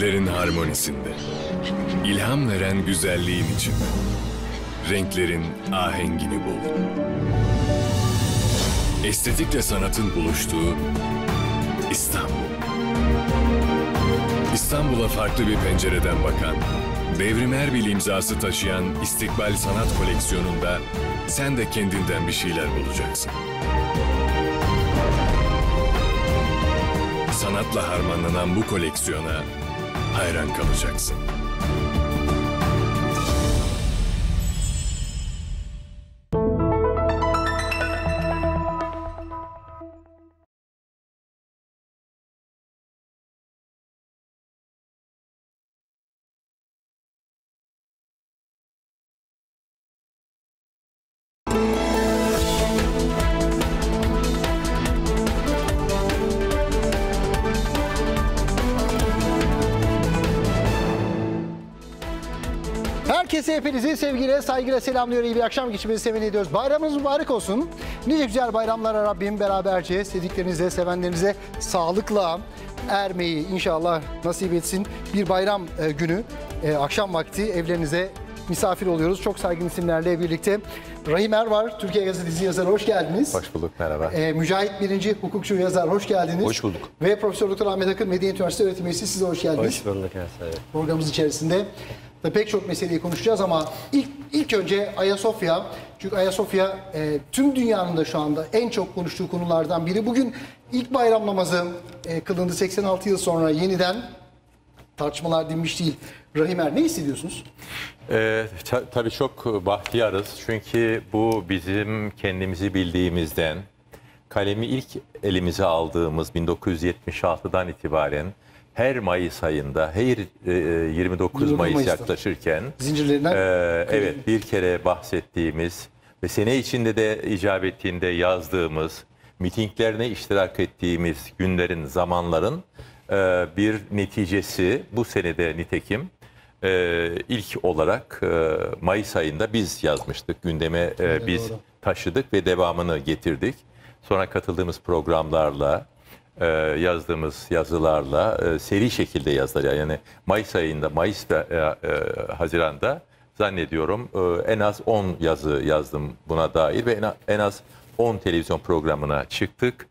Türlerin harmonisinde. İlham veren güzelliğin içinde. Renklerin ahengini bul. Estetikle sanatın buluştuğu İstanbul. İstanbul'a farklı bir pencereden bakan, Devrim Erbil imzası taşıyan İstikbal Sanat Koleksiyonu'nda sen de kendinden bir şeyler bulacaksın. Sanatla harmanlanan bu koleksiyona hayran kalacaksın. Hepinizi sevgiyle, saygıyla selamlıyor. İyi bir akşam geçirmenizi temenni ediyoruz. Bayramınız mübarek olsun. Nice güzel bayramlara Rabbim beraberce sevdiklerinize, sevenlerinize sağlıkla ermeyi inşallah nasip etsin. Bir bayram e, günü, e, akşam vakti evlerinize misafir oluyoruz. Çok saygın isimlerle birlikte. Rahim Er var, Türkiye Gazetesi yazarı. Hoş geldiniz. Hoş bulduk, merhaba. Ee, Mücahit Birinci, hukukçu yazar. Hoş geldiniz. Hoş bulduk. Ve Profesör Doktor Ahmet Akın, Medeniyet Üniversitesi öğretim üyesi. Size hoş geldiniz. Hoş bulduk. Evet. Programımız içerisinde da pek çok meseleyi konuşacağız ama ilk ilk önce Ayasofya. Çünkü Ayasofya e, tüm dünyanın da şu anda en çok konuştuğu konulardan biri. Bugün ilk bayram namazı e, kılındı 86 yıl sonra yeniden tartışmalar dinmiş değil. Rahimer ne hissediyorsunuz? Ee, tabii çok bahtiyarız. Çünkü bu bizim kendimizi bildiğimizden, kalemi ilk elimize aldığımız 1976'dan itibaren her Mayıs ayında, her 29 e, e, Mayıs, Mayıs yaklaşırken zincirlerinden e, evet bir kere bahsettiğimiz ve sene içinde de icap ettiğinde yazdığımız mitinglerine iştirak ettiğimiz günlerin, zamanların e, bir neticesi bu senede nitekim e, ilk olarak e, Mayıs ayında biz yazmıştık. Gündeme e, biz taşıdık ve devamını getirdik. Sonra katıldığımız programlarla, e, yazdığımız yazılarla e, seri şekilde yazdılar yani Mayıs ayında Mayıs ve e, Haziran'da zannediyorum en az 10 yazı yazdım buna dair ve en az 10 televizyon programına çıktık.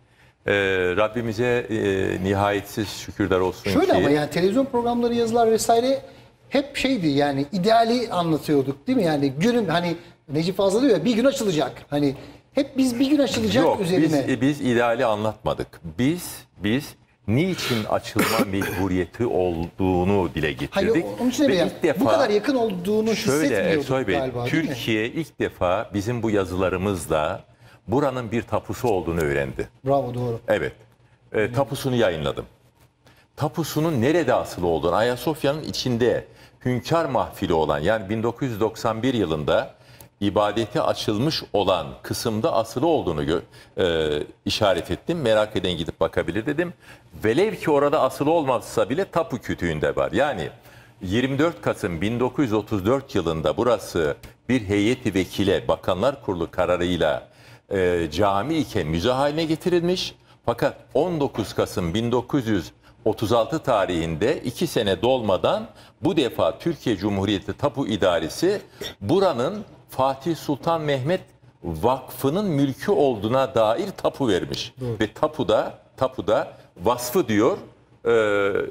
Ee, Rabbimize e, nihayetsiz şükürler olsun Şöyle ki. Şöyle ama yani televizyon programları yazılar vesaire hep şeydi yani ideali anlatıyorduk değil mi? Yani günün hani Necip Fazıl diyor ya bir gün açılacak. Hani hep biz bir gün açılacak Yok, üzerine. Biz, e, biz ideali anlatmadık. Biz biz niçin açılma mecburiyeti olduğunu dile getirdik. Hayır, onun için Ve yani, ilk defa, bu kadar yakın olduğunu şöyle, e, hissetmiyorduk Bey, galiba. Türkiye ilk defa bizim bu yazılarımızla buranın bir tapusu olduğunu öğrendi. Bravo doğru. Evet. E, tapusunu yayınladım. Tapusunun nerede asılı olduğunu, Ayasofya'nın içinde Hünkar Mahfili olan yani 1991 yılında ibadete açılmış olan kısımda asılı olduğunu e, işaret ettim. Merak eden gidip bakabilir dedim. Velev ki orada asılı olmazsa bile tapu kütüğünde var. Yani 24 Kasım 1934 yılında burası bir heyeti vekile Bakanlar Kurulu kararıyla e, cami iken müze haline getirilmiş. Fakat 19 Kasım 1936 tarihinde 2 sene dolmadan bu defa Türkiye Cumhuriyeti Tapu İdaresi buranın Fatih Sultan Mehmet Vakfı'nın mülkü olduğuna dair tapu vermiş. Doğru. Ve tapu da vasfı diyor e,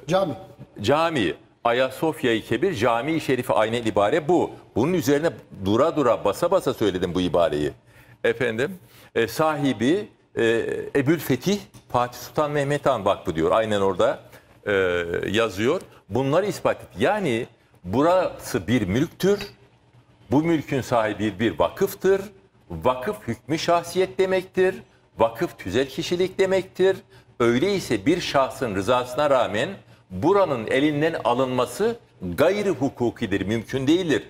cami. Cami. Ayasofya-i Kebir Cami-i Şerifi aynen ibare bu. Bunun üzerine dura dura basa basa söyledim bu ibareyi. Efendim e, sahibi e, Ebül Fetih Fatih Sultan Mehmet Han Vakfı diyor. Aynen orada e, yazıyor. Bunları ispat et. Yani burası bir mülktür bu mülkün sahibi bir vakıftır. Vakıf hükmü şahsiyet demektir. Vakıf tüzel kişilik demektir. Öyleyse bir şahsın rızasına rağmen buranın elinden alınması gayri hukukidir, mümkün değildir.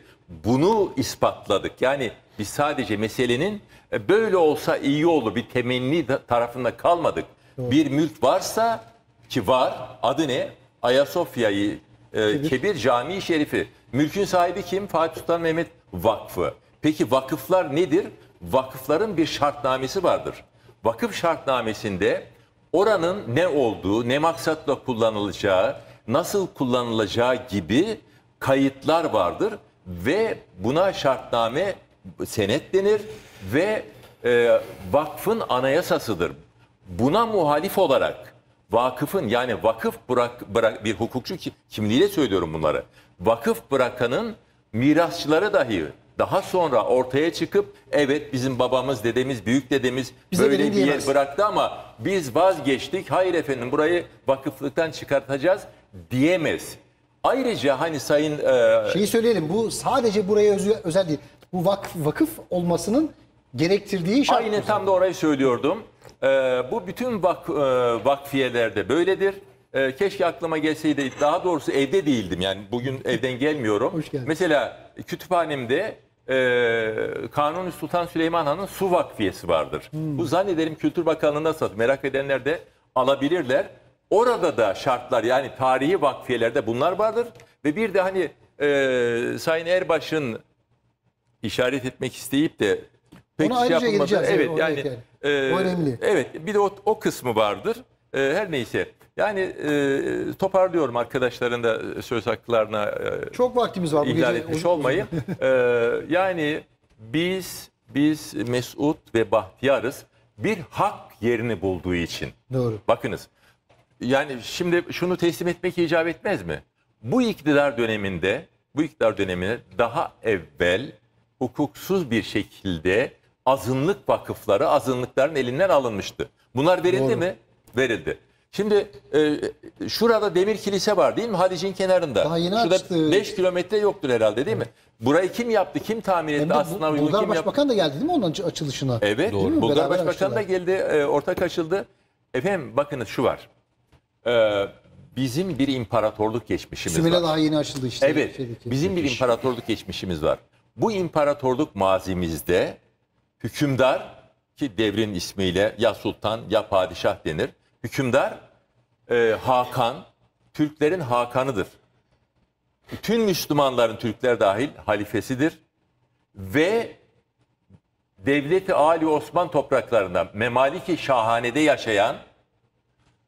Bunu ispatladık. Yani biz sadece meselenin e, böyle olsa iyi olur bir temenni tarafında kalmadık. Doğru. Bir mülk varsa ki var adı ne? Ayasofya'yı e, Kebir. Kebir Camii Şerifi. Mülkün sahibi kim? Fatih Sultan Mehmet Vakfı. Peki vakıflar nedir? Vakıfların bir şartnamesi vardır. Vakıf şartnamesinde oranın ne olduğu, ne maksatla kullanılacağı, nasıl kullanılacağı gibi kayıtlar vardır ve buna şartname senet denir ve e, vakfın anayasasıdır. Buna muhalif olarak vakıfın yani vakıf bırak, bırak bir hukukçu kimliğiyle söylüyorum bunları. Vakıf bırakanın mirasçılara dahi daha sonra ortaya çıkıp evet bizim babamız, dedemiz, büyük dedemiz Bize böyle bir yer bıraktı ama biz vazgeçtik. Hayır efendim burayı vakıflıktan çıkartacağız diyemez. Ayrıca hani sayın e, Şeyi söyleyelim bu sadece buraya özü- özel değil. Bu vakıf, vakıf olmasının gerektirdiği şart. bu tam da orayı söylüyordum. Ee, bu bütün vak, e, vakfiyelerde böyledir e, keşke aklıma gelseydi. Daha doğrusu evde değildim. Yani bugün evden gelmiyorum. Hoş geldin. Mesela kütüphanemde e, Kanuni Sultan Süleyman Han'ın su vakfiyesi vardır. Hmm. Bu zannederim Kültür Bakanlığı'nda satılıyor. Merak edenler de alabilirler. Orada da şartlar yani tarihi vakfiyelerde bunlar vardır. Ve bir de hani e, Sayın Erbaş'ın işaret etmek isteyip de pek Ona şey ayrıca yapılmadı. evet, Evet yani, yani. e, O önemli. Evet bir de o, o kısmı vardır. E, her neyse. Yani e, toparlıyorum arkadaşların da söz haklarına e, Çok vaktimiz var. Bu ihlal gece. etmiş olmayı. e, yani biz biz Mesut ve Bahtiyarız bir hak yerini bulduğu için. Doğru. Bakınız yani şimdi şunu teslim etmek icap etmez mi? Bu iktidar döneminde bu iktidar döneminde daha evvel hukuksuz bir şekilde azınlık vakıfları azınlıkların elinden alınmıştı. Bunlar verildi Doğru. mi? Verildi. Şimdi e, şurada demir kilise var değil mi? Halic'in kenarında. Daha yeni Şurada açtı. 5 kilometre yoktur herhalde değil mi? Burayı kim yaptı? Kim tahmin etti? Aslında Bu- Bulgar kim yaptı? Başbakan da geldi değil mi onun açılışına? Evet. doğru. mi? Bulgar Beraber Başbakanı da geldi. e, ortak açıldı. Efendim bakınız şu var. Ee, bizim bir imparatorluk geçmişimiz Sümele var. daha yeni açıldı işte. Evet. Şey bizim bir imparatorluk geçmişimiz var. Bu imparatorluk mazimizde hükümdar ki devrin ismiyle ya sultan ya padişah denir hükümdar e, Hakan, Türklerin Hakan'ıdır. Bütün Müslümanların Türkler dahil halifesidir ve devleti Ali Osman topraklarında Memaliki Şahane'de yaşayan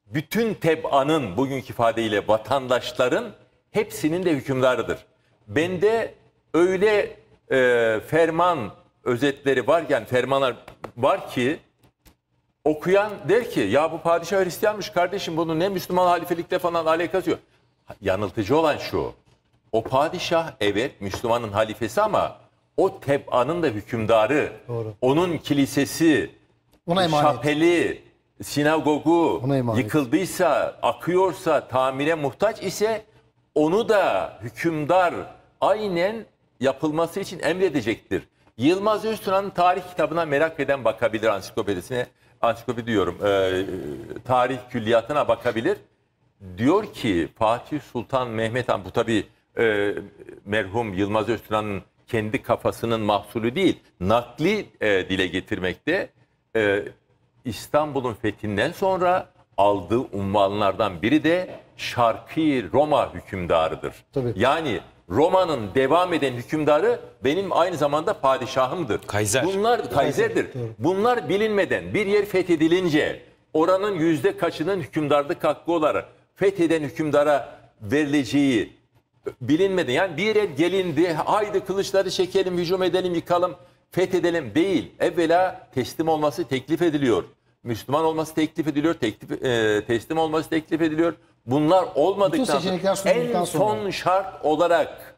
bütün tebanın bugünkü ifadeyle vatandaşların hepsinin de hükümdarıdır. Bende öyle e, ferman özetleri var yani fermanlar var ki okuyan der ki ya bu padişah Hristiyanmış kardeşim bunu ne Müslüman halifelikte falan alakası yok. Yanıltıcı olan şu. O padişah evet Müslümanın halifesi ama o tebaanın da hükümdarı. Doğru. Onun kilisesi, Ona şapeli, sinagogu Ona yıkıldıysa, akıyorsa, tamire muhtaç ise onu da hükümdar aynen yapılması için emredecektir. Yılmaz Öztuna'nın tarih kitabına merak eden bakabilir ansiklopedisine ansiklopi diyorum e, tarih külliyatına bakabilir. Diyor ki Fatih Sultan Mehmet Han bu tabi e, merhum Yılmaz Öztürk'ün kendi kafasının mahsulü değil nakli e, dile getirmekte. E, İstanbul'un fethinden sonra aldığı unvanlardan biri de Şarkı Roma hükümdarıdır. Tabii. Yani Roma'nın devam eden hükümdarı benim aynı zamanda padişahımdır. Kaiser. Bunlar Kaiser'dir. Bunlar bilinmeden bir yer fethedilince oranın yüzde kaçının hükümdarlık hakkı olarak fetheden hükümdara verileceği bilinmeden yani bir yer gelindi haydi kılıçları çekelim hücum edelim yıkalım fethedelim değil. Evvela teslim olması teklif ediliyor. Müslüman olması teklif ediliyor, teklif, e, teslim olması teklif ediliyor. Bunlar olmadıktan sonra en son şart olarak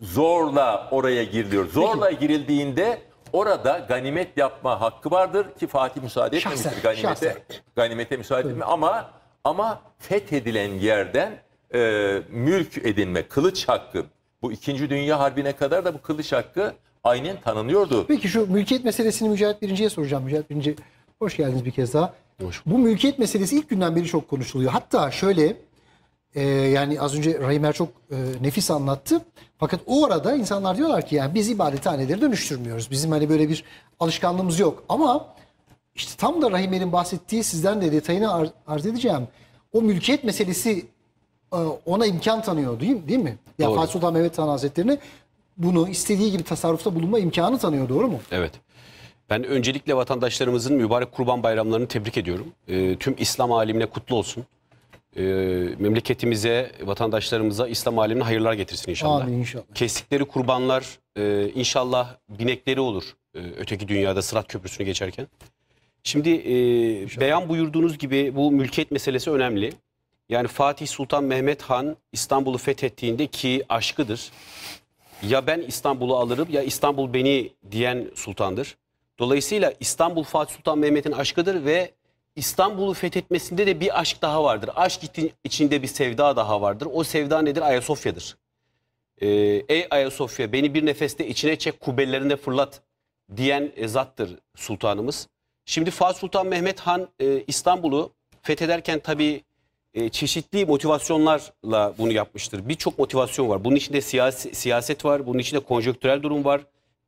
zorla oraya giriliyor. Zorla Peki. girildiğinde orada ganimet yapma hakkı vardır ki Fatih müsaade etmemiştir şahsen, ganimete. Şahsen. Ganimete müsaade etme ama ama fethedilen yerden e, mülk edinme, kılıç hakkı. Bu 2. Dünya Harbi'ne kadar da bu kılıç hakkı aynen tanınıyordu. Peki şu mülkiyet meselesini Mücahit Birinci'ye soracağım. Mücahit Birinci hoş geldiniz bir kez daha. Boş. Bu mülkiyet meselesi ilk günden beri çok konuşuluyor. Hatta şöyle e, yani az önce Rahimer çok e, nefis anlattı. Fakat o arada insanlar diyorlar ki yani biz ibadethaneleri dönüştürmüyoruz. Bizim hani böyle bir alışkanlığımız yok. Ama işte tam da Rahimer'in bahsettiği sizden de detayını ar- arz edeceğim. O mülkiyet meselesi e, ona imkan tanıyor değil, mi? değil mi? Ya Fatih Sultan Mehmet Han Hazretleri'ne bunu istediği gibi tasarrufta bulunma imkanı tanıyor doğru mu? Evet. Ben öncelikle vatandaşlarımızın mübarek kurban bayramlarını tebrik ediyorum. E, tüm İslam alimine kutlu olsun. E, memleketimize, vatandaşlarımıza İslam alimine hayırlar getirsin inşallah. Abi inşallah. Kestikleri kurbanlar e, inşallah binekleri olur e, öteki dünyada Sırat Köprüsü'nü geçerken. Şimdi e, beyan buyurduğunuz gibi bu mülkiyet meselesi önemli. Yani Fatih Sultan Mehmet Han İstanbul'u fethettiğinde ki aşkıdır. Ya ben İstanbul'u alırım ya İstanbul beni diyen sultandır. Dolayısıyla İstanbul Fatih Sultan Mehmet'in aşkıdır ve İstanbul'u fethetmesinde de bir aşk daha vardır. Aşk içinde bir sevda daha vardır. O sevda nedir? Ayasofya'dır. Ee, Ey Ayasofya beni bir nefeste içine çek kubbelerinde fırlat diyen e, zattır sultanımız. Şimdi Fatih Sultan Mehmet Han e, İstanbul'u fethederken tabii e, çeşitli motivasyonlarla bunu yapmıştır. Birçok motivasyon var. Bunun içinde siyasi, siyaset var, bunun içinde konjöktürel durum var,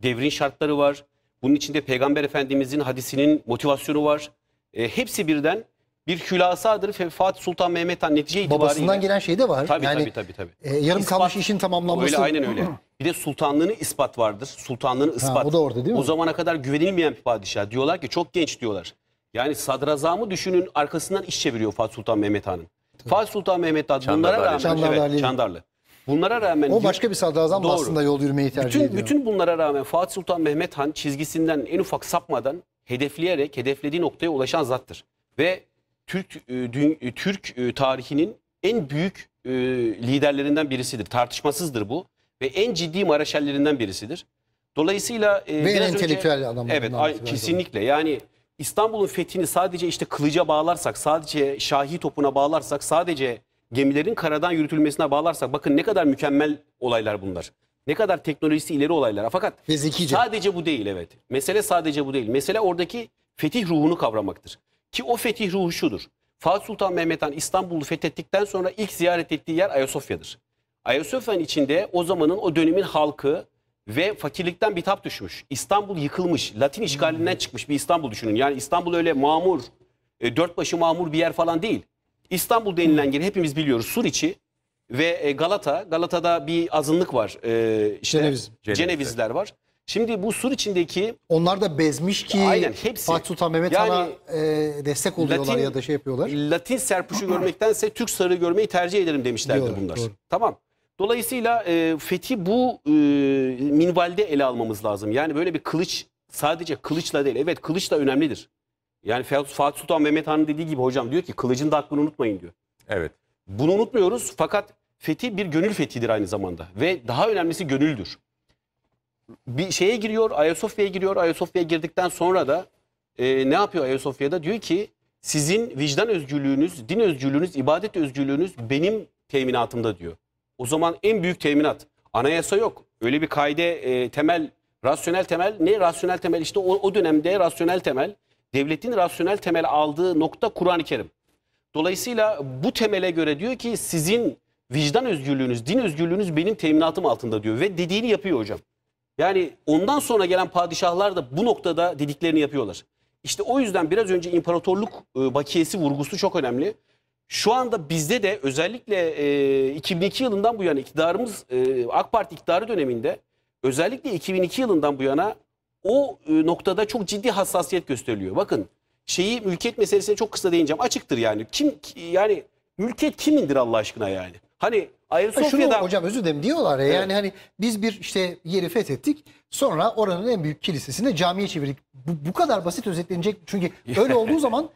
devrin şartları var, bunun içinde Peygamber Efendimizin hadisinin motivasyonu var. E, hepsi birden bir hülasadır ve Fatih Sultan Mehmet Han netice itibariyle. Babasından gelen şey de var. Tabii yani, tabii tabii. tabii. E, yarım ispat, kalmış işin tamamlanması. Öyle aynen öyle. Bir de sultanlığını ispat vardır. Sultanlığını ispat. Ha, o da orada değil mi? O zamana kadar güvenilmeyen bir padişah. Diyorlar ki çok genç diyorlar. Yani sadrazamı düşünün arkasından iş çeviriyor Fatih Sultan Mehmet Han'ın. Fatih Sultan Mehmet Han bunlara rağmen Çandarlı. Evet, Çandarlı. Bunlara rağmen o başka bir sadrazam doğru. aslında yol yürümeyi tercih bütün, ediyor. Bütün bunlara rağmen Fatih Sultan Mehmet Han çizgisinden en ufak sapmadan hedefleyerek hedeflediği noktaya ulaşan zattır. Ve Türk e, e, Türk e, tarihinin en büyük liderlerinden birisidir. Tartışmasızdır bu ve en ciddi maraşallerinden birisidir. Dolayısıyla ve biraz en entelektüel önce, Evet, ay, kesinlikle. Yani İstanbul'un fethini sadece işte kılıca bağlarsak, sadece şahi topuna bağlarsak, sadece gemilerin karadan yürütülmesine bağlarsak bakın ne kadar mükemmel olaylar bunlar. Ne kadar teknolojisi ileri olaylar. Fakat Ve sadece bu değil evet. Mesele sadece bu değil. Mesele oradaki fetih ruhunu kavramaktır. Ki o fetih ruhu şudur. Fatih Sultan Mehmet Han İstanbul'u fethettikten sonra ilk ziyaret ettiği yer Ayasofya'dır. Ayasofya'nın içinde o zamanın o dönemin halkı ve fakirlikten bitap düşmüş. İstanbul yıkılmış. Latin işgalinden çıkmış bir İstanbul düşünün. Yani İstanbul öyle mamur, e, dört başı mamur bir yer falan değil. İstanbul denilen yeri hepimiz biliyoruz. Suriçi ve e, Galata. Galata'da bir azınlık var. Ee, işte Ceneviz. Cenevizler var. Şimdi bu sur içindeki... Onlar da bezmiş ki aynen, hepsi. Fatih Sultan Mehmet yani, e, destek oluyorlar Latin, ya da şey yapıyorlar. Latin serpuşu görmektense Türk sarığı görmeyi tercih ederim demişlerdi Diyorlar, bunlar. Doğru. Tamam. Dolayısıyla e, fethi bu e, minvalde ele almamız lazım. Yani böyle bir kılıç sadece kılıçla değil. Evet kılıç da önemlidir. Yani Fatih Sultan Mehmet Han'ın dediği gibi hocam diyor ki kılıcın da aklını unutmayın diyor. Evet. Bunu unutmuyoruz fakat fethi bir gönül fethidir aynı zamanda ve daha önemlisi gönüldür. Bir şeye giriyor, Ayasofya'ya giriyor. Ayasofya'ya girdikten sonra da e, ne yapıyor Ayasofya'da? Diyor ki sizin vicdan özgürlüğünüz, din özgürlüğünüz, ibadet özgürlüğünüz benim teminatımda diyor. O zaman en büyük teminat anayasa yok. Öyle bir kaide e, temel, rasyonel temel ne? Rasyonel temel işte o, o dönemde rasyonel temel devletin rasyonel temel aldığı nokta Kur'an-ı Kerim. Dolayısıyla bu temele göre diyor ki sizin vicdan özgürlüğünüz, din özgürlüğünüz benim teminatım altında diyor ve dediğini yapıyor hocam. Yani ondan sonra gelen padişahlar da bu noktada dediklerini yapıyorlar. İşte o yüzden biraz önce imparatorluk e, bakiyesi vurgusu çok önemli. Şu anda bizde de özellikle 2002 e, yılından bu yana iktidarımız e, AK Parti iktidarı döneminde özellikle 2002 yılından bu yana o e, noktada çok ciddi hassasiyet gösteriliyor. Bakın şeyi mülkiyet meselesine çok kısa değineceğim. Açıktır yani. Kim yani mülkiyet kimindir Allah aşkına yani? Hani Ayasofya'da... Şunu hocam özür dilerim diyorlar ya evet. yani hani biz bir işte yeri fethettik sonra oranın en büyük kilisesini camiye çevirdik. Bu, bu kadar basit özetlenecek çünkü öyle olduğu zaman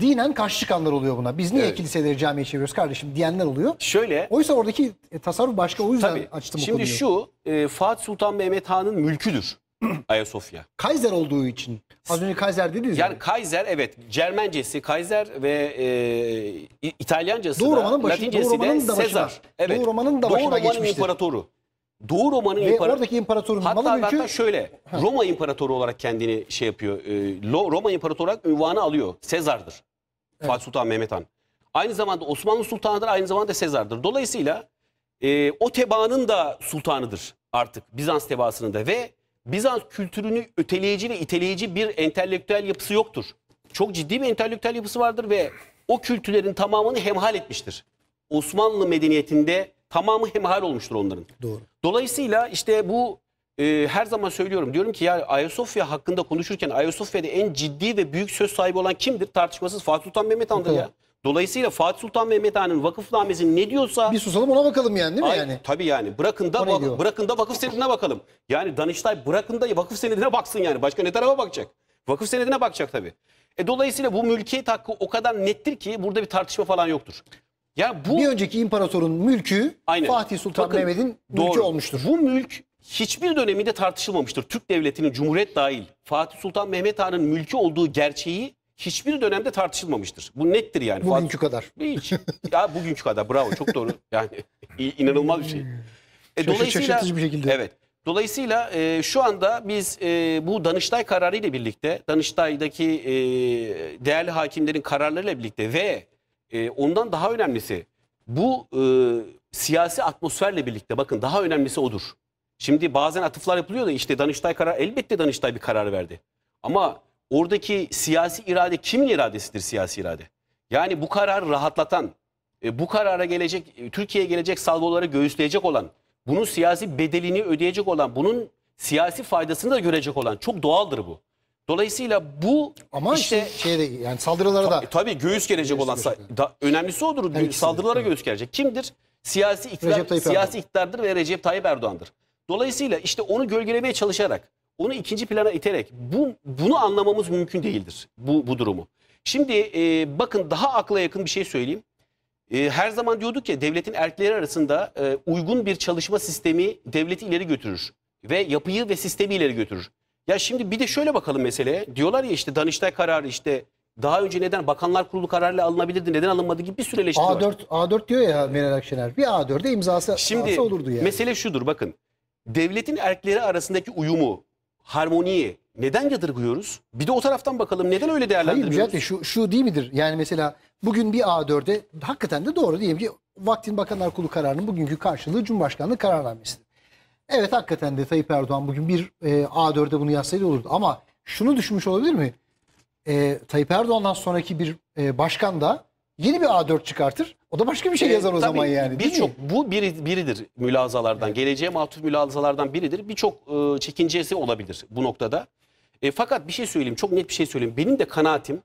dinen karşı çıkanlar oluyor buna. Biz niye evet. kiliseleri camiye çeviriyoruz kardeşim diyenler oluyor. Şöyle. Oysa oradaki e, tasarruf başka o yüzden tabii, açtım o konuyu. Şimdi şu e, Fatih Sultan Mehmet Han'ın mülküdür. Ayasofya. Kaiser olduğu için. Az önce Kaiser dediniz Yani ya. Kaiser evet Cermencesi Kaiser ve e, İtalyancası Doğu Roma'nın başı- Doğu Roma'nın da Sezar. var. Evet. Doğu Roma'nın da Doğu Roma'nın geçmiştir. imparatoru. Doğu Roma'nın imparatoru. oradaki imparatorun Hatta, malı mülkü... hatta şöyle Roma imparatoru olarak kendini şey yapıyor. e, Lo- Roma imparatoru olarak ünvanı alıyor. Sezar'dır. Fatih Sultan Mehmet Han. Aynı zamanda Osmanlı Sultanı'dır aynı zamanda Sezar'dır. Dolayısıyla e, o tebaanın da sultanıdır artık Bizans tebaasının da ve Bizans kültürünü öteleyici ve iteleyici bir entelektüel yapısı yoktur. Çok ciddi bir entelektüel yapısı vardır ve o kültürlerin tamamını hemhal etmiştir. Osmanlı medeniyetinde tamamı hemhal olmuştur onların. Doğru. Dolayısıyla işte bu e, her zaman söylüyorum. Diyorum ki ya Ayasofya hakkında konuşurken Ayasofya'da en ciddi ve büyük söz sahibi olan kimdir? Tartışmasız Fatih Sultan Mehmet Han'dır ya. Dolayısıyla Fatih Sultan Mehmet Han'ın vakıfnamesi ne diyorsa... Bir susalım ona bakalım yani değil mi yani? Tabii yani. Bırakın da, vakıf, bırakın da vakıf senedine bakalım. Yani Danıştay bırakın da vakıf senedine baksın yani. Başka ne tarafa bakacak? Vakıf senedine bakacak tabii. E, dolayısıyla bu mülkiyet hakkı o kadar nettir ki burada bir tartışma falan yoktur. Ya bu... Bir önceki imparatorun mülkü Aynen. Fatih Sultan Mehmet'in mülkü olmuştur. Bu mülk hiçbir döneminde tartışılmamıştır. Türk Devleti'nin Cumhuriyet dahil Fatih Sultan Mehmet Han'ın mülkü olduğu gerçeği hiçbir dönemde tartışılmamıştır. Bu nettir yani. Bugünkü Fuat, kadar. Hiç. ya bugünkü kadar bravo çok doğru. Yani inanılmaz bir şey. E, Şaşı, dolayısıyla bir şekilde. Evet. Dolayısıyla e, şu anda biz e, bu Danıştay kararı ile birlikte Danıştay'daki e, değerli hakimlerin kararlarıyla birlikte ve e, ondan daha önemlisi bu e, siyasi atmosferle birlikte bakın daha önemlisi odur. Şimdi bazen atıflar yapılıyor da işte Danıştay kararı. elbette Danıştay bir karar verdi. Ama oradaki siyasi irade kimin iradesidir siyasi irade? Yani bu karar rahatlatan, e, bu karara gelecek, e, Türkiye'ye gelecek salvoları göğüsleyecek olan, bunun siyasi bedelini ödeyecek olan, bunun siyasi faydasını da görecek olan çok doğaldır bu. Dolayısıyla bu Ama işte şey, yani saldırılara da e, tabii göğüs gelecek göğüs olan da, önemlisi odur. Her saldırılara göğüs gelecek. Kimdir? Siyasi iktidar, siyasi Erdoğan. iktidardır ve Recep Tayyip Erdoğan'dır. Dolayısıyla işte onu gölgelemeye çalışarak onu ikinci plana iterek bu bunu anlamamız mümkün değildir bu, bu durumu. Şimdi e, bakın daha akla yakın bir şey söyleyeyim. E, her zaman diyorduk ya devletin erkleri arasında e, uygun bir çalışma sistemi devleti ileri götürür. Ve yapıyı ve sistemi ileri götürür. Ya şimdi bir de şöyle bakalım meseleye. Diyorlar ya işte Danıştay kararı işte daha önce neden Bakanlar Kurulu kararıyla alınabilirdi, neden alınmadı gibi bir sürü eleştiri A4, var. A4 diyor ya Meral Akşener. Bir A4'e imzası, Şimdi, imzası olurdu yani. Şimdi mesele şudur bakın. Devletin erkleri arasındaki uyumu harmoniyi neden yadırgıyoruz? Bir de o taraftan bakalım neden öyle Hayır değerlendiriyoruz? Mücahit şu, şu değil midir? Yani mesela bugün bir A4'e hakikaten de doğru diyelim ki vaktin Bakanlar Kurulu kararının bugünkü karşılığı Cumhurbaşkanlığı kararnamesidir. Evet hakikaten de Tayyip Erdoğan bugün bir e, A4'e bunu yazsaydı olurdu. Ama şunu düşünmüş olabilir mi? E, Tayyip Erdoğan'dan sonraki bir e, başkan da yeni bir A4 çıkartır. O da başka bir şey ee, yazar o zaman yani. Birçok bu biri, biridir mülazalardan. Evet. Geleceğe matuf mülazalardan biridir. Birçok e, çekincesi olabilir bu noktada. E, fakat bir şey söyleyeyim. Çok net bir şey söyleyeyim. Benim de kanaatim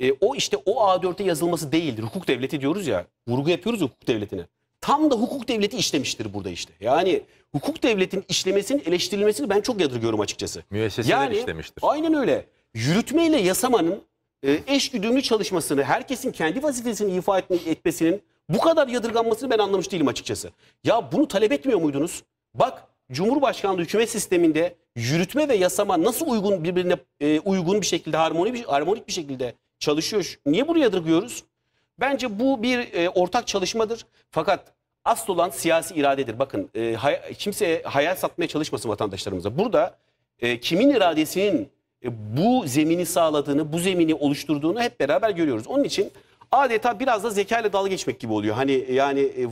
e, o işte o A4'e yazılması değildir. Hukuk devleti diyoruz ya. Vurgu yapıyoruz ya hukuk devletine. Tam da hukuk devleti işlemiştir burada işte. Yani hukuk devletin işlemesinin eleştirilmesini ben çok yadırgıyorum açıkçası. Müesseseler yani, işlemiştir. Aynen öyle. Yürütme ile yasamanın ee, eşgüdümlü çalışmasını, herkesin kendi vazifesini ifa etmesinin bu kadar yadırganmasını ben anlamış değilim açıkçası. Ya bunu talep etmiyor muydunuz? Bak Cumhurbaşkanlığı hükümet sisteminde yürütme ve yasama nasıl uygun birbirine e, uygun bir şekilde harmoni bir, harmonik bir şekilde çalışıyor. Niye bunu yadırgıyoruz? Bence bu bir e, ortak çalışmadır. Fakat asıl olan siyasi iradedir. Bakın e, hay, kimse hayal satmaya çalışmasın vatandaşlarımıza. Burada e, kimin iradesinin e, bu zemini sağladığını, bu zemini oluşturduğunu hep beraber görüyoruz. Onun için adeta biraz da zeka ile dalga geçmek gibi oluyor. Hani yani e,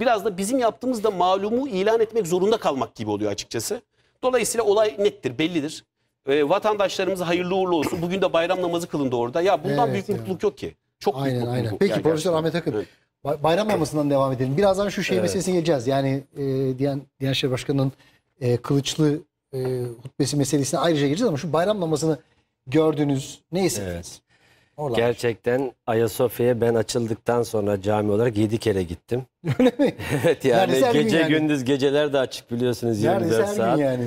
biraz da bizim yaptığımız da malumu ilan etmek zorunda kalmak gibi oluyor açıkçası. Dolayısıyla olay nettir, bellidir. E, vatandaşlarımıza hayırlı uğurlu olsun. Bugün de bayram namazı kılındı orada. Ya bundan evet, büyük yani. mutluluk yok ki. Çok aynen, büyük mutluluk aynen. Peki Profesör Ahmet Akın. Evet. Bayram namazından devam edelim. Birazdan şu şey evet. meselesine geleceğiz. Yani e, Diyan, Diyanet İşleri Başkanı'nın e, kılıçlı e, hutbesi meselesine ayrıca gireceğiz ama şu bayram namazını gördünüz. Ne hissettiniz? Evet. Gerçekten Ayasofya'ya ben açıldıktan sonra cami olarak 7 kere gittim. Öyle mi? evet yani gece yani. gündüz geceler de açık biliyorsunuz 24 Neredeyse saat. yani.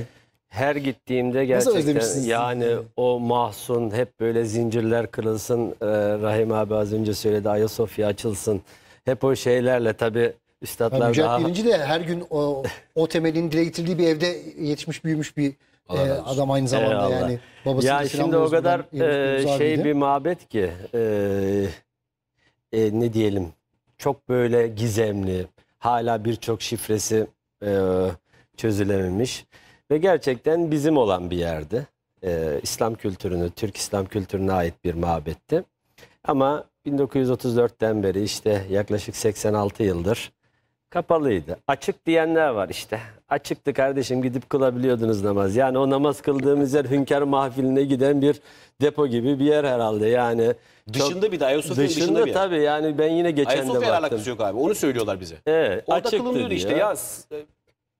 Her gittiğimde gerçekten özlemişsiniz? yani o mahsun hep böyle zincirler kırılsın. Ee, Rahim abi az önce söyledi Ayasofya açılsın. Hep o şeylerle tabii Üstadlar Mücahit daha... Birinci de her gün o, o temelin dile getirdiği bir evde yetişmiş büyümüş bir e, adam aynı zamanda Eyvallah. yani. Babası ya şimdi o kadar e, şey bir mabet ki e, e, ne diyelim çok böyle gizemli hala birçok şifresi e, çözülememiş ve gerçekten bizim olan bir yerdi. E, İslam kültürünü, Türk İslam kültürüne ait bir mabetti. Ama 1934'ten beri işte yaklaşık 86 yıldır Kapalıydı. Açık diyenler var işte. Açıktı kardeşim gidip kılabiliyordunuz namaz. Yani o namaz kıldığımız yer hünkâr mahfiline giden bir depo gibi bir yer herhalde. Yani Dışında bir de Ayasofya'nın dışında, dışında bir yer. tabii yani ben yine geçen de Ayasofya baktım. alakası yok abi. Onu söylüyorlar bize. Evet, Orada kılınıyordu işte diyor. ya. s-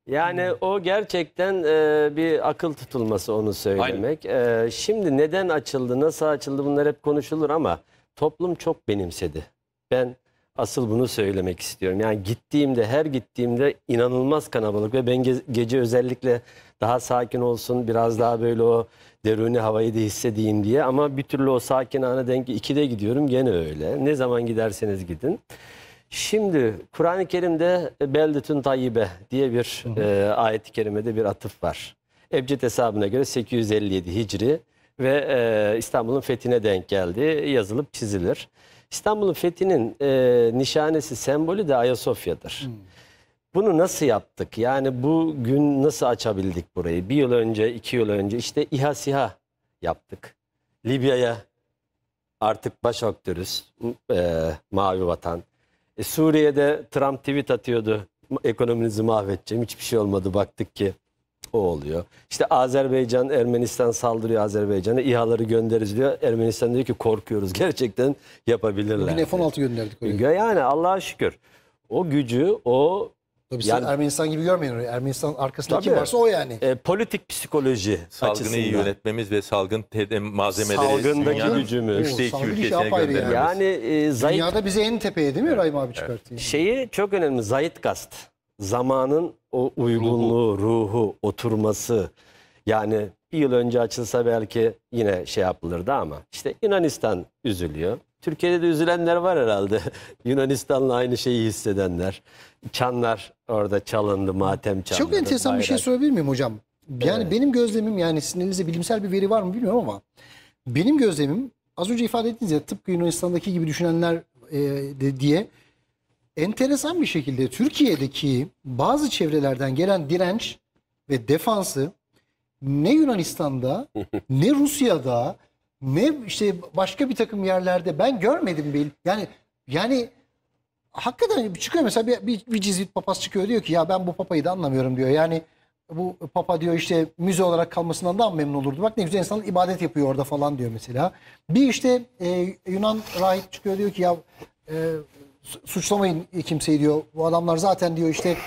Yani hmm. o gerçekten e, bir akıl tutulması onu söylemek. E, şimdi neden açıldı, nasıl açıldı bunlar hep konuşulur ama toplum çok benimsedi. Ben asıl bunu söylemek istiyorum. Yani gittiğimde her gittiğimde inanılmaz kanabalık ve ben gece özellikle daha sakin olsun biraz daha böyle o deruni havayı da hissedeyim diye ama bir türlü o sakin ana denk ikide gidiyorum gene öyle. Ne zaman giderseniz gidin. Şimdi Kur'an-ı Kerim'de Beldetün Tayyibe diye bir e, ayet-i kerimede bir atıf var. Ebced hesabına göre 857 Hicri ve e, İstanbul'un fethine denk geldi. Yazılıp çizilir. İstanbul'un fethinin e, nişanesi, sembolü de Ayasofya'dır. Hmm. Bunu nasıl yaptık? Yani bu gün nasıl açabildik burayı? Bir yıl önce, iki yıl önce işte İHA SİHA yaptık. Libya'ya artık baş aktörüz. E, mavi vatan. E, Suriye'de Trump tweet atıyordu. Ekonominizi mahvedeceğim. Hiçbir şey olmadı baktık ki o oluyor. İşte Azerbaycan, Ermenistan saldırıyor Azerbaycan'a. İHA'ları göndeririz diyor. Ermenistan diyor ki korkuyoruz. Gerçekten yapabilirler. Bugün F-16 gönderdik oraya. E, yani Allah'a şükür. O gücü, o Tabii yani, Ermenistan gibi görmeyin orayı. Ermenistan arkasında tabii, kim varsa o yani. E, politik psikoloji Salgını iyi yönetmemiz ve salgın e, malzemeleri salgındaki gücümüz. Üçte iki ülkesine göndermemiz. Yani, yani e, Zayt, Dünyada bizi en tepeye değil mi evet. Rahim abi çıkartıyor? Şeyi çok önemli. zayıt gast zamanın o uygunluğu, ruhu, ruhu oturması yani bir yıl önce açılsa belki yine şey yapılırdı ama işte Yunanistan üzülüyor. Türkiye'de de üzülenler var herhalde. Yunanistan'la aynı şeyi hissedenler. Çanlar orada çalındı, matem çalındı. Çok enteresan bayrak. bir şey sorabilir miyim hocam? Yani evet. benim gözlemim yani sizin elinizde bilimsel bir veri var mı bilmiyorum ama benim gözlemim az önce ifade ettiğiniz ya tıpkı Yunanistan'daki gibi düşünenler e, de, diye enteresan bir şekilde Türkiye'deki bazı çevrelerden gelen direnç ve defansı ne Yunanistan'da ne Rusya'da ne işte başka bir takım yerlerde ben görmedim bil. Yani yani hakikaten çıkıyor mesela bir, bir, bir cizvit papaz çıkıyor diyor ki ya ben bu papayı da anlamıyorum diyor. Yani bu papa diyor işte müze olarak kalmasından daha memnun olurdu. Bak ne güzel insan ibadet yapıyor orada falan diyor mesela. Bir işte e, Yunan rahip çıkıyor diyor ki ya e, suçlamayın kimseyi diyor. Bu adamlar zaten diyor işte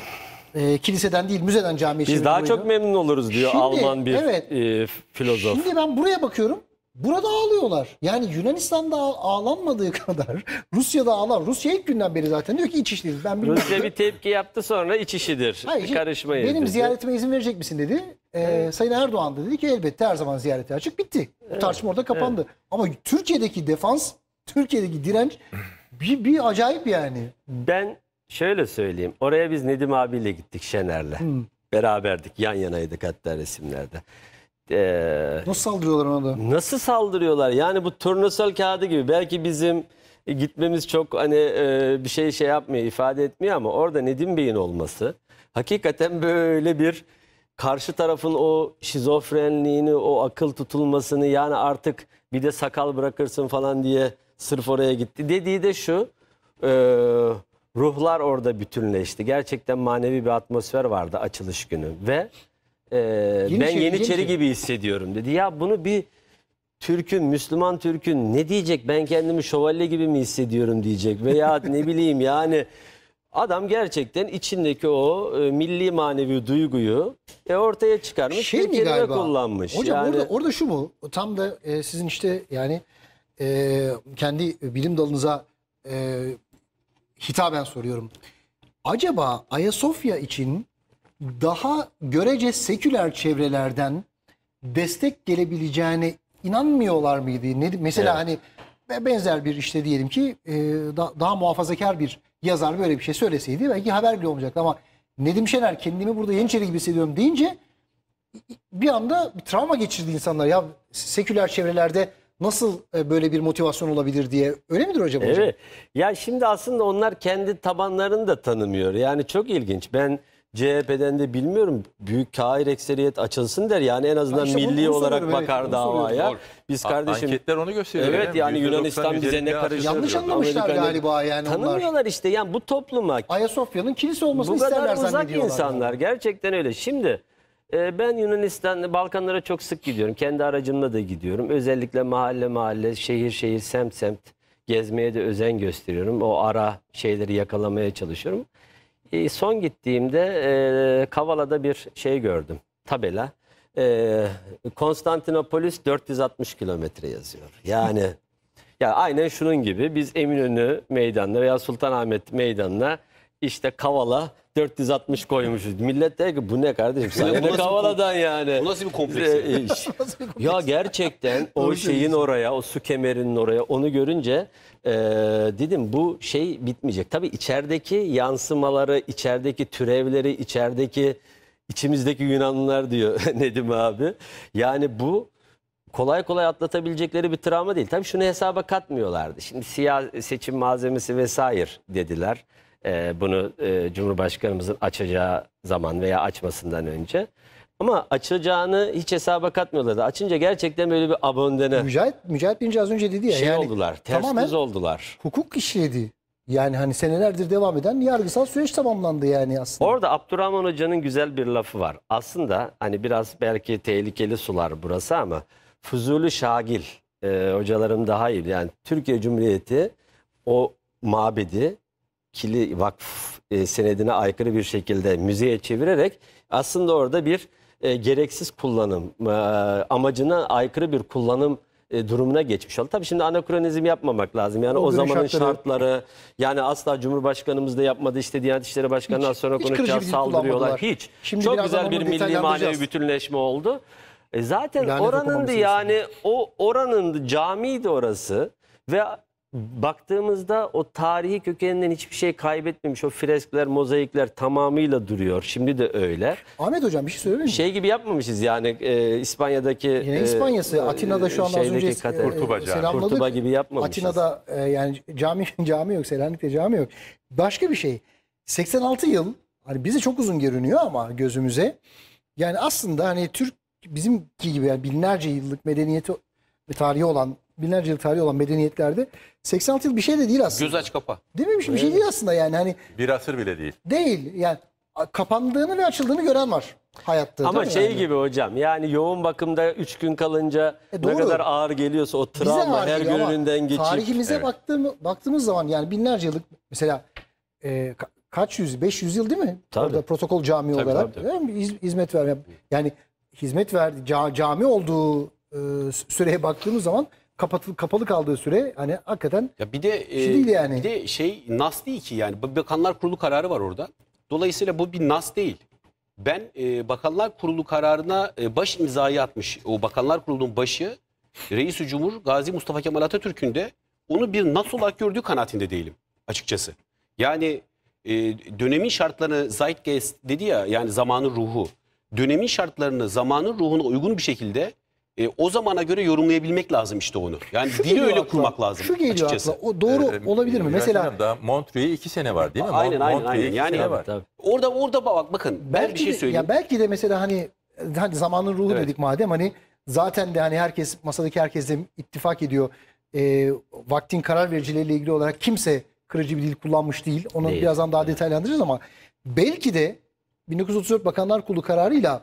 e, kiliseden değil müzeden camiye Biz daha çok memnun oluruz diyor şimdi, Alman bir evet, e, filozof. Şimdi ben buraya bakıyorum. Burada ağlıyorlar. Yani Yunanistan'da ağlanmadığı kadar Rusya'da ağlar. Rusya ilk günden beri zaten diyor ki iç işidir. Ben bilmiyorum. Rusya bir tepki yaptı sonra iç işidir. Hayır, Karışmayın. Benim dedi. ziyaretime izin verecek misin dedi. Ee, evet. Sayın Erdoğan da dedi ki elbette her zaman ziyarete açık. Bitti. Bu tartışma orada kapandı. Evet. Ama Türkiye'deki defans, Türkiye'deki direnç bir, bir acayip yani. Ben şöyle söyleyeyim. Oraya biz Nedim abiyle gittik Şener'le. Hmm. Beraberdik. Yan yanaydık hatta resimlerde. Ee, nasıl saldırıyorlar ona da? Nasıl saldırıyorlar? Yani bu turnusol kağıdı gibi. Belki bizim gitmemiz çok hani e, bir şey şey yapmıyor, ifade etmiyor ama orada Nedim Bey'in olması hakikaten böyle bir karşı tarafın o şizofrenliğini, o akıl tutulmasını yani artık bir de sakal bırakırsın falan diye Sırf oraya gitti. Dediği de şu. E, ruhlar orada bütünleşti. Gerçekten manevi bir atmosfer vardı açılış günü. Ve e, yeni ben şey, Yeniçeri yeni gibi hissediyorum dedi. Ya bunu bir Türk'ün, Müslüman Türk'ün ne diyecek? Ben kendimi şövalye gibi mi hissediyorum diyecek. Veya ne bileyim yani... Adam gerçekten içindeki o e, milli manevi duyguyu e, ortaya çıkarmış şey bir kelime galiba? kullanmış. Hocam yani... orada, orada şu mu? Tam da e, sizin işte yani e, kendi bilim dalınıza e, hitaben soruyorum. Acaba Ayasofya için daha görece seküler çevrelerden destek gelebileceğine inanmıyorlar mıydı? Ne, mesela evet. hani benzer bir işte diyelim ki e, da, daha muhafazakar bir yazar böyle bir şey söyleseydi belki haber bile olmayacaktı ama Nedim Şener kendimi burada Yeniçeri gibi hissediyorum deyince bir anda bir travma geçirdi insanlar. Ya seküler çevrelerde nasıl e, böyle bir motivasyon olabilir diye öyle midir hocam? Evet. Ya şimdi aslında onlar kendi tabanlarını da tanımıyor. Yani çok ilginç. Ben CHP'den de bilmiyorum büyük Kair ekseriyet açılsın der. Yani en azından işte milli bunu olarak soruyorum, bakar evet, davaya. Biz kardeşim anketler onu gösteriyor. Evet yani Yunanistan bize ne karışır? Yanlış anlamışlar Amerika'da galiba yani onlar. Tanımıyorlar işte. Yani bu topluma Ayasofya'nın kilise olmasını isterler zannediyorlar. Bu kadar uzak insanlar yani. gerçekten öyle. Şimdi ee, ben Yunanistan, Balkanlara çok sık gidiyorum. Kendi aracımla da gidiyorum. Özellikle mahalle mahalle, şehir şehir, semt semt gezmeye de özen gösteriyorum. O ara şeyleri yakalamaya çalışıyorum. Ee, son gittiğimde e, Kavala'da bir şey gördüm. Tabela. Ee, Konstantinopolis 460 kilometre yazıyor. Yani ya yani aynen şunun gibi biz Eminönü meydanına veya Sultanahmet meydanına işte kavala 460 koymuşuz. Millet der ki bu ne kardeşim? Sen ne kavaladan yani? Bu nasıl bir kompleks? ya, e, ya gerçekten o şeyin oraya, o su kemerinin oraya onu görünce e, dedim bu şey bitmeyecek. Tabii içerideki yansımaları, içerideki türevleri, içerideki içimizdeki Yunanlılar diyor Nedim abi. Yani bu kolay kolay atlatabilecekleri bir travma değil. Tabii şunu hesaba katmıyorlardı. Şimdi siyah seçim malzemesi vesaire dediler. E, bunu e, Cumhurbaşkanımızın açacağı zaman veya açmasından önce. Ama açacağını hiç hesaba katmıyorlardı. Açınca gerçekten böyle bir abondene Mücahit, Mücahit Birinci az önce dedi ya. şey yani oldular. Ters tamamen oldular. hukuk işledi. Yani hani senelerdir devam eden yargısal süreç tamamlandı yani aslında. Orada Abdurrahman Hoca'nın güzel bir lafı var. Aslında hani biraz belki tehlikeli sular burası ama Fuzuli Şagil e, hocalarım daha iyi. Yani Türkiye Cumhuriyeti o mabedi kili vakf e, senedine aykırı bir şekilde müzeye çevirerek aslında orada bir e, gereksiz kullanım, e, amacına aykırı bir kullanım e, durumuna geçmiş oldu. Tabii şimdi anakronizm yapmamak lazım. Yani o, o zamanın şartları... şartları yani asla Cumhurbaşkanımız da yapmadı işte Diyanet İşleri Başkanı'ndan sonra konuşacağız saldırıyorlar. Hiç. Şimdi Çok güzel bir milli manevi bütünleşme oldu. E zaten yani oranındı yani o oranın camiydi orası ve baktığımızda o tarihi kökeninden hiçbir şey kaybetmemiş. O freskler, mozaikler tamamıyla duruyor. Şimdi de öyle. Ahmet Hocam bir şey söyleyeyim mi? Şey gibi yapmamışız yani e, İspanya'daki... Yine e, İspanya'sı. E, Atina'da şu an az önce e, kate, Kurtuba, selamladık. Kurtuba gibi yapmamışız. Atina'da e, yani cami, cami yok, Selanik'te cami yok. Başka bir şey. 86 yıl hani bizi çok uzun görünüyor ama gözümüze. Yani aslında hani Türk bizimki gibi yani binlerce yıllık medeniyeti tarihi olan binlerce yıl tarihi olan medeniyetlerde 86 yıl bir şey de değil aslında. Göz aç kapa. Değil mi? Bir şey, bir şey değil aslında yani. Hani Bir asır bile değil. değil yani kapandığını ve açıldığını gören var hayatta. Ama şey yani? gibi hocam yani yoğun bakımda 3 gün kalınca E, ne kadar ağır geliyorsa o travma her gününden geçip. Tarihimize Evet. baktığımı- baktığımız zaman yani binlerce yıllık mesela e, kaç yüz, 500 yıl değil mi? Tabii. Orada protokol cami olarak tabii, değil mi? hizmet ver. Yani hizmet verdi, cami olduğu e, süreye baktığımız zaman kapatıl kapalı kaldığı süre hani hakikaten ya bir de şey değil yani. Bir de şey nas değil ki yani Bakanlar Kurulu kararı var orada. Dolayısıyla bu bir nas değil. Ben e, Bakanlar Kurulu kararına e, baş imzayı atmış o Bakanlar Kurulu'nun başı Reis-i Cumhur Gazi Mustafa Kemal Atatürk'ün de onu bir nas olarak gördüğü kanaatinde değilim açıkçası. Yani e, dönemin şartlarını Zeitgeist dedi ya yani zamanın ruhu. Dönemin şartlarını zamanın ruhuna uygun bir şekilde e, o zamana göre yorumlayabilmek lazım işte onu. Yani şu dili öyle akla, kurmak lazım şu geliyor açıkçası. Akla, o doğru ee, olabilir mi? Mesela da Montreux'e iki sene var değil mi? Aynen Mont aynen aynen. Yani tabii, var. Tabii. orada orada bak bakın belki ben bir şey söyleyeyim. De, ya belki de mesela hani hani zamanın ruhu evet. dedik madem hani zaten de hani herkes masadaki herkesle ittifak ediyor. E, vaktin karar vericileriyle ilgili olarak kimse kırıcı bir dil kullanmış değil. Onu değil. birazdan daha detaylandıracağız ama belki de 1934 Bakanlar Kurulu kararıyla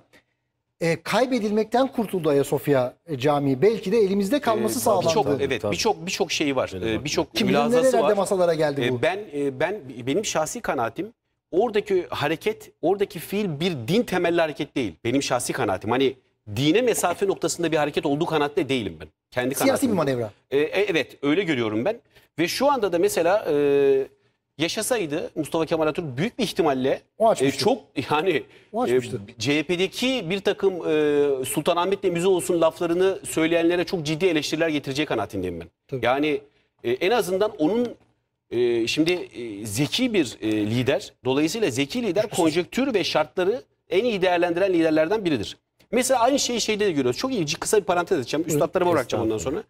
e, kaybedilmekten kurtuldu Ayasofya Camii. Belki de elimizde ee, kalması ee, sağlandı. Birçok evet birçok birçok şeyi var. Ee, birçok mülazası var. masalara geldi ee, bu. Ee, ben e, ben benim şahsi kanaatim oradaki hareket, oradaki fiil bir din temelli hareket değil. Benim şahsi kanaatim. Hani dine mesafe noktasında bir hareket olduğu kanaatte değilim ben. Kendi Siyasi kanaatim. bir manevra. Ee, e, evet öyle görüyorum ben. Ve şu anda da mesela e, yaşasaydı Mustafa Kemal Atatürk büyük bir ihtimalle O açmıştır. E, çok yani O e, CHP'deki bir takım e, Sultanahmet'le müze olsun laflarını söyleyenlere çok ciddi eleştiriler getirecek kanaatindeyim ben. Tabii. Yani e, en azından onun e, şimdi e, zeki bir e, lider. Dolayısıyla zeki lider konjöktür ve şartları en iyi değerlendiren liderlerden biridir. Mesela aynı şeyi şeyde de görüyoruz. Çok ilginç kısa bir parantez açacağım. Üstadlarıma bırakacağım ondan sonra.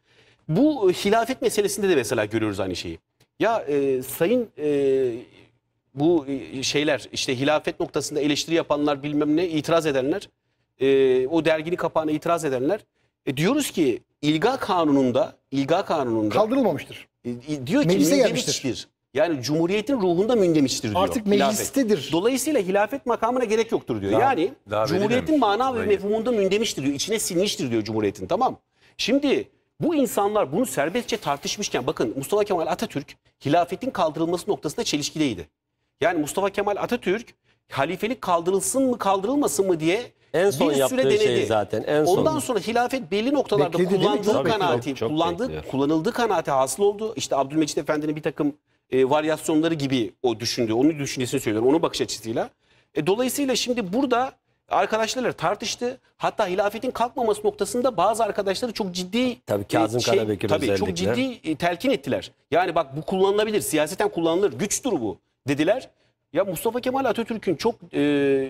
Bu e, hilafet meselesinde de mesela görüyoruz aynı şeyi. Ya e, sayın e, bu e, şeyler işte hilafet noktasında eleştiri yapanlar bilmem ne itiraz edenler e, o derginin kapağına itiraz edenler e, diyoruz ki ilga kanununda ilga kanununda kaldırılmamıştır. E, e diyor ki Meclise gelmiştir. Yani cumhuriyetin ruhunda mündemiştir diyor. Artık meclistedir. Hilafet. Dolayısıyla hilafet makamına gerek yoktur diyor. Daha, yani daha cumhuriyetin mana ve mefhumunda mündemiştir diyor. İçine sinmiştir diyor cumhuriyetin tamam. Şimdi bu insanlar bunu serbestçe tartışmışken bakın Mustafa Kemal Atatürk hilafetin kaldırılması noktasında çelişkideydi. Yani Mustafa Kemal Atatürk halifelik kaldırılsın mı kaldırılmasın mı diye en son bir süre şey denedi. Şey zaten en son. Ondan sonra hilafet belli noktalarda Bekledi, kullandığı kanaati, kullandığı, bekliyor. kullanıldığı kanaati hasıl oldu. İşte Abdülmecit Efendi'nin bir takım e, varyasyonları gibi o düşündü. Onu düşüncesini söylüyor. Onun bakış açısıyla. E, dolayısıyla şimdi burada arkadaşlarıyla tartıştı. Hatta hilafetin kalkmaması noktasında bazı arkadaşları çok ciddi tabii e, Kazım şey, Karabekir tabii çok ciddi e, telkin ettiler. Yani bak bu kullanılabilir, siyaseten kullanılır, güçtür bu dediler. Ya Mustafa Kemal Atatürk'ün çok e,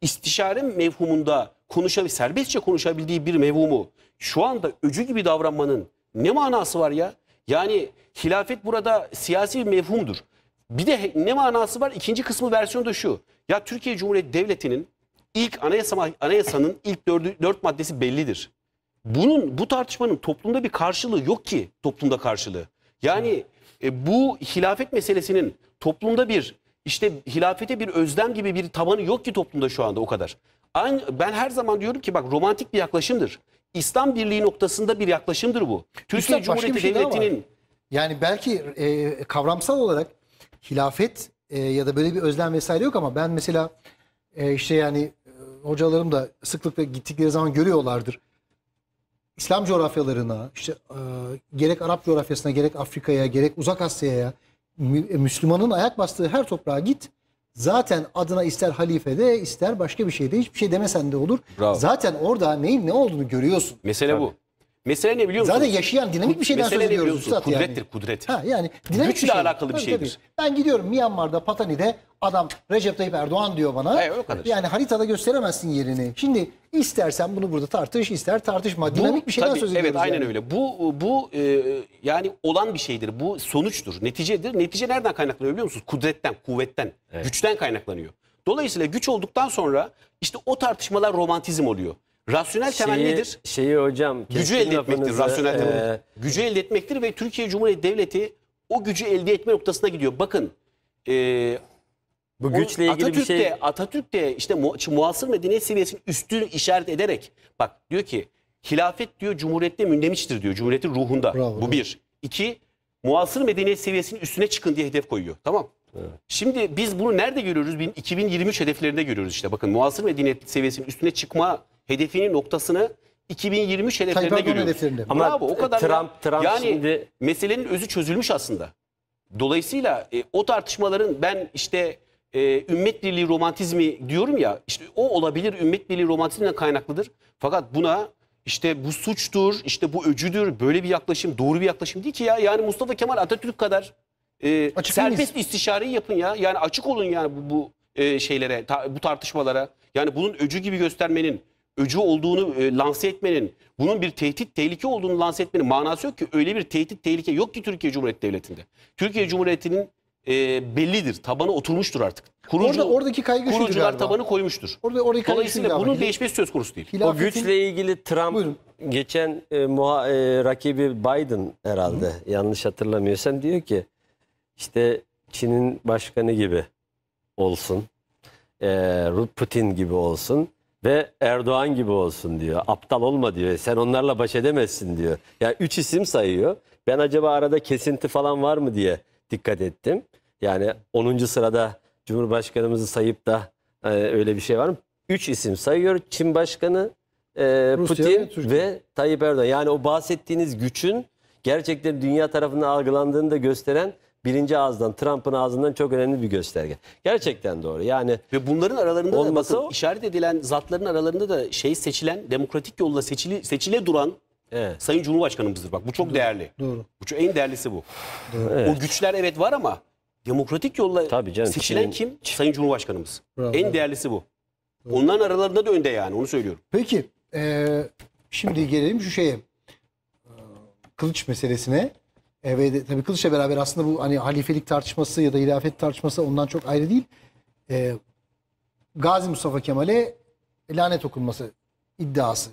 istişare mevhumunda konuşabil, serbestçe konuşabildiği bir mevhumu şu anda öcü gibi davranmanın ne manası var ya? Yani hilafet burada siyasi bir mevhumdur. Bir de ne manası var? İkinci kısmı versiyonu da şu. Ya Türkiye Cumhuriyeti Devleti'nin ilk anayasa, anayasanın ilk dördü, dört maddesi bellidir. Bunun bu tartışmanın toplumda bir karşılığı yok ki toplumda karşılığı. Yani e, bu hilafet meselesinin toplumda bir işte hilafete bir özlem gibi bir tabanı yok ki toplumda şu anda o kadar. Aynı, ben her zaman diyorum ki bak romantik bir yaklaşımdır. İslam birliği noktasında bir yaklaşımdır bu. Türkiye İslam Cumhuriyeti şey Devleti'nin... Yani belki e, kavramsal olarak hilafet e, ya da böyle bir özlem vesaire yok ama ben mesela e, işte yani hocalarım da sıklıkla gittikleri zaman görüyorlardır. İslam coğrafyalarına, işte e, gerek Arap coğrafyasına, gerek Afrika'ya, gerek Uzak Asya'ya, e, Müslümanın ayak bastığı her toprağa git. Zaten adına ister halife de, ister başka bir şey de hiçbir şey demesen de olur. Bravo. Zaten orada neyin ne olduğunu görüyorsun. Mesele Tabii. bu. Mesele ne biliyor musun? Zaten yaşayan dinamik bir şeyden Mesele söz ediyoruz Üstad yani. Kudrettir kudret. Ha, yani dinamik Güçle bir şey. alakalı tabii, bir şeydir. Tabii. Ben gidiyorum Myanmar'da Patani'de adam Recep Tayyip Erdoğan diyor bana. Hayır, o kadar. Yani haritada gösteremezsin yerini. Şimdi istersen bunu burada tartış, ister tartışma. Bu, dinamik bir şeyden tabii, söz ediyoruz. Evet yani. aynen öyle. Bu bu e, yani olan bir şeydir. Bu sonuçtur, neticedir. Netice nereden kaynaklanıyor biliyor musunuz? Kudretten, kuvvetten, evet. güçten kaynaklanıyor. Dolayısıyla güç olduktan sonra işte o tartışmalar romantizm oluyor. Rasyonel temel Şeyi- nedir? Şeyi hocam. Gücü elde etmektir, rasyonel e, temel. Ee, gücü elde etmektir ve Türkiye Cumhuriyeti Devleti o gücü elde etme noktasına gidiyor. Bakın e, bu güçle ilgili Atatürk bir şey. de, Atatürk de işte mu, muasır medeniyet seviyesinin üstünü işaret ederek bak diyor ki hilafet diyor cumhuriyette mündemiştir diyor. Cumhuriyetin ruhunda. Bravo, Bu bir. İki muhasır medeniyet seviyesinin üstüne çıkın diye hedef koyuyor. Tamam. Şimdi biz bunu nerede görüyoruz? Bin- 2023 hedeflerinde görüyoruz işte. Bakın muhasır medeniyet seviyesinin üstüne çıkma hedefinin noktasını 2023 hedeflerine Pentagon görüyoruz. hedeflerinde. Ama Bravo o kadar. Trump, ya. Trump yani şimdi... meselenin özü çözülmüş aslında. Dolayısıyla e, o tartışmaların ben işte e, ümmet birliği romantizmi diyorum ya işte o olabilir ümmet birliği romantizmine kaynaklıdır. Fakat buna işte bu suçtur, işte bu öcüdür, böyle bir yaklaşım doğru bir yaklaşım değil ki ya. Yani Mustafa Kemal Atatürk kadar e, serbest miyiz? istişareyi yapın ya. Yani açık olun yani bu, bu e, şeylere, ta, bu tartışmalara. Yani bunun öcü gibi göstermenin, öcü olduğunu e, lanse etmenin, bunun bir tehdit, tehlike olduğunu lanse etmenin manası yok ki. Öyle bir tehdit, tehlike yok ki Türkiye Cumhuriyeti Devleti'nde. Türkiye Cumhuriyeti'nin e, bellidir, tabanı oturmuştur artık. Kurucu, Orada oradaki kaygı Kurucular galiba. tabanı koymuştur. Orada, oradaki Dolayısıyla bunun değişmesi söz konusu değil. Hilafetin... O güçle ilgili Trump Buyurun. geçen e, muha, e, rakibi Biden herhalde Hı. yanlış hatırlamıyorsam diyor ki işte Çin'in başkanı gibi olsun. E, Putin gibi olsun ve Erdoğan gibi olsun diyor. Aptal olma diyor. Sen onlarla baş edemezsin diyor. Yani üç isim sayıyor. Ben acaba arada kesinti falan var mı diye dikkat ettim. Yani 10. sırada Cumhurbaşkanımızı sayıp da e, öyle bir şey var mı? Üç isim sayıyor. Çin Başkanı, e, Putin ve, ve Tayyip Erdoğan. Yani o bahsettiğiniz gücün gerçekten dünya tarafından algılandığını da gösteren birinci ağızdan Trump'ın ağzından çok önemli bir gösterge. Gerçekten doğru. Yani ve bunların aralarında olmasa da bakın, o, işaret edilen zatların aralarında da şey seçilen demokratik yolla seçili seçile duran Evet. Sayın Cumhurbaşkanımızdır. Bak bu çok doğru, değerli. Doğru. Bu çok en değerlisi bu. Doğru. Evet. O güçler evet var ama demokratik yolla Tabii canım, seçilen kişinin... kim? Sayın Cumhurbaşkanımız. Bravo, en evet. değerlisi bu. Doğru. Onların aralarında da önde yani onu söylüyorum. Peki e, şimdi gelelim şu şeye. Kılıç meselesine. E, ve tabii Kılıç'la beraber aslında bu hani halifelik tartışması ya da hilafet tartışması ondan çok ayrı değil. E, Gazi Mustafa Kemal'e lanet okunması iddiası.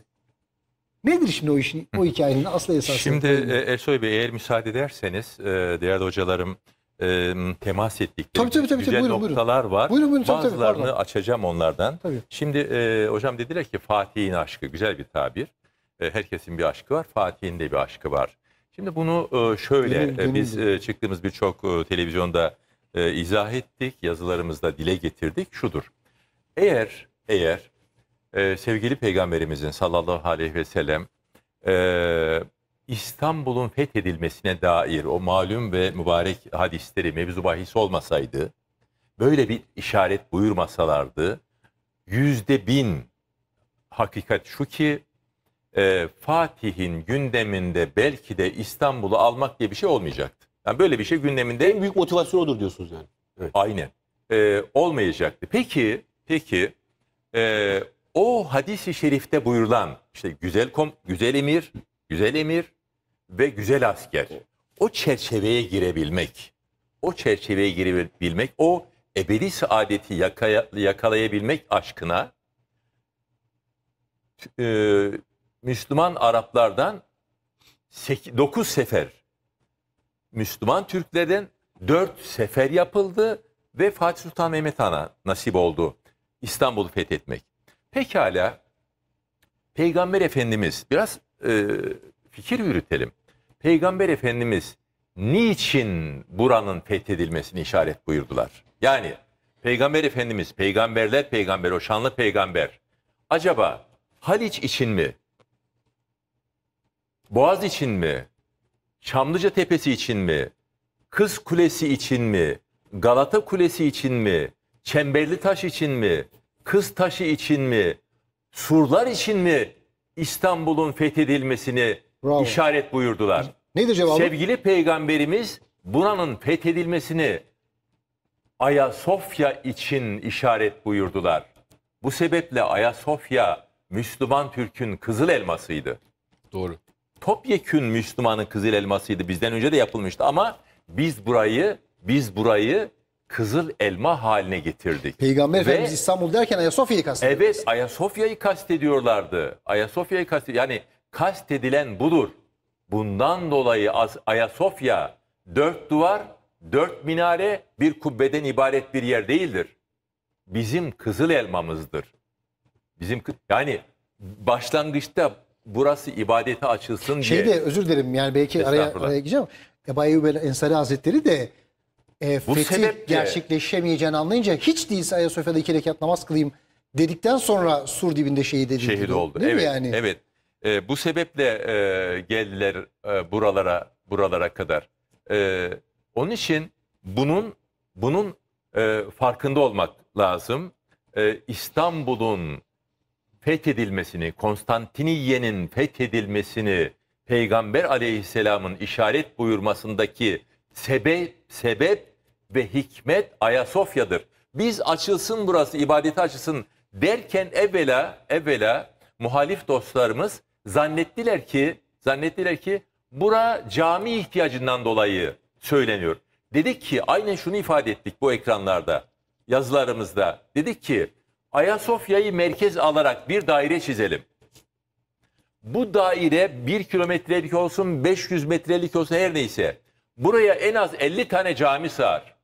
Nedir şimdi o işin, o hikayenin aslı esası? Şimdi e, Ersoy Bey eğer müsaade ederseniz e, değerli hocalarım e, temas ettikleri tabii, tabii, tabii, güzel buyurun, noktalar buyurun. var. Buyurun, buyurun, Bazılarını tabii, pardon. açacağım onlardan. Tabii. Şimdi e, hocam dediler ki Fatih'in aşkı güzel bir tabir. E, herkesin bir aşkı var. Fatih'in de bir aşkı var Şimdi bunu e, şöyle e, biz e, çıktığımız birçok televizyonda izah ettik, yazılarımızda dile getirdik. Şudur. Eğer eğer sevgili peygamberimizin sallallahu aleyhi ve sellem İstanbul'un fethedilmesine dair o malum ve mübarek hadisleri mevzu bahis olmasaydı, böyle bir işaret buyurmasalardı, yüzde bin hakikat şu ki e, Fatih'in gündeminde belki de İstanbul'u almak diye bir şey olmayacaktı. Yani böyle bir şey gündeminde... En büyük motivasyon odur diyorsunuz yani. Evet. Aynen. E, olmayacaktı. Peki, peki e, o hadisi şerifte buyurulan işte güzel kom, güzel emir, güzel emir ve güzel asker. O çerçeveye girebilmek, o çerçeveye girebilmek, o ebedi saadeti yakaya, yakalayabilmek aşkına e, Müslüman Araplardan 9 sefer, Müslüman Türklerden 4 sefer yapıldı ve Fatih Sultan Mehmet Han'a nasip oldu İstanbul'u fethetmek. Pekala Peygamber Efendimiz biraz e, fikir yürütelim. Peygamber Efendimiz niçin buranın fethedilmesini işaret buyurdular? Yani Peygamber Efendimiz, peygamberler Peygamber o şanlı peygamber acaba Haliç için mi Boğaz için mi? Çamlıca Tepesi için mi? Kız Kulesi için mi? Galata Kulesi için mi? Çemberli Taş için mi? Kız Taşı için mi? Surlar için mi İstanbul'un fethedilmesini Bravo. işaret buyurdular? Nedir cevabı? Sevgili peygamberimiz buranın fethedilmesini Ayasofya için işaret buyurdular. Bu sebeple Ayasofya Müslüman Türk'ün kızıl elmasıydı. Doğru topyekün Müslümanın kızıl elmasıydı. Bizden önce de yapılmıştı ama biz burayı biz burayı kızıl elma haline getirdik. Peygamber Ve, Efendimiz İstanbul derken Ayasofya'yı kastediyorlar. Evet Ayasofya'yı kastediyorlardı. Ayasofya'yı kastediyorlardı. Yani kastedilen budur. Bundan dolayı Ayasofya dört duvar, dört minare bir kubbeden ibaret bir yer değildir. Bizim kızıl elmamızdır. Bizim yani başlangıçta burası ibadete açılsın şey diye. Şeyde özür dilerim yani belki araya, araya gireceğim. Ebu Eyyub Ensari Hazretleri de e, Bu fetih sebeple... gerçekleşemeyeceğini anlayınca hiç değilse Ayasofya'da iki rekat namaz kılayım dedikten sonra sur dibinde şehit edildi. Şehit oldu. Değil evet. Mi yani? Evet. E, bu sebeple e, geldiler e, buralara buralara kadar. E, onun için bunun bunun e, farkında olmak lazım. E, İstanbul'un fethedilmesini, Konstantiniyye'nin fethedilmesini Peygamber aleyhisselamın işaret buyurmasındaki sebep, sebep ve hikmet Ayasofya'dır. Biz açılsın burası, ibadete açılsın derken evvela, evvela muhalif dostlarımız zannettiler ki, zannettiler ki bura cami ihtiyacından dolayı söyleniyor. Dedik ki aynen şunu ifade ettik bu ekranlarda, yazılarımızda. Dedik ki Ayasofya'yı merkez alarak bir daire çizelim. Bu daire 1 kilometrelik olsun, 500 metrelik olsun her neyse. Buraya en az 50 tane cami sığar.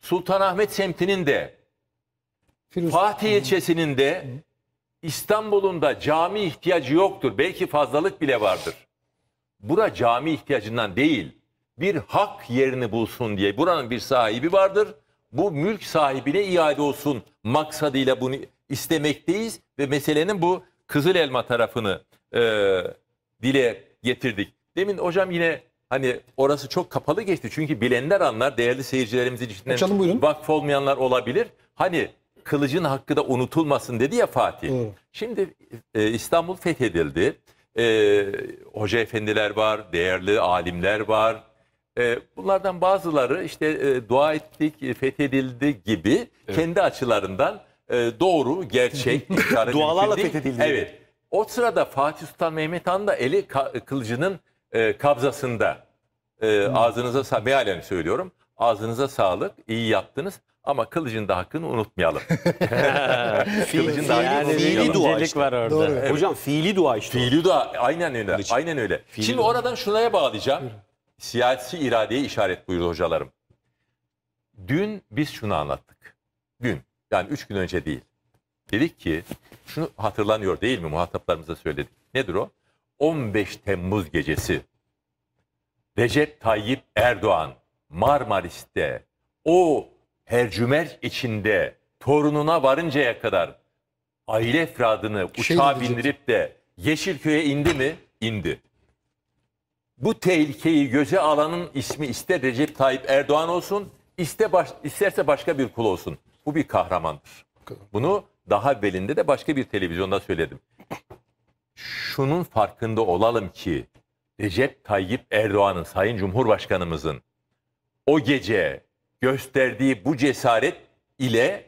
Sultanahmet semtinin de, Firuz. Fatih ilçesinin de, İstanbul'un da cami ihtiyacı yoktur. Belki fazlalık bile vardır. Bura cami ihtiyacından değil, bir hak yerini bulsun diye buranın bir sahibi vardır bu mülk sahibine iade olsun maksadıyla bunu istemekteyiz ve meselenin bu kızıl elma tarafını e, dile getirdik. Demin hocam yine hani orası çok kapalı geçti çünkü bilenler anlar değerli seyircilerimizin içinden Açalım, buyurun. vakf olmayanlar olabilir. Hani kılıcın hakkı da unutulmasın dedi ya Fatih. Hı. Şimdi e, İstanbul fethedildi. E, hoca efendiler var, değerli alimler var, ee, bunlardan bazıları işte e, dua ettik, e, fethedildi gibi evet. kendi açılarından e, doğru, gerçek. Dualarla fethedildi. Evet. O sırada Fatih Sultan Mehmet Han da eli kılıcının kabzasında. Ağzınıza hmm. Ağzınıza, mealen söylüyorum, ağzınıza sağlık, iyi yaptınız. Ama kılıcın da hakkını unutmayalım. kılıcın da hakkını yani fiili dua işte. var orada. Doğru. Evet. Hocam fiili dua işte. Fiili dua aynen öyle. Aynen öyle. Fiili Şimdi dua. oradan şunaya bağlayacağım. Hı siyasi iradeye işaret buyurdu hocalarım. Dün biz şunu anlattık. Dün yani üç gün önce değil. Dedik ki şunu hatırlanıyor değil mi muhataplarımıza söyledik. Nedir o? 15 Temmuz gecesi Recep Tayyip Erdoğan Marmaris'te o hercümer içinde torununa varıncaya kadar aile fradını şey uçağa şey bindirip de Yeşilköy'e indi mi? İndi bu tehlikeyi göze alanın ismi ister Recep Tayyip Erdoğan olsun, iste baş, isterse başka bir kul olsun. Bu bir kahramandır. Bunu daha belinde de başka bir televizyonda söyledim. Şunun farkında olalım ki Recep Tayyip Erdoğan'ın, Sayın Cumhurbaşkanımızın o gece gösterdiği bu cesaret ile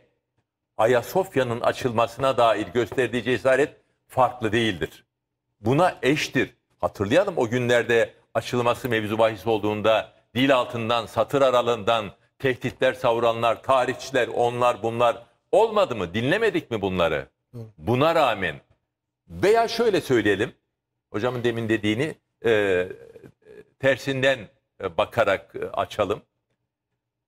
Ayasofya'nın açılmasına dair gösterdiği cesaret farklı değildir. Buna eştir. Hatırlayalım o günlerde açılması mevzu bahis olduğunda dil altından, satır aralığından tehditler savuranlar, tarihçiler, onlar bunlar olmadı mı? Dinlemedik mi bunları? Buna rağmen veya şöyle söyleyelim, hocamın demin dediğini e, tersinden e, bakarak e, açalım.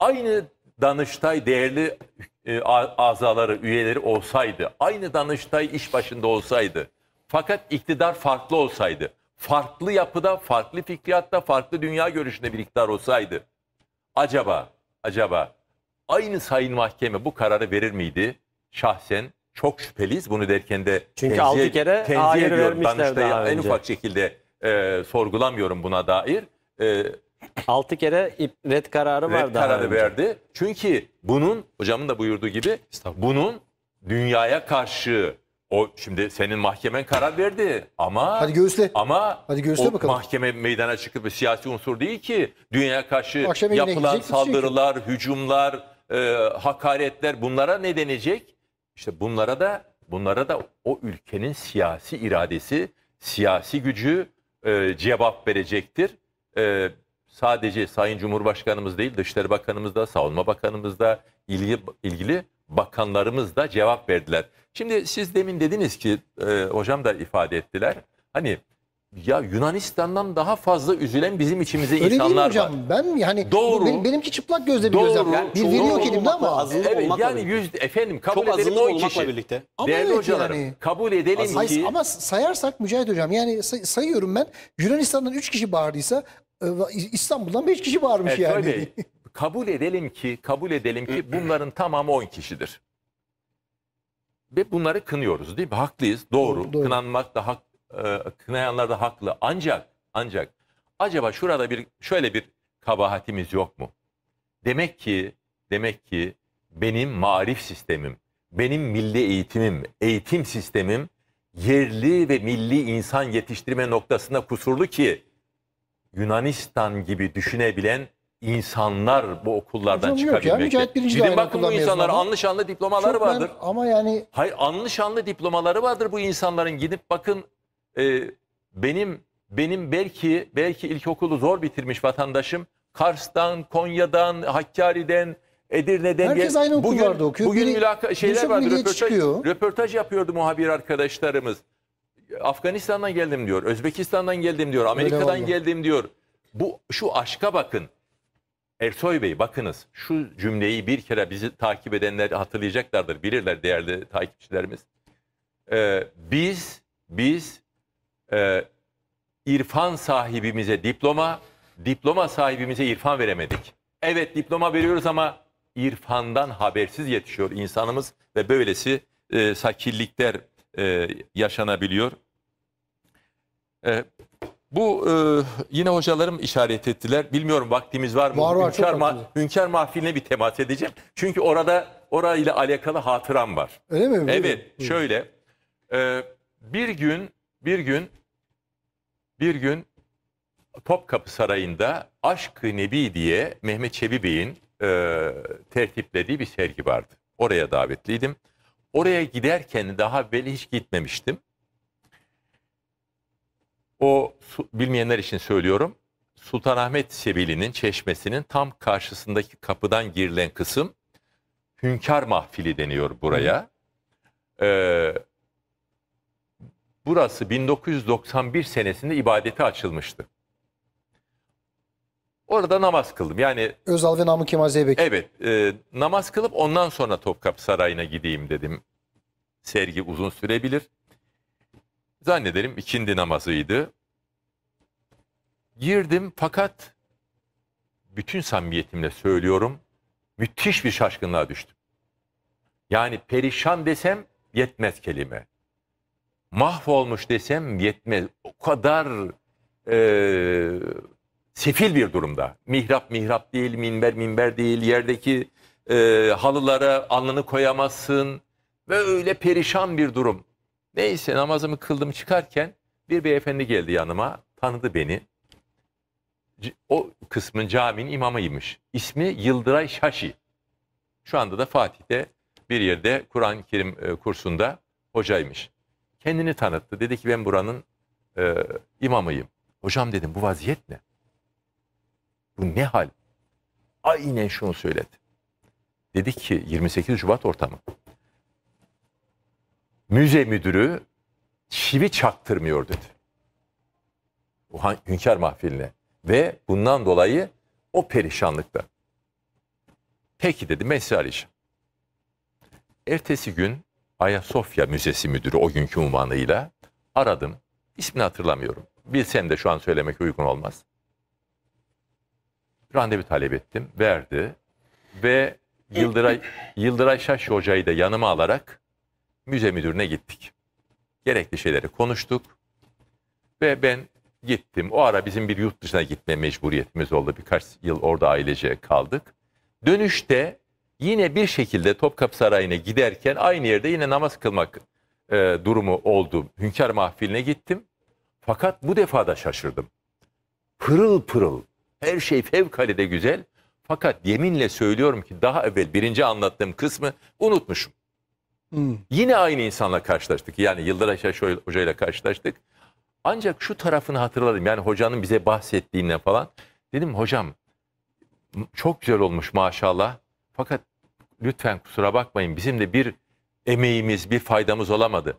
Aynı Danıştay değerli e, azaları, üyeleri olsaydı, aynı Danıştay iş başında olsaydı, fakat iktidar farklı olsaydı, farklı yapıda, farklı fikriyatta, farklı dünya görüşünde bir iktidar olsaydı acaba, acaba aynı sayın mahkeme bu kararı verir miydi? Şahsen çok şüpheliyiz bunu derken de Çünkü tenzih, altı kere tenzih ediyorum. Danıştay'ı en önce. ufak şekilde e, sorgulamıyorum buna dair. E, 6 kere red kararı red daha kararı önce. verdi. Çünkü bunun hocamın da buyurduğu gibi bunun dünyaya karşı o şimdi senin mahkemen karar verdi ama Hadi göğüsle. ama Hadi göğüsle o bakalım. mahkeme meydana çıkıp bir siyasi unsur değil ki dünya karşı Akşam yapılan gidecek misin saldırılar, hücumlar, e, hakaretler bunlara ne denecek? İşte bunlara da bunlara da o ülkenin siyasi iradesi, siyasi gücü e, cevap verecektir. E, sadece Sayın Cumhurbaşkanımız değil, Dışişleri Bakanımız da, Savunma Bakanımız da ilgili ilgili bakanlarımız da cevap verdiler. Şimdi siz demin dediniz ki e, hocam da ifade ettiler. Hani ya Yunanistan'dan daha fazla üzülen bizim içimizde Öyle insanlar değil hocam. Ben yani doğru, benim, benimki çıplak gözle bir gözlem. Yani bir veri yok ama. Azınlık evet, olmakla yani yüz, efendim kabul Çok edelim 10 kişi. Birlikte. Ama Değerli evet hocalarım yani. kabul edelim Azınlık. ki. Ama sayarsak Mücahit hocam yani say sayıyorum ben Yunanistan'dan 3 kişi bağırdıysa e, İstanbul'dan 5 kişi bağırmış evet, yani. Tabii kabul edelim ki kabul edelim ki bunların tamamı 10 kişidir. Ve bunları kınıyoruz değil mi? Haklıyız. Doğru. doğru. Kınanmak da hak e, kınayanlar da haklı. Ancak ancak acaba şurada bir şöyle bir kabahatimiz yok mu? Demek ki demek ki benim marif sistemim, benim milli eğitimim, eğitim sistemim yerli ve milli insan yetiştirme noktasında kusurlu ki Yunanistan gibi düşünebilen insanlar bu okullardan Hocam yok çıkabilmek. Mücahit birinci Gidin bakın bu insanlar adam. anlı şanlı diplomaları Çok ben- vardır. ama yani Hayır anlı şanlı diplomaları vardır bu insanların. Gidip bakın e, benim benim belki belki ilkokulu zor bitirmiş vatandaşım Kars'tan, Konya'dan, Hakkari'den, Edirne'den Herkes gel- aynı bugün, okuyor. Bugün Biri mülaka şeyler Birçok vardı. Röportaj, çıkıyor. röportaj yapıyordu muhabir arkadaşlarımız. Afganistan'dan geldim diyor. Özbekistan'dan geldim diyor. Amerika'dan geldim diyor. Bu şu aşka bakın. Ersoy Bey bakınız şu cümleyi bir kere bizi takip edenler hatırlayacaklardır, bilirler değerli takipçilerimiz. Ee, biz, biz e, irfan sahibimize diploma, diploma sahibimize irfan veremedik. Evet diploma veriyoruz ama irfandan habersiz yetişiyor insanımız ve böylesi e, sakillikler e, yaşanabiliyor. E, bu e, yine hocalarım işaret ettiler. Bilmiyorum vaktimiz var mı? Var, var, Hünkar, ma Hünkar Mahfili'ne bir temas edeceğim. Çünkü orada orayla alakalı hatıram var. Öyle mi? Evet. Buyurun. Şöyle. E, bir gün bir gün bir gün Topkapı Sarayı'nda Aşk-ı Nebi diye Mehmet Çebi Bey'in e, tertiplediği bir sergi vardı. Oraya davetliydim. Oraya giderken daha evvel hiç gitmemiştim. O bilmeyenler için söylüyorum. Sultanahmet Sebili'nin çeşmesinin tam karşısındaki kapıdan girilen kısım Hünkar Mahfili deniyor buraya. Ee, burası 1991 senesinde ibadete açılmıştı. Orada namaz kıldım. Yani Özal ve Namık Kemal Zeybek. Evet. E, namaz kılıp ondan sonra Topkapı Sarayı'na gideyim dedim. Sergi uzun sürebilir. Zannedelim ikindi namazıydı. Girdim fakat bütün samimiyetimle söylüyorum müthiş bir şaşkınlığa düştüm. Yani perişan desem yetmez kelime. Mahvolmuş desem yetmez. O kadar e, sefil bir durumda. Mihrap mihrap değil, minber minber değil. Yerdeki e, halılara alnını koyamazsın. Ve öyle perişan bir durum. Neyse namazımı kıldım çıkarken bir beyefendi geldi yanıma. Tanıdı beni. O kısmın caminin imamıymış. İsmi Yıldıray Şaşi. Şu anda da Fatih'te bir yerde Kur'an-ı Kerim e, kursunda hocaymış. Kendini tanıttı. Dedi ki ben buranın e, imamıyım. Hocam dedim bu vaziyet ne? Bu ne hal? Aynen şunu söyledi. Dedi ki 28 Şubat ortamı müze müdürü çivi çaktırmıyor dedi. O Hünkar mahfiline. Ve bundan dolayı o perişanlıkta. Peki dedi mesai için. Ertesi gün Ayasofya Müzesi Müdürü o günkü unvanıyla aradım. İsmini hatırlamıyorum. Bilsem de şu an söylemek uygun olmaz. Randevu talep ettim. Verdi. Ve Yıldıray, Yıldıray Şaş Hoca'yı da yanıma alarak müze müdürüne gittik. Gerekli şeyleri konuştuk. Ve ben gittim. O ara bizim bir yurt dışına gitme mecburiyetimiz oldu. Birkaç yıl orada ailece kaldık. Dönüşte yine bir şekilde Topkapı Sarayı'na giderken aynı yerde yine namaz kılmak e, durumu oldu. Hünkar mahfiline gittim. Fakat bu defa da şaşırdım. Pırıl pırıl. Her şey fevkalade güzel. Fakat yeminle söylüyorum ki daha evvel birinci anlattığım kısmı unutmuşum. Hmm. Yine aynı insanla karşılaştık. Yani Yıldır Aşağı Hoca ile karşılaştık. Ancak şu tarafını hatırladım. Yani hocanın bize bahsettiğine falan. Dedim hocam çok güzel olmuş maşallah. Fakat lütfen kusura bakmayın bizim de bir emeğimiz, bir faydamız olamadı.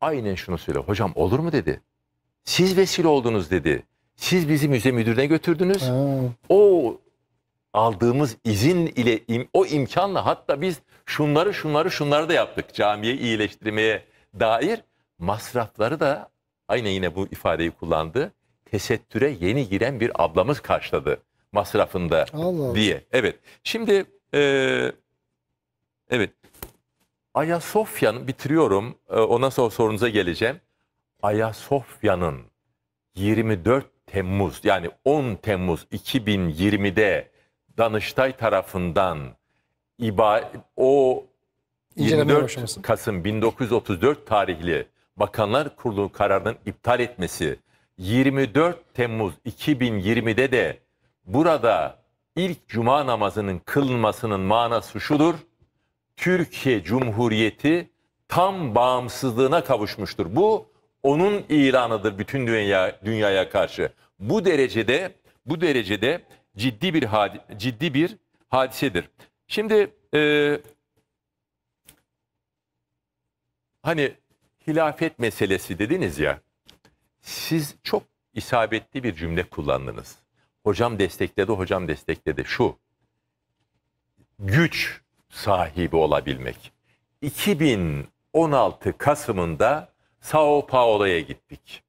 Aynen şunu söyle. Hocam olur mu dedi. Siz vesile oldunuz dedi. Siz bizi müze müdürüne götürdünüz. Ha. O aldığımız izin ile o imkanla hatta biz şunları şunları şunları da yaptık camiye iyileştirmeye dair masrafları da aynı yine bu ifadeyi kullandı. Tesettüre yeni giren bir ablamız karşıladı masrafında Allah diye. Evet. Şimdi e, evet Ayasofya'nın bitiriyorum. E, ondan sonra sorunuza geleceğim. Ayasofya'nın 24 Temmuz yani 10 Temmuz 2020'de Danıştay tarafından İba o 24 Kasım 1934 tarihli Bakanlar Kurulu kararının iptal etmesi 24 Temmuz 2020'de de burada ilk cuma namazının kılınmasının manası şudur. Türkiye Cumhuriyeti tam bağımsızlığına kavuşmuştur. Bu onun ilanıdır bütün dünya dünyaya karşı. Bu derecede bu derecede ciddi bir ciddi bir hadisedir. Şimdi e, hani hilafet meselesi dediniz ya. Siz çok isabetli bir cümle kullandınız. Hocam destekledi, hocam destekledi. Şu, güç sahibi olabilmek. 2016 Kasım'ında Sao Paulo'ya gittik.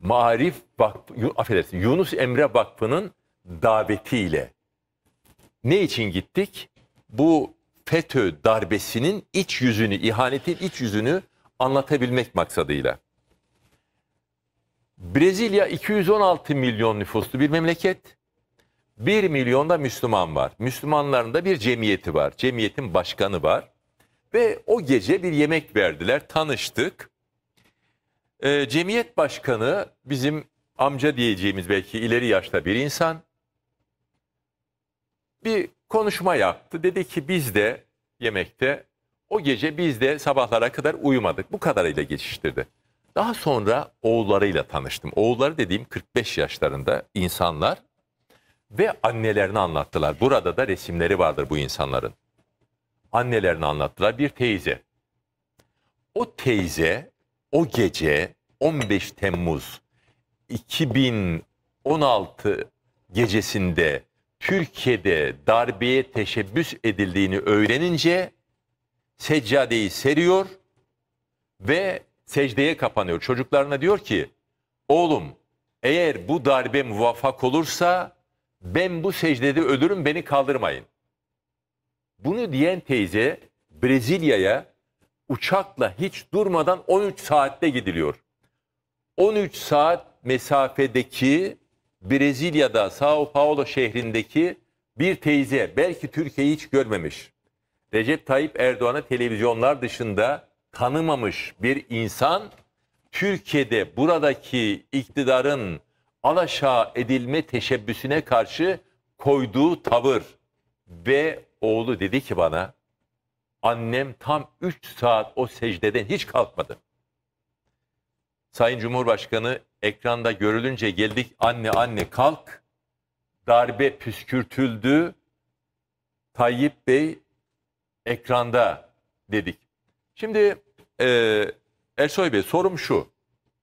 Marif Vakfı, affedersin, Yunus Emre Vakfı'nın davetiyle. Ne için gittik? bu FETÖ darbesinin iç yüzünü, ihanetin iç yüzünü anlatabilmek maksadıyla. Brezilya 216 milyon nüfuslu bir memleket. 1 milyonda Müslüman var. Müslümanların da bir cemiyeti var. Cemiyetin başkanı var. Ve o gece bir yemek verdiler, tanıştık. E, cemiyet başkanı bizim amca diyeceğimiz belki ileri yaşta bir insan. Bir konuşma yaptı. Dedi ki biz de yemekte o gece biz de sabahlara kadar uyumadık. Bu kadarıyla geçiştirdi. Daha sonra oğullarıyla tanıştım. Oğulları dediğim 45 yaşlarında insanlar ve annelerini anlattılar. Burada da resimleri vardır bu insanların. Annelerini anlattılar. Bir teyze. O teyze o gece 15 Temmuz 2016 gecesinde Türkiye'de darbeye teşebbüs edildiğini öğrenince seccadeyi seriyor ve secdeye kapanıyor. Çocuklarına diyor ki oğlum eğer bu darbe muvaffak olursa ben bu secdede ölürüm beni kaldırmayın. Bunu diyen teyze Brezilya'ya uçakla hiç durmadan 13 saatte gidiliyor. 13 saat mesafedeki Brezilya'da Sao Paulo şehrindeki bir teyze belki Türkiye'yi hiç görmemiş. Recep Tayyip Erdoğan'ı televizyonlar dışında tanımamış bir insan Türkiye'de buradaki iktidarın alaşağı edilme teşebbüsüne karşı koyduğu tavır ve oğlu dedi ki bana annem tam 3 saat o secdeden hiç kalkmadı. Sayın Cumhurbaşkanı ekranda görülünce geldik anne anne kalk darbe püskürtüldü Tayyip Bey ekranda dedik. Şimdi e, Ersoy Bey sorum şu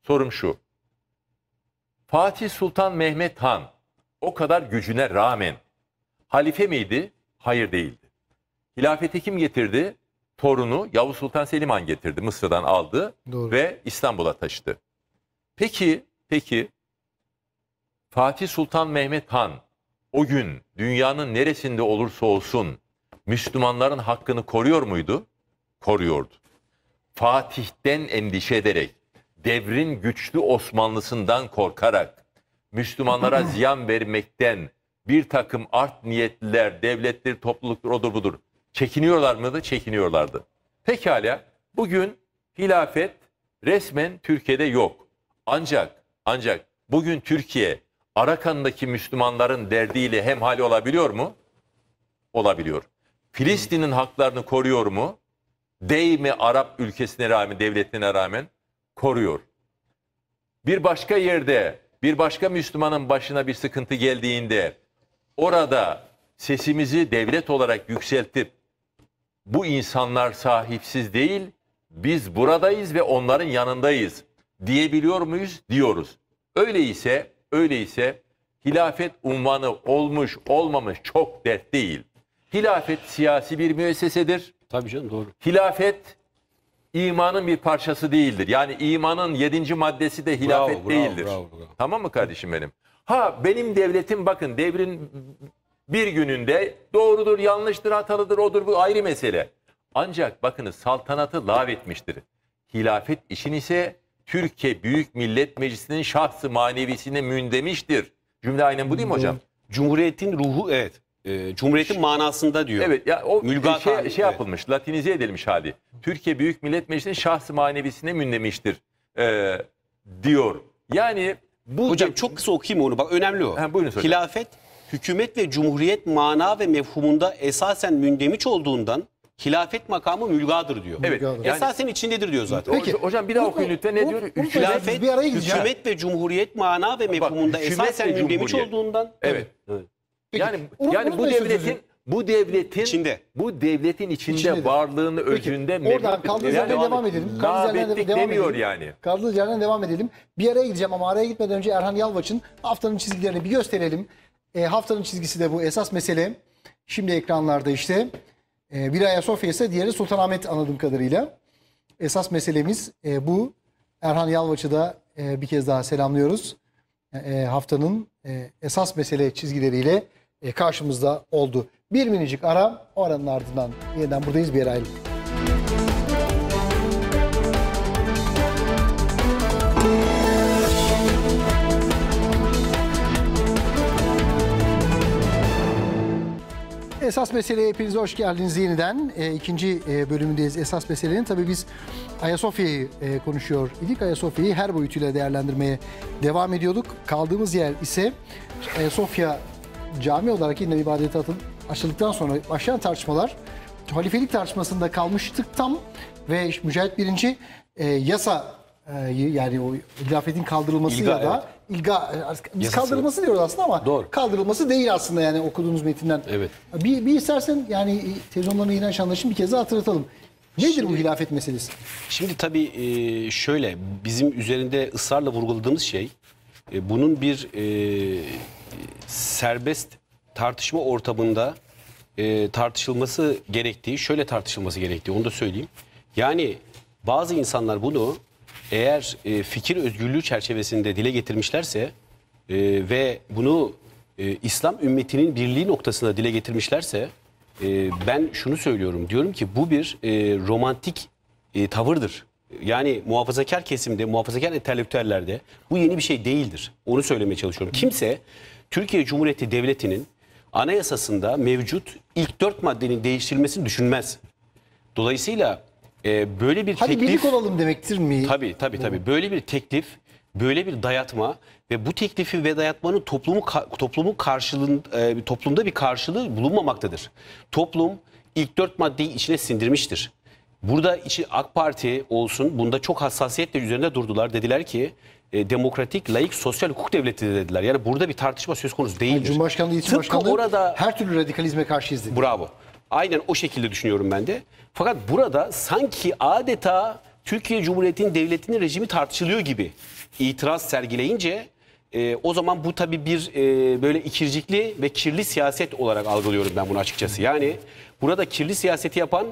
sorum şu Fatih Sultan Mehmet Han o kadar gücüne rağmen halife miydi? Hayır değildi. Hilafeti kim getirdi? Torunu Yavuz Sultan Selim Han getirdi. Mısır'dan aldı Doğru. ve İstanbul'a taşıdı. Peki Peki Fatih Sultan Mehmet Han o gün dünyanın neresinde olursa olsun Müslümanların hakkını koruyor muydu? Koruyordu. Fatih'ten endişe ederek, devrin güçlü Osmanlısından korkarak, Müslümanlara ziyan vermekten bir takım art niyetliler, devletleri, topluluklar odur budur. Çekiniyorlar mıydı? Çekiniyorlardı. Pekala bugün hilafet resmen Türkiye'de yok. Ancak ancak bugün Türkiye Arakan'daki Müslümanların derdiyle hem hemhal olabiliyor mu? Olabiliyor. Filistin'in haklarını koruyor mu? Değil mi? Arap ülkesine rağmen, devletine rağmen koruyor. Bir başka yerde, bir başka Müslümanın başına bir sıkıntı geldiğinde orada sesimizi devlet olarak yükseltip bu insanlar sahipsiz değil, biz buradayız ve onların yanındayız diyebiliyor muyuz? Diyoruz. Öyleyse, öyleyse hilafet unvanı olmuş olmamış çok dert değil. Hilafet siyasi bir müessesedir. Tabii canım doğru. Hilafet imanın bir parçası değildir. Yani imanın yedinci maddesi de hilafet bravo, bravo, değildir. Bravo, bravo. Tamam mı kardeşim benim? Ha benim devletim bakın devrin bir gününde doğrudur, yanlıştır, hatalıdır, odur bu ayrı mesele. Ancak bakınız saltanatı lağvetmiştir. Hilafet işin ise Türkiye Büyük Millet Meclisi'nin şahsı manevisine mündemiştir. Cümle aynen bu değil mi hocam? Cumhuriyetin ruhu evet. E, Cumhuriyetin manasında diyor. Evet ya o Mülgat şey, şey yapılmış, evet. latinize edilmiş hali. Türkiye Büyük Millet Meclisi'nin şahsı manevisine mündemiştir e, diyor. Yani bu Hocam çok kısa okuyayım onu. Bak önemli o. Ha, Hilafet hükümet ve cumhuriyet mana ve mefhumunda esasen mündemiş olduğundan hilafet makamı mülgadır diyor. Evet. Mülgadır. Yani- Esasen içindedir diyor zaten. Peki. Hocam bir daha okuyun lütfen. Ne diyor? Unutmayın, Üç- Hilafet, bir araya hükümet ve cumhuriyet mana ve mefhumunda esasen mündemiş cumhuriyet. olduğundan Evet. Peki, Yani unut- yani bu devletin bu devletin İçinde. bu devletin içinde, İçindedir. varlığını özünde Oradan mevcut- kaldığınız yerden devam edelim. Kaldığınız yerden devam edelim. yani. Kaldığınız yerden devam edelim. Bir araya gideceğim ama araya gitmeden önce Erhan Yalvaç'ın haftanın çizgilerini bir gösterelim. E, haftanın çizgisi de bu esas mesele. Şimdi ekranlarda işte. E, ee, biri Ayasofya ise diğeri Sultanahmet anladığım kadarıyla. Esas meselemiz e, bu. Erhan Yalvaç'ı da e, bir kez daha selamlıyoruz. E, haftanın esas mesele çizgileriyle karşımızda oldu. Bir minicik ara, o aranın ardından yeniden buradayız bir ayrılık. Esas meseleye hepiniz hoş geldiniz yeniden. E, ikinci e, bölümündeyiz esas meselenin. Tabii biz Ayasofya'yı e, konuşuyor idik. Ayasofya'yı her boyutuyla değerlendirmeye devam ediyorduk. Kaldığımız yer ise Ayasofya cami olarak yine ibadete atın, açıldıktan sonra başlayan tartışmalar halifelik tartışmasında kalmıştık tam ve Mücahit Birinci e, yasa e, yani o hilafetin kaldırılması İlga, da evet ilga biz kaldırılması diyoruz aslında ama Doğru. kaldırılması değil aslında yani okuduğunuz metinden. Evet. Bir, bir istersen yani televizyonlarına inen şanlaşın bir kez daha hatırlatalım. Nedir şimdi, bu hilafet meselesi? Şimdi tabii e, şöyle bizim üzerinde ısrarla vurguladığımız şey e, bunun bir e, serbest tartışma ortamında tartışılması gerektiği, şöyle tartışılması gerektiği onu da söyleyeyim. Yani bazı insanlar bunu eğer e, fikir özgürlüğü çerçevesinde dile getirmişlerse e, ve bunu e, İslam ümmetinin birliği noktasında dile getirmişlerse e, ben şunu söylüyorum. Diyorum ki bu bir e, romantik e, tavırdır. Yani muhafazakar kesimde, muhafazakar entelektüellerde bu yeni bir şey değildir. Onu söylemeye çalışıyorum. Kimse Türkiye Cumhuriyeti Devleti'nin anayasasında mevcut ilk dört maddenin değiştirilmesini düşünmez. Dolayısıyla e, böyle bir Hadi teklif... olalım demektir mi? Tabii tabii tabii. Böyle bir teklif, böyle bir dayatma ve bu teklifi ve dayatmanın toplumu toplumu karşılığın e, toplumda bir karşılığı bulunmamaktadır. Toplum ilk dört maddeyi içine sindirmiştir. Burada içi AK Parti olsun bunda çok hassasiyetle üzerinde durdular. Dediler ki e, demokratik, layık, sosyal hukuk devleti dediler. Yani burada bir tartışma söz konusu değildir. Yani Cumhurbaşkanlığı, İçin orada, her türlü radikalizme karşıyız dedi. Bravo. Aynen o şekilde düşünüyorum ben de. Fakat burada sanki adeta Türkiye Cumhuriyeti'nin devletinin rejimi tartışılıyor gibi itiraz sergileyince e, o zaman bu tabii bir e, böyle ikircikli ve kirli siyaset olarak algılıyorum ben bunu açıkçası. Yani burada kirli siyaseti yapan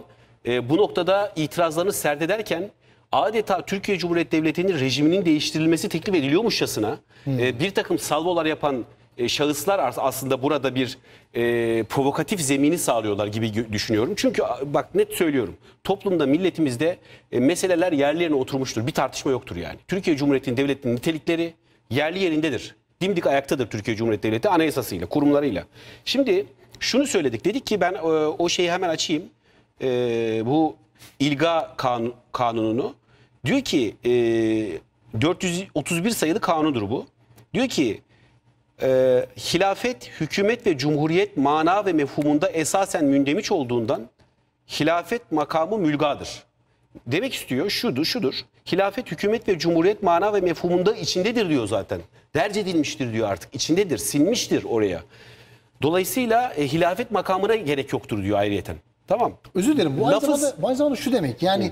e, bu noktada itirazlarını serdederken adeta Türkiye Cumhuriyeti Devleti'nin rejiminin değiştirilmesi teklif ediliyormuşçasına hmm. e, bir takım salvolar yapan e, şahıslar aslında burada bir e, provokatif zemini sağlıyorlar gibi düşünüyorum. Çünkü bak net söylüyorum. Toplumda milletimizde e, meseleler yerlerine oturmuştur. Bir tartışma yoktur yani. Türkiye Cumhuriyeti'nin devletinin nitelikleri yerli yerindedir. Dimdik ayaktadır Türkiye Cumhuriyeti Devleti anayasasıyla, kurumlarıyla. Şimdi şunu söyledik. Dedik ki ben e, o şeyi hemen açayım. E, bu ilga kanun, kanununu. Diyor ki e, 431 sayılı kanundur bu. Diyor ki e, hilafet, hükümet ve cumhuriyet mana ve mefhumunda esasen mündemiş olduğundan hilafet makamı mülgadır. Demek istiyor şudur, şudur. Hilafet, hükümet ve cumhuriyet mana ve mefhumunda içindedir diyor zaten. Derc edilmiştir diyor artık. İçindedir, silmiştir oraya. Dolayısıyla e, hilafet makamına gerek yoktur diyor ayrıyeten. Tamam. Özür dilerim. Bu Lafız... aynı, zamanda, bu aynı şu demek. Yani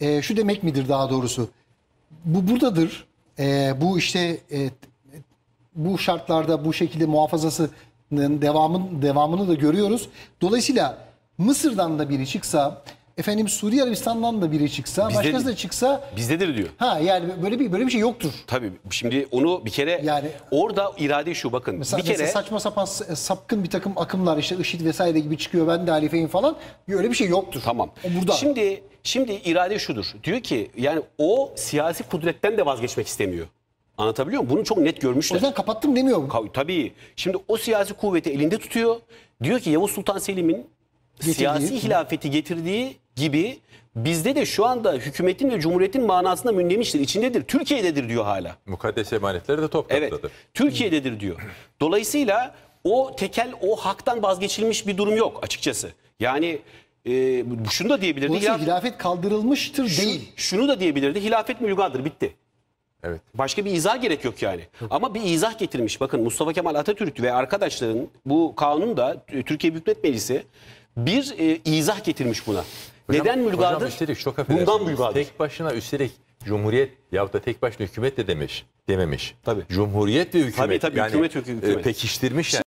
e, şu demek midir daha doğrusu? Bu buradadır. E, bu işte e, bu şartlarda bu şekilde muhafazasının devamın, devamını da görüyoruz. Dolayısıyla Mısır'dan da biri çıksa efendim Suriye Arabistan'dan da biri çıksa, bizde, başkası da çıksa bizdedir diyor. Ha yani böyle bir böyle bir şey yoktur. Tabii şimdi onu bir kere yani orada irade şu bakın. Mesela, bir kere mesela saçma sapan sapkın bir takım akımlar işte IŞİD vesaire gibi çıkıyor ben de halifeyim falan. böyle bir şey yoktur. Tamam. O burada. Şimdi şimdi irade şudur. Diyor ki yani o siyasi kudretten de vazgeçmek istemiyor. Anlatabiliyor muyum? Bunu çok net görmüşler. O yüzden kapattım demiyor. mu? tabii. Şimdi o siyasi kuvveti elinde tutuyor. Diyor ki Yavuz Sultan Selim'in siyasi hilafeti getirdiği gibi bizde de şu anda hükümetin ve cumhuriyetin manasında münlemiştir. İçindedir. Türkiye'dedir diyor hala. Mukaddes emanetleri de topraktadır. Evet. Türkiye'dedir diyor. Dolayısıyla o tekel, o haktan vazgeçilmiş bir durum yok açıkçası. Yani e, şunu da diyebilirdi. Hilafet kaldırılmıştır şu, değil. Şunu da diyebilirdi. Hilafet mülgadır bitti. Evet. Başka bir izah gerek yok yani. Ama bir izah getirmiş. Bakın Mustafa Kemal Atatürk ve arkadaşların bu kanun da Türkiye Büyük Millet Meclisi bir e, izah getirmiş buna. Hocam, Neden mülgadır? Hocam çok Bundan mülgadır. Tek başına üstelik Cumhuriyet ya da tek başına hükümet de demiş, dememiş. Tabii. Cumhuriyet ve hükümet. Tabii tabii yani, hükümet, hükümet. E, pekiştirmiş yani.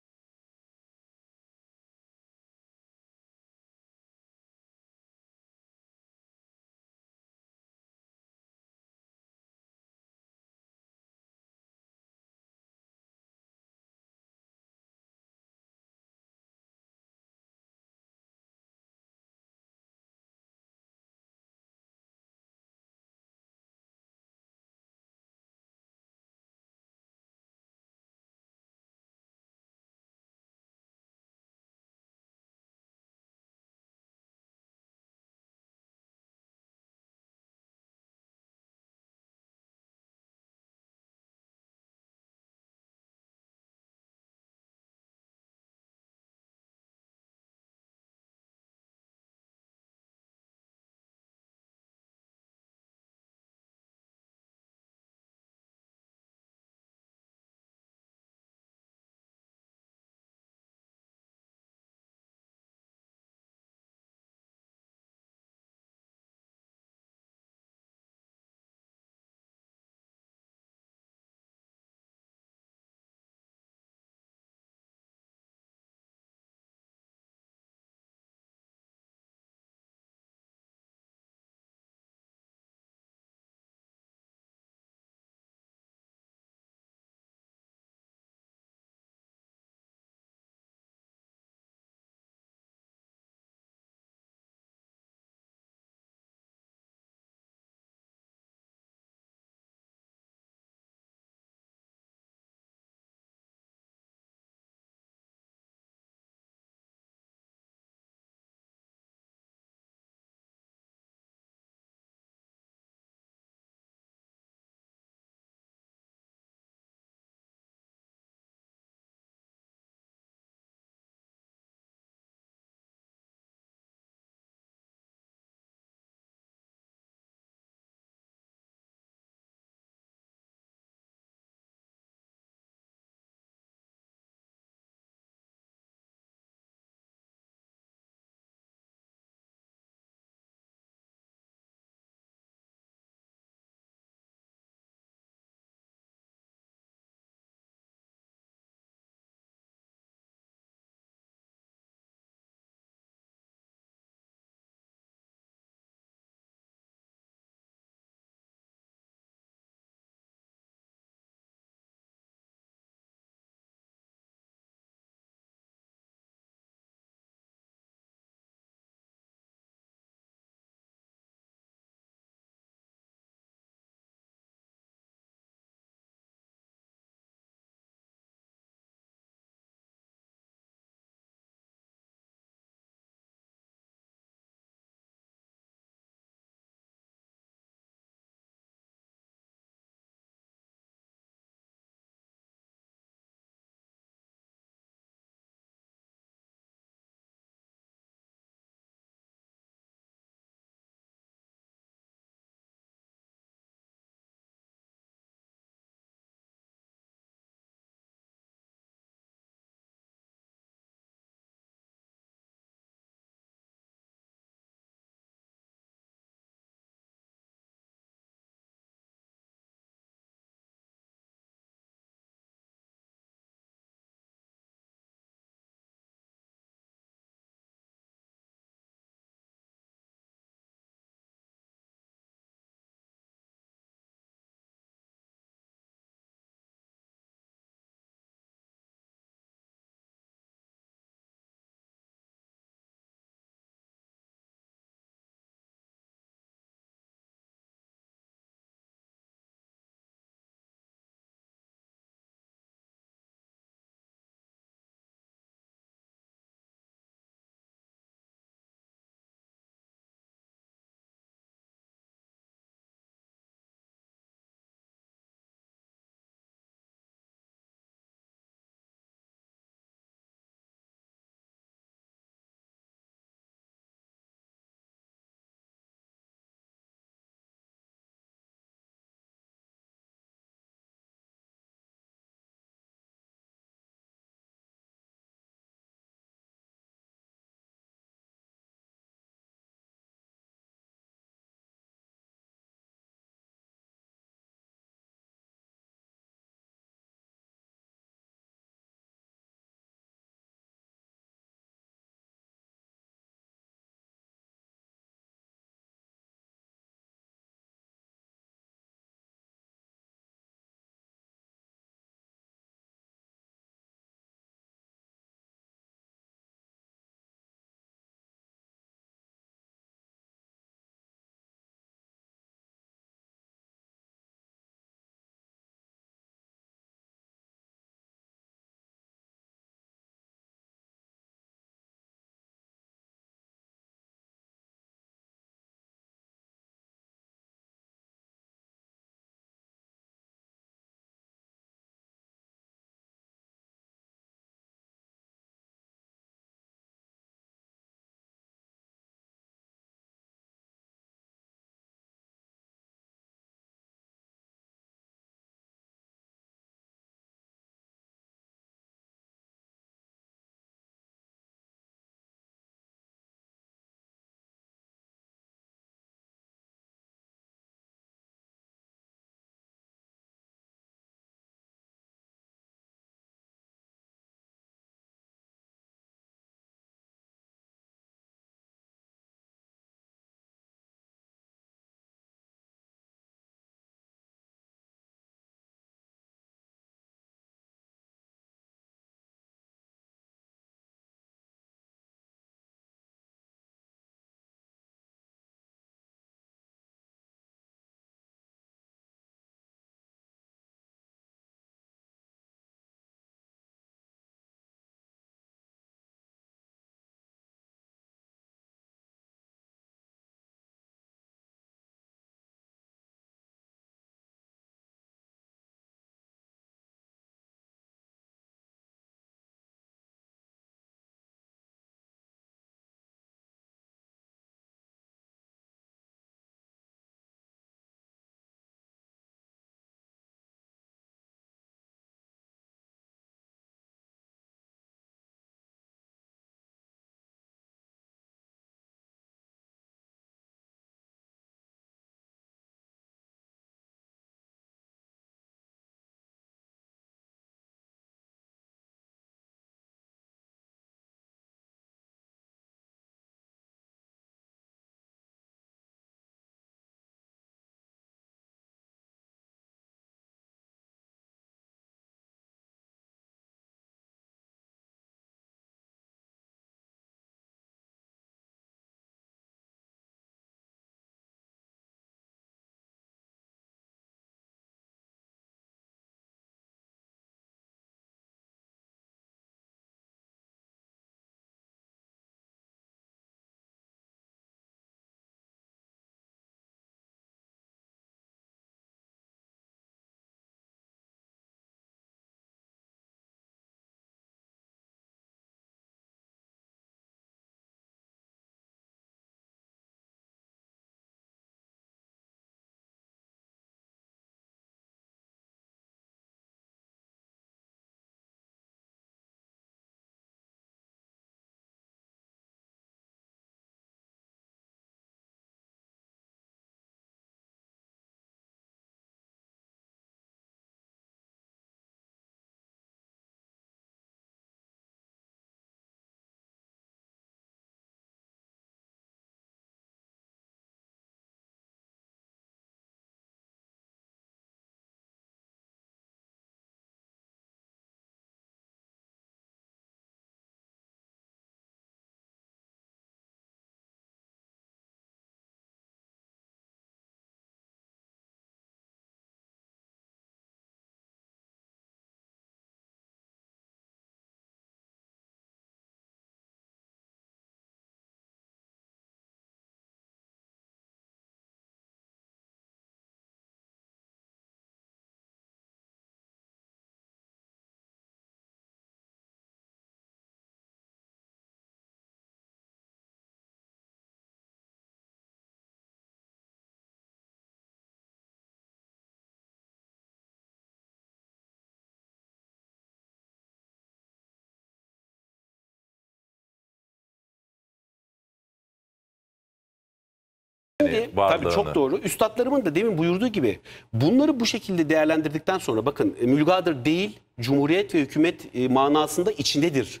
Şimdi, tabii çok doğru. Üstadlarımın da demin buyurduğu gibi bunları bu şekilde değerlendirdikten sonra bakın e, mülgadır değil, cumhuriyet ve hükümet e, manasında içindedir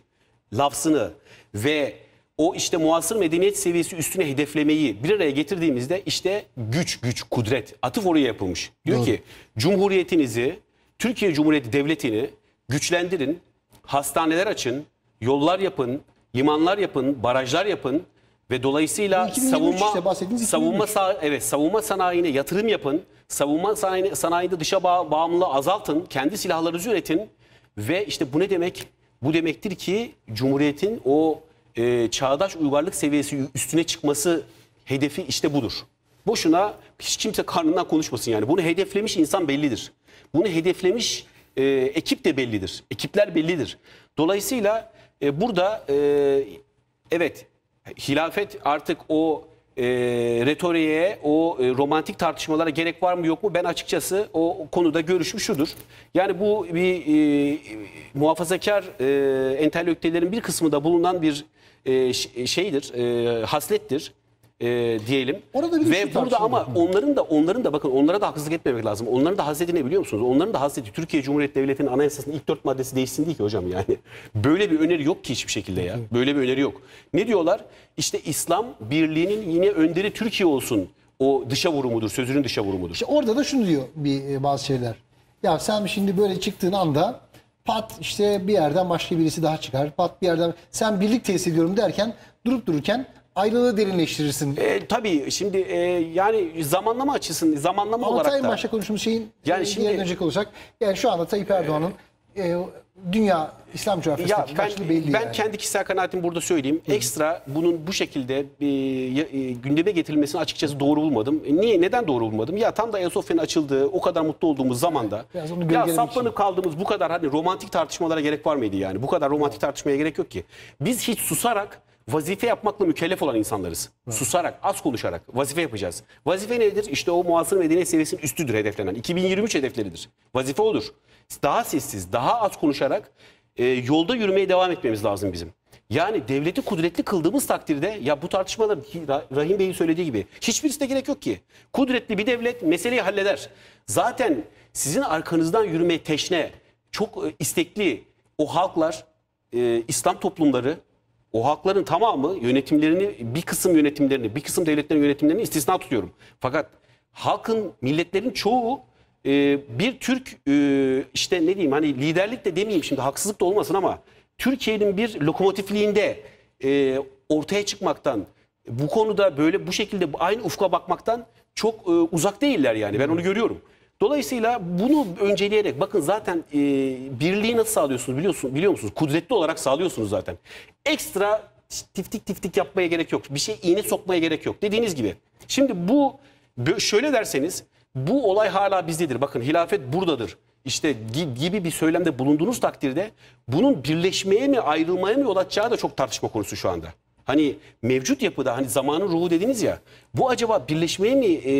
lafzını ve o işte muasır medeniyet seviyesi üstüne hedeflemeyi bir araya getirdiğimizde işte güç, güç, kudret. Atıf oraya yapılmış. Diyor Doğru. ki cumhuriyetinizi, Türkiye Cumhuriyeti Devleti'ni güçlendirin, hastaneler açın, yollar yapın, limanlar yapın, barajlar yapın, ve dolayısıyla savunma savunma evet savunma sanayine yatırım yapın. Savunma sanayine, sanayinde dışa bağ bağımlılığı azaltın. Kendi silahlarınızı üretin ve işte bu ne demek? Bu demektir ki cumhuriyetin o e, çağdaş uygarlık seviyesi üstüne çıkması hedefi işte budur. Boşuna hiç kimse karnından konuşmasın yani. Bunu hedeflemiş insan bellidir. Bunu hedeflemiş e, ekip de bellidir. Ekipler bellidir. Dolayısıyla e, burada e, evet hilafet artık o e, retoriğe, o e, romantik tartışmalara gerek var mı yok mu? Ben açıkçası o, konuda görüşüm şudur. Yani bu bir e, muhafazakar e, entelektüellerin bir kısmında bulunan bir e, şeydir, e, haslettir e, diyelim. Orada bir Ve şey burada ama onların da onların da bakın onlara da haksızlık etmemek lazım. Onların da hasreti ne biliyor musunuz? Onların da hasreti Türkiye Cumhuriyeti Devleti'nin anayasasının ilk dört maddesi değişsin değil ki hocam yani. Böyle bir öneri yok ki hiçbir şekilde ya. Böyle bir öneri yok. Ne diyorlar? İşte İslam birliğinin yine önderi Türkiye olsun. O dışa vurumudur, sözünün dışa vurumudur. İşte orada da şunu diyor bir e, bazı şeyler. Ya sen şimdi böyle çıktığın anda pat işte bir yerden başka birisi daha çıkar. Pat bir yerden sen birlik tesis ediyorum derken durup dururken ayrılığı derinleştirirsin. E, tabii şimdi e, yani zamanlama açısından zamanlama Ama olarak da. başta konuşmuş şeyin yani e, şimdi, yerine olacak. yani şu anda Tayyip Erdoğan'ın e, dünya İslam coğrafyasındaki karşılığı belli. Ben yani. kendi kişisel kanaatimi burada söyleyeyim. Hı. Ekstra bunun bu şekilde e, e, gündeme getirilmesini açıkçası doğru bulmadım. E, niye? Neden doğru bulmadım? Ya tam da Ayasofya'nın açıldığı, o kadar mutlu olduğumuz zamanda ya saplanıp kaldığımız bu kadar hani romantik tartışmalara gerek var mıydı yani? Bu kadar romantik tartışmaya gerek yok ki. Biz hiç susarak vazife yapmakla mükellef olan insanlarız. Evet. Susarak, az konuşarak vazife yapacağız. Vazife nedir? İşte o muhasır medeniyet seviyesinin üstüdür hedeflenen. 2023 hedefleridir. Vazife olur. Daha sessiz, daha az konuşarak e, yolda yürümeye devam etmemiz lazım bizim. Yani devleti kudretli kıldığımız takdirde ya bu tartışmalar Rahim Bey'in söylediği gibi hiçbirisine gerek yok ki. Kudretli bir devlet meseleyi halleder. Zaten sizin arkanızdan yürümeye teşne, çok e, istekli o halklar, e, İslam toplumları o hakların tamamı yönetimlerini bir kısım yönetimlerini bir kısım devletlerin yönetimlerini istisna tutuyorum. Fakat halkın milletlerin çoğu e, bir Türk e, işte ne diyeyim hani liderlik de demeyeyim şimdi haksızlık da olmasın ama Türkiye'nin bir lokomotifliğinde e, ortaya çıkmaktan bu konuda böyle bu şekilde aynı ufka bakmaktan çok e, uzak değiller yani ben onu hmm. görüyorum. Dolayısıyla bunu önceleyerek bakın zaten e, birliği nasıl sağlıyorsunuz biliyorsun biliyor musunuz? Kudretli olarak sağlıyorsunuz zaten. Ekstra tiftik tiftik yapmaya gerek yok. Bir şey iğne sokmaya gerek yok. Dediğiniz gibi. Şimdi bu şöyle derseniz bu olay hala bizdedir. Bakın hilafet buradadır. İşte gibi bir söylemde bulunduğunuz takdirde bunun birleşmeye mi ayrılmaya mı yol açacağı da çok tartışma konusu şu anda. Hani mevcut yapıda hani zamanın ruhu dediniz ya bu acaba birleşmeye mi e,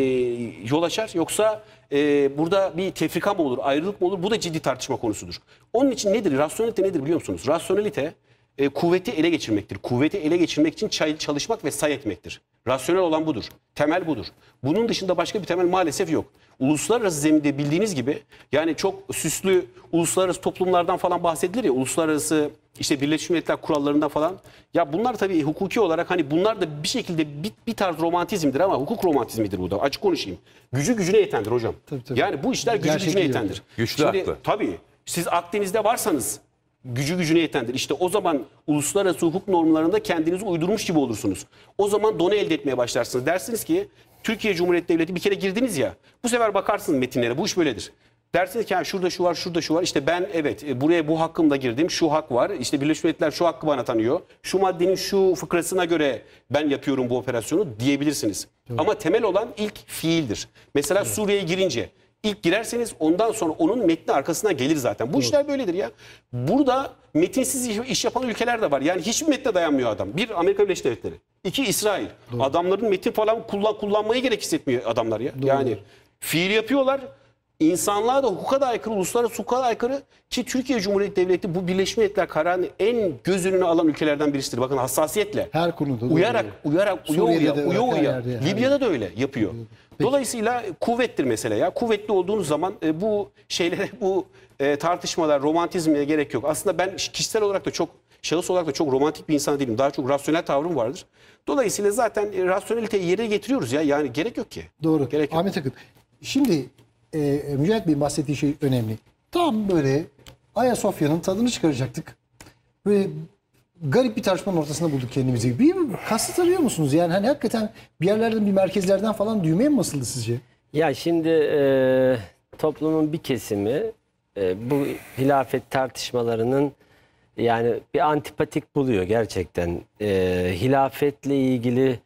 yol açar yoksa e, burada bir tefrika mı olur, ayrılık mı olur? Bu da ciddi tartışma konusudur. Onun için nedir? Rasyonelite nedir biliyor musunuz? Rasyonelite e, kuvveti ele geçirmektir. Kuvveti ele geçirmek için çay çalışmak ve say etmektir. Rasyonel olan budur. Temel budur. Bunun dışında başka bir temel maalesef yok uluslararası zeminde bildiğiniz gibi yani çok süslü uluslararası toplumlardan falan bahsedilir ya uluslararası işte Birleşmiş Milletler kurallarında falan. Ya bunlar tabii hukuki olarak hani bunlar da bir şekilde bir, bir tarz romantizmdir ama hukuk romantizmidir bu da. Açık konuşayım. Gücü gücüne yetendir hocam. Tabii, tabii. Yani bu işler gücü Gerçekten gücüne yetendir. Güçlü Şimdi, aklı. Tabii. Siz Akdeniz'de varsanız gücü gücüne yetendir. İşte o zaman uluslararası hukuk normlarında kendinizi uydurmuş gibi olursunuz. O zaman donu elde etmeye başlarsınız. Dersiniz ki Türkiye Cumhuriyeti Devleti bir kere girdiniz ya. Bu sefer bakarsın metinlere. Bu iş böyledir. Dersiniz ki şurada şu var, şurada şu var. İşte ben evet e, buraya bu hakkımda girdim. Şu hak var. İşte Birleşmiş Milletler şu hakkı bana tanıyor. Şu maddenin şu fıkrasına göre ben yapıyorum bu operasyonu diyebilirsiniz. Evet. Ama temel olan ilk fiildir. Mesela evet. Suriye'ye girince İlk girerseniz ondan sonra onun metni arkasına gelir zaten. Bu Doğru. işler böyledir ya. Burada metinsiz iş, iş yapan ülkeler de var. Yani hiçbir metne dayanmıyor adam. Bir Amerika Birleşik Devletleri. iki İsrail. Doğru. Adamların metin falan kullan, kullanmayı gerek hissetmiyor adamlar ya. Doğru. Yani fiil yapıyorlar. İnsanlığa da hukuka da aykırı, uluslararası hukuka da aykırı ki Türkiye Cumhuriyeti Devleti bu Birleşmiş Milletler kararını en göz önüne alan ülkelerden birisidir. Bakın hassasiyetle. Her konuda. Uyarak, uyarak, uya uya, uya uya. Libya'da da öyle yapıyor. Peki. Dolayısıyla kuvvettir mesele ya. Kuvvetli olduğunuz zaman e, bu şeylere, bu e, tartışmalar, romantizmle gerek yok. Aslında ben kişisel olarak da çok, şahıs olarak da çok romantik bir insan değilim. Daha çok rasyonel tavrım vardır. Dolayısıyla zaten e, rasyoneliteyi yere getiriyoruz ya. Yani gerek yok ki. Doğru. Gerek yok. Ahmet Akın, şimdi ee, e, Mücahit Bey'in bahsettiği şey önemli. Tam böyle Ayasofya'nın tadını çıkaracaktık. ve garip bir tartışmanın ortasında bulduk kendimizi. Bir kasıt arıyor musunuz? Yani hani hakikaten bir yerlerden bir merkezlerden falan düğmeye mi basıldı sizce? Ya şimdi e, toplumun bir kesimi e, bu hilafet tartışmalarının yani bir antipatik buluyor gerçekten. E, hilafetle ilgili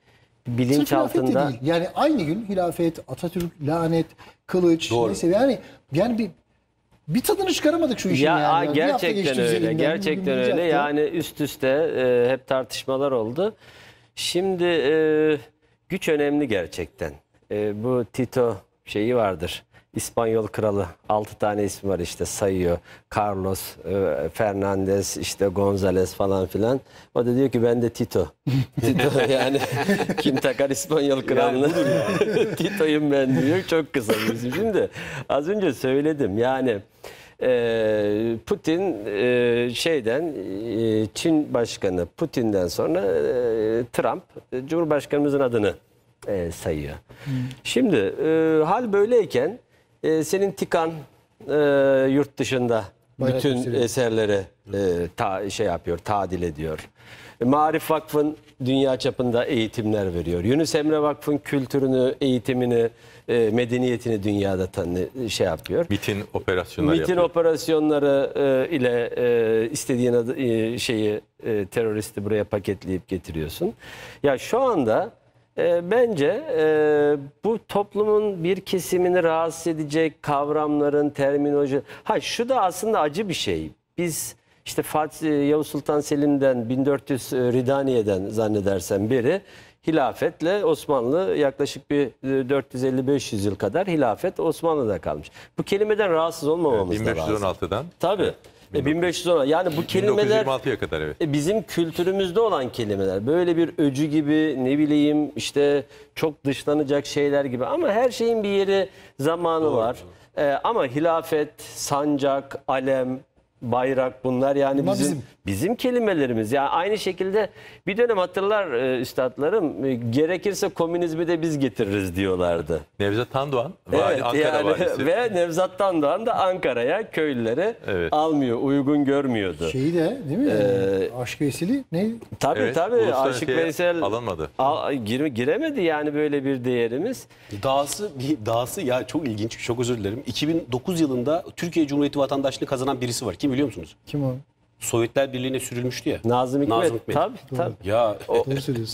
bilinç Sırf hilafet de değil. Yani aynı gün hilafet, Atatürk, lanet, kılıç, Doğru. neyse yani yani bir bir tadını çıkaramadık şu işin ya, yani. aa, gerçekten öyle. üzerinden, Gerçekten gün öyle. Yani üst üste e, hep tartışmalar oldu. Şimdi e, güç önemli gerçekten. E, bu Tito şeyi vardır. İspanyol kralı 6 tane isim var işte sayıyor. Carlos, e, Fernandez, işte Gonzales falan filan. O da diyor ki ben de Tito. Tito yani kim takar İspanyol kralını? Yani Tito'yum ben diyor. Çok kısa bir Şimdi az önce söyledim yani e, Putin e, şeyden e, Çin başkanı Putin'den sonra e, Trump Cumhurbaşkanımızın adını sayıyor. Hmm. Şimdi hal böyleyken e, senin tikan e, yurt dışında Bayrak bütün Müslüman. eserleri e, ta, şey yapıyor, tadil ediyor. Marif Vakfı'nın dünya çapında eğitimler veriyor. Yunus Emre Vakfı'nın kültürünü, eğitimini, e, medeniyetini dünyada tanı, şey yapıyor. MIT'in operasyonları MIT'in yapıyor. operasyonları e, ile e, istediğin adı, e, şeyi e, teröristi buraya paketleyip getiriyorsun. Ya şu anda e, bence e, bu toplumun bir kesimini rahatsız edecek kavramların, terminoloji... Ha şu da aslında acı bir şey. Biz işte Fatih e, Yavuz Sultan Selim'den 1400 e, Ridaniye'den zannedersem biri hilafetle Osmanlı yaklaşık bir 450-500 e, yıl kadar hilafet Osmanlı'da kalmış. Bu kelimeden rahatsız olmamamız evet, 1516'dan. lazım. 1516'dan. Tabii. E, 1510'a yani bu kelimeler kadar evet. E, bizim kültürümüzde olan kelimeler. Böyle bir öcü gibi ne bileyim işte çok dışlanacak şeyler gibi ama her şeyin bir yeri zamanı var. E, ama hilafet, sancak, alem, bayrak bunlar yani bunlar bizim, bizim bizim kelimelerimiz. Yani aynı şekilde bir dönem hatırlar e, üstadlarım e, gerekirse komünizmi de biz getiririz diyorlardı. Nevzat Tandoğan vali, evet, Ankara yani, valisi. Ve Nevzat Tandoğan da Ankara'ya köylülere evet. almıyor, uygun görmüyordu. Şeyi de değil mi? Ee, Aşk Veysel'i ne? Tabii evet, tabii Aşık Veysel alınmadı. Al, gir, giremedi yani böyle bir değerimiz. Dahası, dahası ya çok ilginç, çok özür dilerim. 2009 yılında Türkiye Cumhuriyeti vatandaşlığı kazanan birisi var. Kim biliyor musunuz? Kim o? Sovyetler Birliği'ne sürülmüştü ya. Nazım Hikmet. Nazım Hikmet. Tabii tabii. Ya, o, e,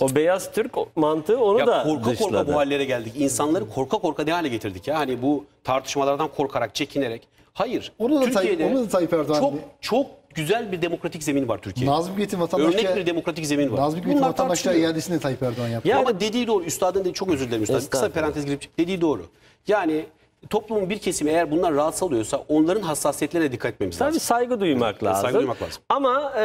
o beyaz Türk mantığı onu ya da korka dışladı. korka bu hallere geldik. İnsanları korka korka ne hale getirdik ya? Hani bu tartışmalardan korkarak, çekinerek. Hayır. Onu da Türkiye'de onu da Tayyip Erdoğan çok, çok güzel bir demokratik zemin var Türkiye'de. Nazım Hikmet'in vatandaşlar. Örnek bir demokratik zemin var. Nazım Hikmet'in vatandaşlar iadesini Tayyip Erdoğan yaptı. Ya ama dediği doğru. Üstadın dediği çok özür dilerim üstad. Kısa parantez girip dediği doğru. Yani toplumun bir kesimi eğer bunlar rahatsız oluyorsa onların hassasiyetlerine dikkat etmemiz Tabii lazım. saygı duymak lazım. Saygı duymak lazım. Ama e,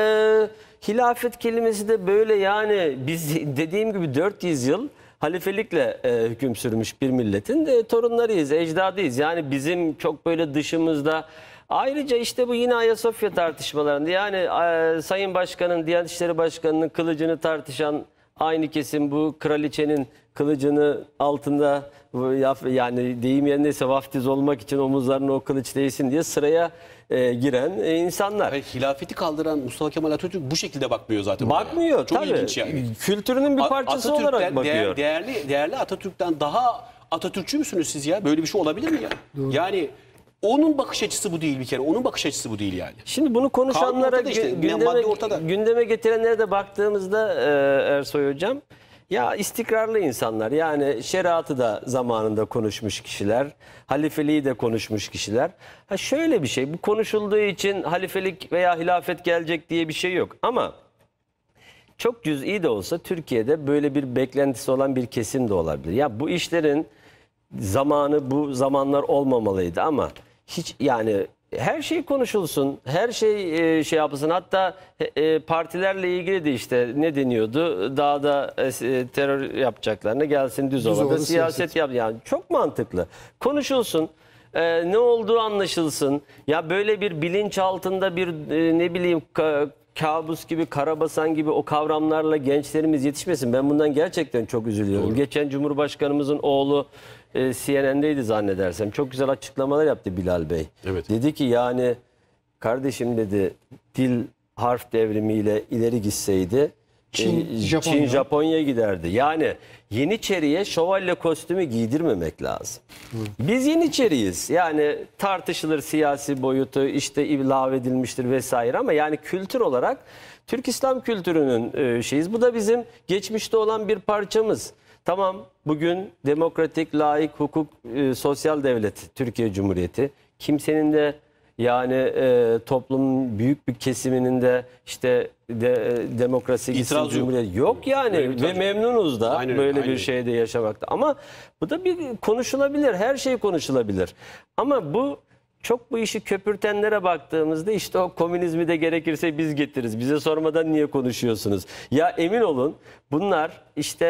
hilafet kelimesi de böyle yani biz dediğim gibi 400 yıl halifelikle e, hüküm sürmüş bir milletin e, torunlarıyız, ecdadıyız. Yani bizim çok böyle dışımızda Ayrıca işte bu yine Ayasofya tartışmalarında yani e, Sayın Başkan'ın, Diyanet İşleri Başkanı'nın kılıcını tartışan aynı kesim bu kraliçenin kılıcını altında yani deyim yerindeyse vaftiz olmak için omuzlarına o kılıç değsin diye sıraya e, giren e, insanlar. Hayır, hilafeti kaldıran Mustafa Kemal Atatürk bu şekilde bakmıyor zaten. Bakmıyor oraya. Çok tabii. ilginç yani. Kültürünün bir parçası olarak bakıyor. Değer, değerli, değerli Atatürk'ten daha Atatürkçü müsünüz siz ya? Böyle bir şey olabilir mi ya? Doğru. Yani onun bakış açısı bu değil bir kere. Onun bakış açısı bu değil yani. Şimdi bunu konuşanlara işte, gündeme, gündeme getirenlere de baktığımızda e, Ersoy Hocam... Ya istikrarlı insanlar yani şeriatı da zamanında konuşmuş kişiler, halifeliği de konuşmuş kişiler. Ha şöyle bir şey bu konuşulduğu için halifelik veya hilafet gelecek diye bir şey yok ama çok cüz'i de olsa Türkiye'de böyle bir beklentisi olan bir kesim de olabilir. Ya bu işlerin zamanı bu zamanlar olmamalıydı ama hiç yani her şey konuşulsun, her şey e, şey yapılsın. Hatta e, e partilerle ilgili de işte ne deniyordu? Daha da e, e terör yapacaklarına gelsin düz, düz ovada siyaset, yap. Yani çok mantıklı. Konuşulsun. Ee, ne olduğu anlaşılsın. Ya böyle bir bilinç altında bir e, ne bileyim ka, kabus gibi, karabasan gibi o kavramlarla gençlerimiz yetişmesin. Ben bundan gerçekten çok üzülüyorum. Doğru. Geçen Cumhurbaşkanımızın oğlu ee, CNN'deydi zannedersem. Çok güzel açıklamalar yaptı Bilal Bey. Evet. Dedi ki yani kardeşim dedi dil harf devrimiyle ileri gitseydi e, Çin, e, Japonya. Çin Japonya giderdi. Yani Yeniçeri'ye şövalye kostümü giydirmemek lazım. Hı. Biz Yeniçeriyiz. Yani tartışılır siyasi boyutu, işte ilave edilmiştir vesaire ama yani kültür olarak Türk İslam kültürünün e, şeyiz. Bu da bizim geçmişte olan bir parçamız. Tamam Bugün demokratik, laik, hukuk, e, sosyal devlet Türkiye Cumhuriyeti. Kimsenin de yani e, toplumun büyük bir kesiminin de işte de, e, demokrasi gitsin cumhuriyet yok yani Böyle ve memnunuz da Aynen böyle aynen. bir şeyde yaşamakta. Ama bu da bir konuşulabilir, her şey konuşulabilir. Ama bu çok bu işi köpürtenlere baktığımızda işte o komünizmi de gerekirse biz getiririz. Bize sormadan niye konuşuyorsunuz? Ya emin olun bunlar işte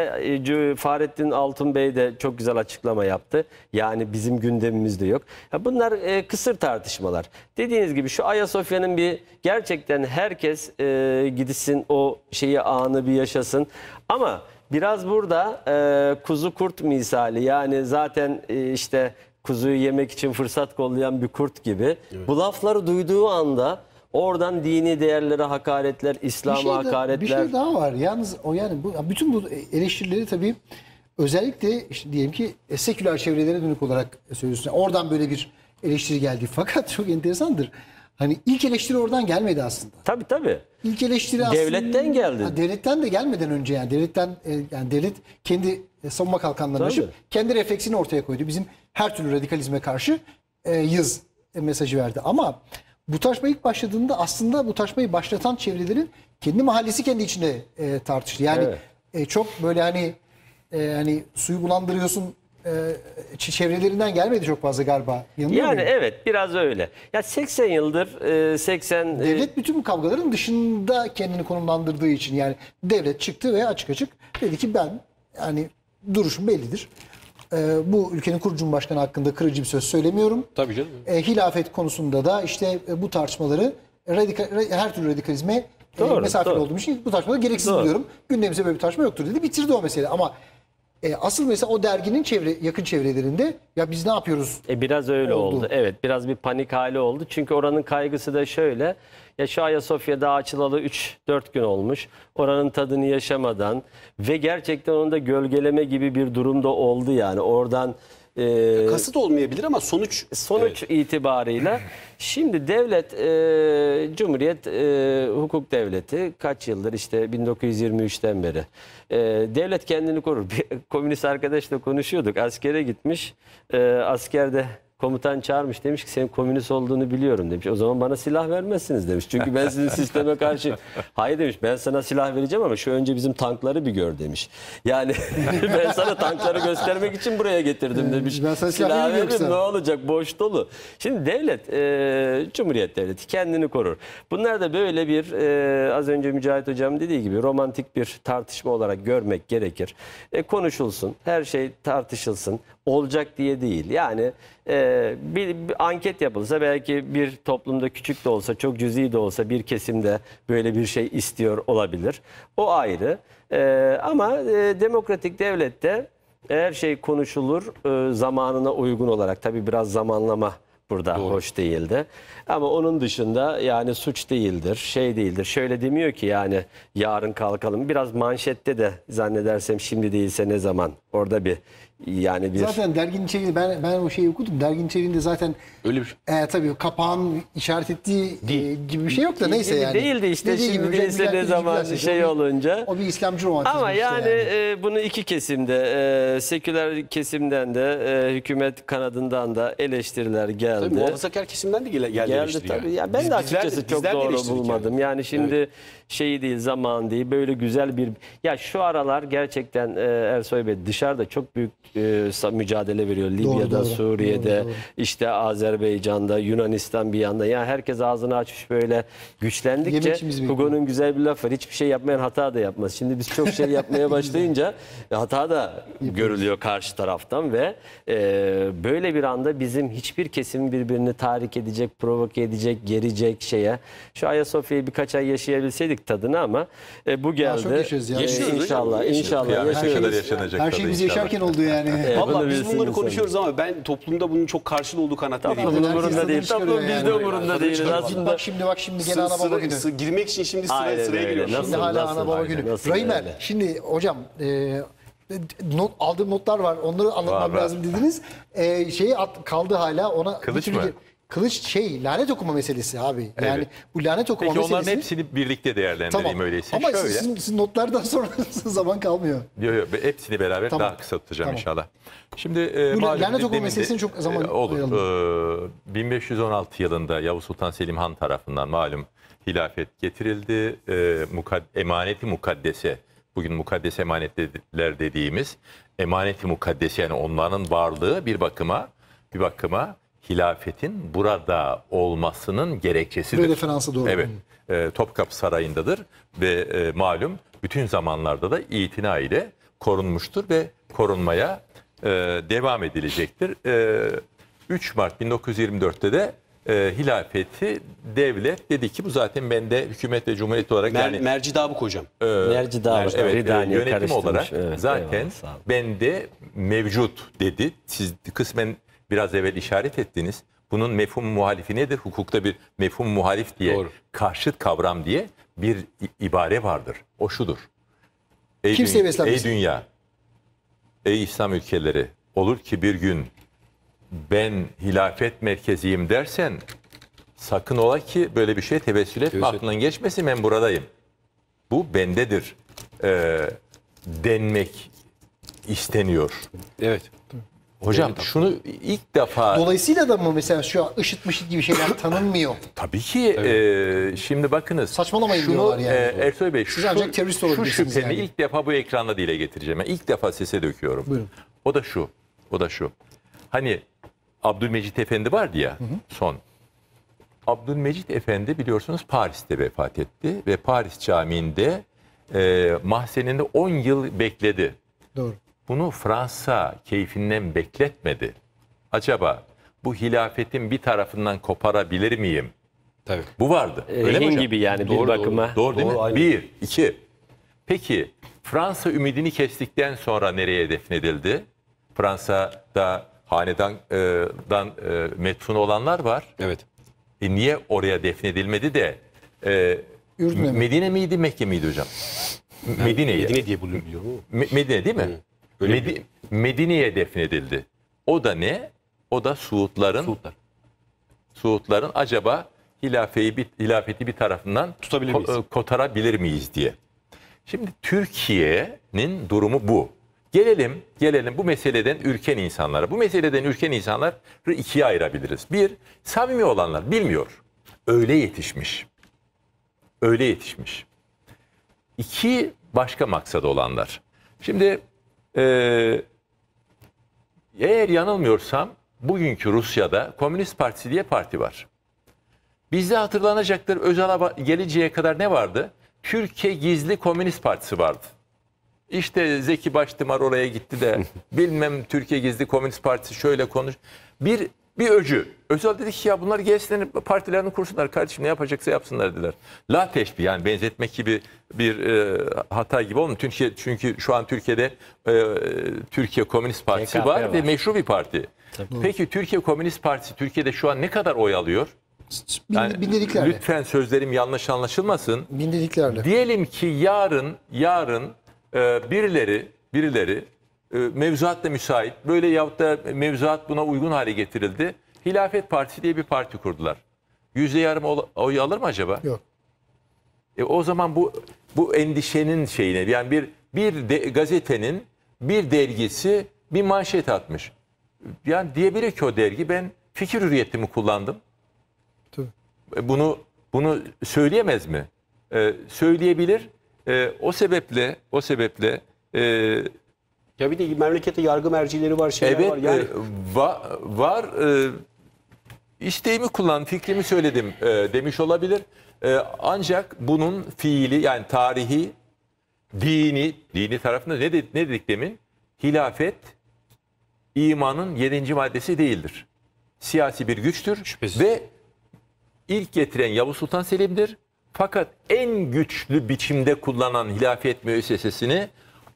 e, Fahrettin Altun Bey de çok güzel açıklama yaptı. Yani bizim gündemimizde yok. bunlar e, kısır tartışmalar. Dediğiniz gibi şu Ayasofya'nın bir gerçekten herkes e, o şeyi anı bir yaşasın. Ama biraz burada e, kuzu kurt misali yani zaten e, işte kuzuyu yemek için fırsat kollayan bir kurt gibi. Evet. Bu lafları duyduğu anda oradan dini değerlere hakaretler, İslam'a şey hakaretler. Bir şey daha var. Yalnız o yani bu, bütün bu eleştirileri tabii özellikle işte diyelim ki e, seküler çevrelere dönük olarak söylüyorsun. oradan böyle bir eleştiri geldi. Fakat çok enteresandır. Hani ilk eleştiri oradan gelmedi aslında. Tabii tabii. İlk eleştiri devletten aslında devletten geldi. Ha, devletten de gelmeden önce yani devletten e, yani devlet kendi savunma kalkanlarını açıp kendi refleksini ortaya koydu. Bizim her türlü radikalizme karşı e, yız mesajı verdi. Ama bu taşma ilk başladığında aslında bu taşmayı başlatan çevrelerin kendi mahallesi kendi içinde e, tartıştı. Yani evet. e, çok böyle hani e, hani suyu bulandırıyorsun e, çevrelerinden gelmedi çok fazla galiba. Yanılıyor yani muyum? evet biraz öyle. Ya 80 yıldır e, 80 e, devlet bütün kavgaların dışında kendini konumlandırdığı için yani devlet çıktı ve açık açık dedi ki ben yani duruşum bellidir. Ee, bu ülkenin kurucu cumhurbaşkanı hakkında kırıcı bir söz söylemiyorum. Tabii canım. E, hilafet konusunda da işte e, bu tartışmaları radikal, her türlü radikalizme e, doğru, e, mesafeli doğru. olduğum için bu tartışmaları gereksiz doğru. buluyorum. Gündemimizde böyle bir tartışma yoktur dedi. Bitirdi o mesele ama e, asıl mesela o derginin çevre yakın çevrelerinde ya biz ne yapıyoruz? E biraz öyle oldu. oldu. Evet biraz bir panik hali oldu. Çünkü oranın kaygısı da şöyle. Yaşa Ayasofya daha açılalı 3-4 gün olmuş. Oranın tadını yaşamadan ve gerçekten onu gölgeleme gibi bir durumda oldu yani. Oradan e, kasıt olmayabilir ama sonuç sonuç evet. itibarıyla şimdi devlet e, Cumhuriyet e, hukuk devleti kaç yıldır işte 1923'ten beri e, devlet kendini korur. Bir komünist arkadaşla konuşuyorduk askere gitmiş e, askerde komutan çağırmış demiş ki senin komünist olduğunu biliyorum demiş. O zaman bana silah vermezsiniz demiş. Çünkü ben sizin sisteme karşı hayır demiş ben sana silah vereceğim ama şu önce bizim tankları bir gör demiş. Yani ben sana tankları göstermek için buraya getirdim ee, demiş. Ben sana silah, silah veririm ne olacak boş dolu. Şimdi devlet e, Cumhuriyet Devleti kendini korur. Bunlar da böyle bir e, az önce Mücahit Hocam dediği gibi romantik bir tartışma olarak görmek gerekir. E, konuşulsun her şey tartışılsın olacak diye değil. Yani e, bir, bir anket yapılsa belki bir toplumda küçük de olsa çok cüzi de olsa bir kesimde böyle bir şey istiyor olabilir. O ayrı. E, ama e, demokratik devlette her şey konuşulur e, zamanına uygun olarak. Tabii biraz zamanlama burada Doğru. hoş değildi. Ama onun dışında yani suç değildir, şey değildir. Şöyle demiyor ki yani yarın kalkalım. Biraz manşette de zannedersem şimdi değilse ne zaman orada bir yani bir... Zaten derginin içeriğini ben ben o şeyi okudum. Derginin içeriğinde zaten öyle bir şey. E, tabii kapağın işaret ettiği e, gibi bir şey yok da neyse yani. Değildi işte Dediği şimdi gibi, şey değilse ne zaman şey olunca. O bir İslamcı romantizm Ama işte yani, yani. E, bunu iki kesimde e, seküler kesimden de e, hükümet kanadından da eleştiriler geldi. Tabii muhafazakar kesimden de gel geldi. Geldi tabii. Yani. Ya ben Biz, de açıkçası bizler, çok bizler doğru bulmadım. Yani, yani şimdi evet şeyi değil, zaman değil. Böyle güzel bir... Ya şu aralar gerçekten e, Ersoy Bey dışarıda çok büyük e, mücadele veriyor. Libya'da, doğru, Suriye'de, doğru, doğru. işte Azerbaycan'da, Yunanistan bir yanda. Ya herkes ağzını açmış böyle güçlendikçe Hugo'nun güzel bir lafı var. Hiçbir şey yapmayan hata da yapmaz. Şimdi biz çok şey yapmaya başlayınca hata da görülüyor karşı taraftan ve e, böyle bir anda bizim hiçbir kesim birbirini tahrik edecek, provoke edecek, gerecek şeye. Şu Ayasofya'yı birkaç ay yaşayabilseydik yedik tadını ama e, bu geldi. çok yaşarız ya. İnşallah, inşallah. her şey- kadar yaşanacak Her şey tabii biz yaşarken oldu yani. Evet. Valla biz bunları insan. konuşuyoruz ama ben toplumda bunun çok karşılığı olduğu kanaatindeyim. Bunun Herkes umurunda tadını değil. çıkarıyor Tabii biz yani. de umurunda değil Şimdi aslında. bak şimdi bak şimdi gene ana baba günü. girmek için şimdi sıra, Aynen sıraya öyle. Şimdi hala ana baba günü. nasıl şimdi hocam e, not, aldığım notlar var onları anlatmam Var, var. lazım dediniz. E, şeyi at, kaldı hala ona. Kılıç bir Kılıç şey lanet okuma meselesi abi. Yani Evet. bu lanet okuma Peki meselesi. onların hepsini birlikte değerlendireyim öyleyse. Ama Şöyle, sizin, sizin notlardan sonra zaman kalmıyor. Yok yok hepsini beraber Tamam. daha kısa tutacağım Tamam. inşallah. Şimdi e, Bu malum lanet okuma meselesini çok e, zaman olur. E, 1516 yılında Yavuz Sultan Selim Han tarafından malum hilafet getirildi. E, mukad- emaneti mukaddese, bugün mukaddes emanetler dediğimiz emaneti mukaddese yani onların varlığı bir bakıma bir bakıma hilafetin burada olmasının gerekçesidir. Ve referansı doğru. Evet. E, Topkapı Sarayı'ndadır ve e, malum bütün zamanlarda da itina ile korunmuştur ve korunmaya e, devam edilecektir. E, 3 Mart 1924'te de e, hilafeti devlet dedi ki bu zaten bende hükümet ve cumhuriyet olarak Mer, yani merci dabık hocam. E, merci dabık. Evet, e, yönetim olarak evet, zaten eyvallah, bende mevcut dedi. Siz kısmen biraz evvel işaret ettiğiniz bunun mefhum muhalifi nedir? Hukukta bir mefhum muhalif diye, Doğru. karşıt kavram diye bir ibare vardır. O şudur. Ey, Kim dünya, İslam ey dünya, ey İslam ülkeleri olur ki bir gün ben hilafet merkeziyim dersen sakın ola ki böyle bir şey tevessül etme tevessül. aklından geçmesin ben buradayım. Bu bendedir e, denmek isteniyor. Evet. Hocam Öyle şunu tabii. ilk defa... Dolayısıyla da mı mesela şu an IŞİD gibi şeyler tanınmıyor? Tabii ki. Evet. E, şimdi bakınız. Saçmalamayın şunu, diyorlar yani. E, Ertuğrul Bey şu, ancak terörist şu şüphemi yani. ilk defa bu ekranda dile getireceğim. Yani ilk defa sese döküyorum. Buyurun. O da şu. O da şu. Hani Abdülmecit Efendi vardı ya hı hı. son. Abdülmecit Efendi biliyorsunuz Paris'te vefat etti. Ve Paris Camii'nde e, mahzeninde 10 yıl bekledi. Doğru bunu Fransa keyfinden bekletmedi. Acaba bu hilafetin bir tarafından koparabilir miyim? Tabii. Bu vardı. Ee, öyle mi gibi yani doğru, bir bakıma. Doğru, doğru değil doğru, mi? Aynen. Bir, iki. Peki Fransa ümidini kestikten sonra nereye defnedildi? Fransa'da hanedandan e, e, metfun olanlar var. Evet. E niye oraya defnedilmedi de e, Medine miydi Mekke miydi hocam? Medine'ye. Medine diye bulunuyor. Medine değil mi? Hı. Öyle Medi Medine'ye defnedildi. O da ne? O da Suudların Suudlar. Suudların acaba hilafeyi bir, hilafeti bir tarafından tutabilir miyiz? Ko e, kotarabilir miyiz diye. Şimdi Türkiye'nin durumu bu. Gelelim, gelelim bu meseleden ürken insanlara. Bu meseleden ürken insanları ikiye ayırabiliriz. Bir, samimi olanlar bilmiyor. Öyle yetişmiş. Öyle yetişmiş. İki, başka maksada olanlar. Şimdi ee, eğer yanılmıyorsam bugünkü Rusya'da Komünist Partisi diye parti var. Bizde hatırlanacaktır Özal'a geleceğe kadar ne vardı? Türkiye Gizli Komünist Partisi vardı. İşte Zeki Başdımar oraya gitti de bilmem Türkiye Gizli Komünist Partisi şöyle konuş. Bir bir öcü. özel dedi ki ya bunlar gelsinler partilerini kursunlar kardeşim ne yapacaksa yapsınlar dediler. La teşbih yani benzetmek gibi bir e, hata gibi olmuyor. Türkiye çünkü şu an Türkiye'de e, Türkiye Komünist Partisi var, var ve meşru bir parti. Tabii. Peki Türkiye Komünist Partisi Türkiye'de şu an ne kadar oy alıyor? Yani, Lütfen sözlerim yanlış anlaşılmasın. Bindeliklerle. Diyelim ki yarın yarın e, birileri birileri e, mevzuat da müsait. Böyle yahut da mevzuat buna uygun hale getirildi. Hilafet Partisi diye bir parti kurdular. Yüzde yarım oy alır mı acaba? Yok. E o zaman bu bu endişenin şeyine yani bir bir de, gazetenin bir dergisi bir manşet atmış. Yani diyebilir ki o dergi ben fikir hürriyetimi kullandım. Tabii. E, bunu bunu söyleyemez mi? Ee, söyleyebilir. Ee, o sebeple o sebeple e, ya bir de memlekette yargı mercileri var, şeyler evet, var. Yani... E, va, var. E, isteğimi kullan, fikrimi söyledim e, demiş olabilir. E, ancak bunun fiili yani tarihi, dini, dini tarafında ne, dedik, ne dedik demin? Hilafet imanın yedinci maddesi değildir. Siyasi bir güçtür Şüphesiz. ve ilk getiren Yavuz Sultan Selim'dir. Fakat en güçlü biçimde kullanan hilafet müessesesini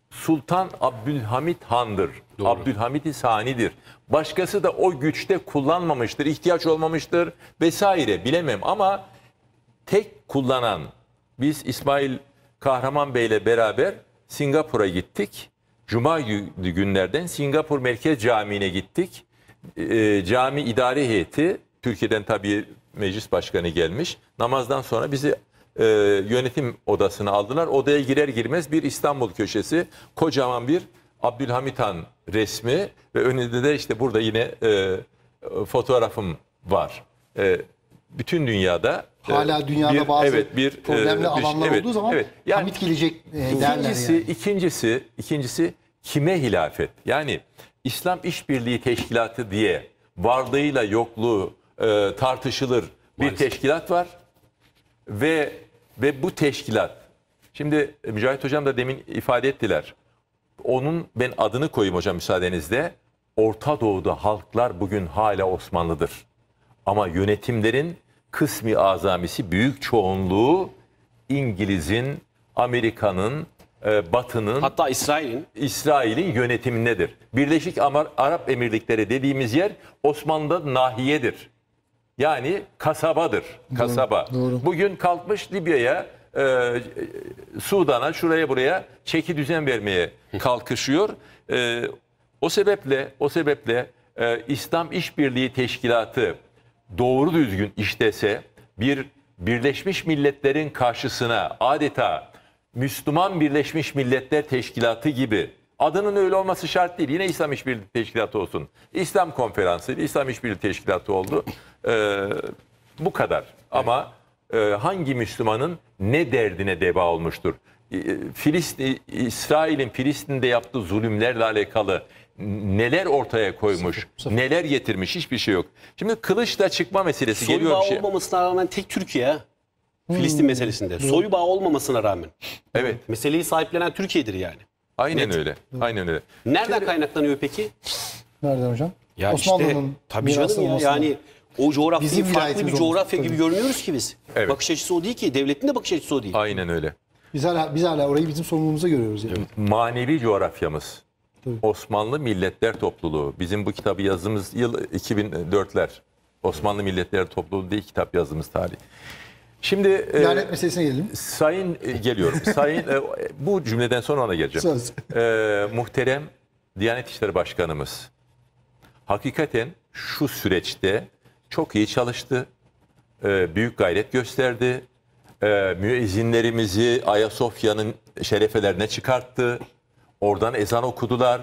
Sultan Abdülhamit Han'dır. Doğru. Abdülhamit-i Sani'dir. Başkası da o güçte kullanmamıştır, ihtiyaç olmamıştır vesaire bilemem ama tek kullanan biz İsmail Kahraman Bey ile beraber Singapur'a gittik. Cuma günlerden Singapur Merkez Camii'ne gittik. E, cami idari heyeti Türkiye'den tabii meclis başkanı gelmiş. Namazdan sonra bizi e, yönetim odasını aldılar. Odaya girer girmez bir İstanbul köşesi kocaman bir Abdülhamit Han resmi ve önünde de işte burada yine e, fotoğrafım var. E, bütün dünyada e, hala dünyada bir, bazı evet, bir, e, problemli bir, alanlar evet, olduğu zaman evet. yani, Hamit gelecek e, derler. İkincisi, yani. ikincisi, ikincisi kime hilafet? Yani İslam İşbirliği Teşkilatı diye varlığıyla yokluğu e, tartışılır bir Maalesef. teşkilat var ve ve bu teşkilat. Şimdi Mücahit Hocam da demin ifade ettiler. Onun ben adını koyayım hocam müsaadenizle. Orta Doğu'da halklar bugün hala Osmanlıdır. Ama yönetimlerin kısmi azamisi büyük çoğunluğu İngiliz'in, Amerika'nın, e, Batı'nın hatta İsrail'in İsrail'in yönetimindedir. Birleşik Arap Emirlikleri dediğimiz yer Osmanlı'da nahiyedir. Yani kasabadır. Kasaba. Doğru, doğru. Bugün kalkmış Libya'ya, e, Sudan'a, şuraya buraya çeki düzen vermeye kalkışıyor. E, o sebeple o sebeple e, İslam İşbirliği Teşkilatı doğru düzgün işlese bir Birleşmiş Milletler'in karşısına adeta Müslüman Birleşmiş Milletler Teşkilatı gibi Adının öyle olması şart değil. Yine İslam İşbirliği Teşkilatı olsun. İslam Konferansı, İslam İşbirliği Teşkilatı oldu. Ee, bu kadar. Ama e, hangi Müslümanın ne derdine deba olmuştur? E, Filistin, İsrail'in Filistin'de yaptığı zulümlerle alakalı neler ortaya koymuş, sıfır, sıfır. neler getirmiş hiçbir şey yok. Şimdi kılıçla çıkma meselesi Soybağı geliyor bir şey. olmamasına rağmen tek Türkiye Filistin hmm. meselesinde. Soyu bağı olmamasına rağmen. Evet. Meseleyi sahiplenen Türkiye'dir yani. Aynen Net. öyle. Aynen öyle. Nereden kaynaklanıyor peki? Nereden hocam? Ya Osmanlı'nın işte, tabii canım ya, yani o coğrafyayı Bizim farklı bir vilayetimiz olmuş, coğrafya gibi tabii. görmüyoruz ki biz. Evet. Bakış açısı o değil ki. Devletin de bakış açısı o değil. Aynen öyle. Biz hala, biz hala orayı bizim sorumluluğumuza görüyoruz yani. Manevi coğrafyamız. Osmanlı Milletler Topluluğu. Bizim bu kitabı yazdığımız yıl 2004'ler. Osmanlı Milletler Topluluğu diye kitap yazdığımız tarih. Şimdi ihanet e, meselesine gelelim. Sayın e, geliyorum. Sayın e, bu cümleden sonra ona geleceğim. Söz. E, muhterem Diyanet İşleri Başkanımız hakikaten şu süreçte çok iyi çalıştı. E, büyük gayret gösterdi. E, müezzinlerimizi Ayasofya'nın şerefelerine çıkarttı. Oradan ezan okudular.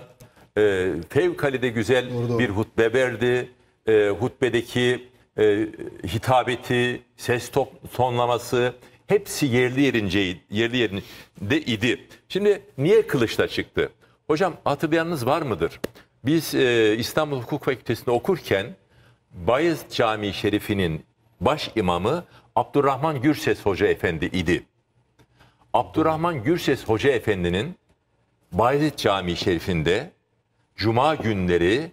E, fevkalide güzel Orada bir hutbe verdi. E, hutbedeki e, hitabeti, ses top, tonlaması hepsi yerli yerince yerli yerinde idi. Şimdi niye kılıçla çıktı? Hocam hatırlayanınız var mıdır? Biz e, İstanbul Hukuk Fakültesi'nde okurken Bayezid Camii Şerifi'nin baş imamı Abdurrahman Gürses Hoca Efendi idi. Abdurrahman Gürses Hoca Efendi'nin Bayezid Camii Şerifi'nde Cuma günleri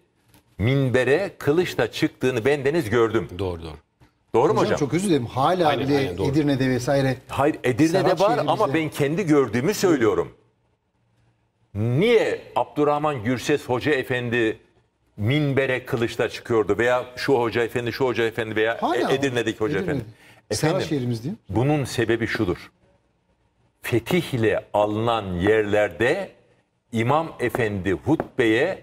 minbere kılıçla çıktığını bendeniz gördüm. Doğru doğru. Doğru mu hocam? Çok özür dilerim. Hala Aynen, bile aynen, Edirne'de vesaire. Hayır Edirne'de Serhat var ama ben kendi gördüğümü söylüyorum. Niye Abdurrahman Gürses Hoca Efendi minbere kılıçla çıkıyordu veya şu hoca efendi şu hoca efendi veya Hala e, Edirne'deki hoca Edirne'de. efendi. Efendim, Saraşehir'imiz değil mi? bunun sebebi şudur. Fetih ile alınan yerlerde İmam Efendi hutbeye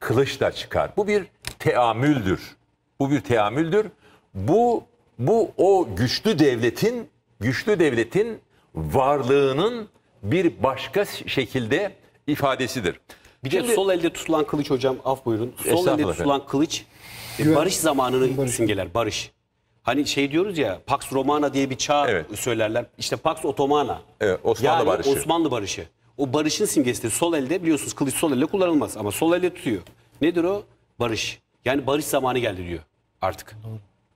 kılıç da çıkar. Bu bir teamüldür. Bu bir teamüldür. Bu bu o güçlü devletin güçlü devletin varlığının bir başka şekilde ifadesidir. Bir Şimdi, de sol elde tutulan kılıç hocam af buyurun. Sol elde tutulan kılıç e, Güven, barış zamanını barış. simgeler barış. Hani şey diyoruz ya Pax Romana diye bir çağ evet. söylerler. İşte Pax Otomana. Evet, Osmanlı yani Barışı. Osmanlı Barışı. O barışın simgesidir. Sol elde biliyorsunuz kılıç sol elle kullanılmaz ama sol elle tutuyor. Nedir o? Barış. Yani barış zamanı geldi diyor artık.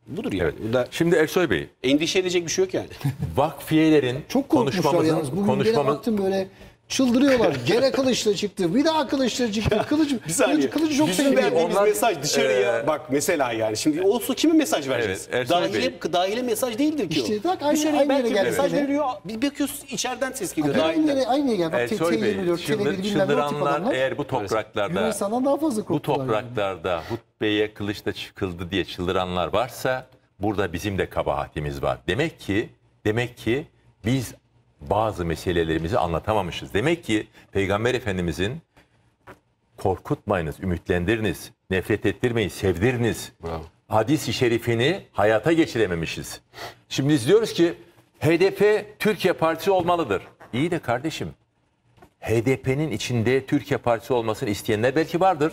Budur yani. Evet. Bu da Şimdi Ersoy Bey, endişe edecek bir şey yok yani. vakfiyelerin Çok konuşmamızın, konuşmamız, yalnız. Bugün konuşmamız... baktım böyle Çıldırıyorlar. Gene kılıçla çıktı. Bir daha kılıçla çıktı. Kılıç, bir saniye. Kılıç, çok Bizim sevdiğim. verdiğimiz Onlar- mesaj dışarıya Ee, bak mesela yani şimdi olsa kime mesaj vereceğiz? Evet, Ertuğrul dahile, dahile mesaj değildir ki İşte o. bak aynı- dışarıya aynı belki mesaj gene. veriyor. Bir bakıyorsun içeriden ses geliyor Aynı dahilden. yere, aynı yere Bak e, Ersoy Bey, çıldır, çıldıranlar eğer bu topraklarda Yunanistan'dan daha fazla bu topraklarda hutbeye kılıçla çıkıldı diye çıldıranlar varsa burada bizim de kabahatimiz var. Demek ki demek ki biz bazı meselelerimizi anlatamamışız. Demek ki Peygamber Efendimizin korkutmayınız, ümitlendiriniz, nefret ettirmeyin, sevdiriniz. Hadis-i şerifini hayata geçirememişiz. Şimdi biz diyoruz ki HDP Türkiye Partisi olmalıdır. İyi de kardeşim HDP'nin içinde Türkiye Partisi olmasını isteyenler belki vardır.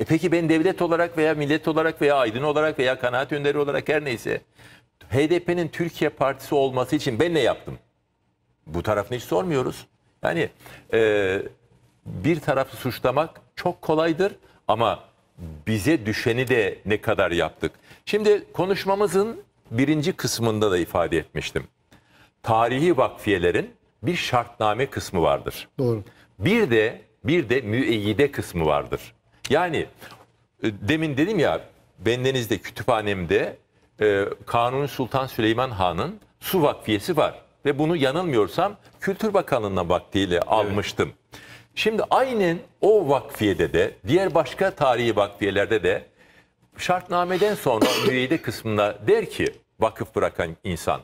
E peki ben devlet olarak veya millet olarak veya aydın olarak veya kanaat önderi olarak her neyse HDP'nin Türkiye Partisi olması için ben ne yaptım? Bu tarafını hiç sormuyoruz. Yani e, bir tarafı suçlamak çok kolaydır ama bize düşeni de ne kadar yaptık. Şimdi konuşmamızın birinci kısmında da ifade etmiştim. Tarihi vakfiyelerin bir şartname kısmı vardır. Doğru. Bir de bir de müeyyide kısmı vardır. Yani e, demin dedim ya bendenizde kütüphanemde e, Kanuni Sultan Süleyman Han'ın su vakfiyesi var ve bunu yanılmıyorsam Kültür Bakanlığı'na vaktiyle almıştım. Evet. Şimdi aynen o vakfiyede de diğer başka tarihi vakfiyelerde de şartnameden sonra müeyyide kısmında der ki vakıf bırakan insan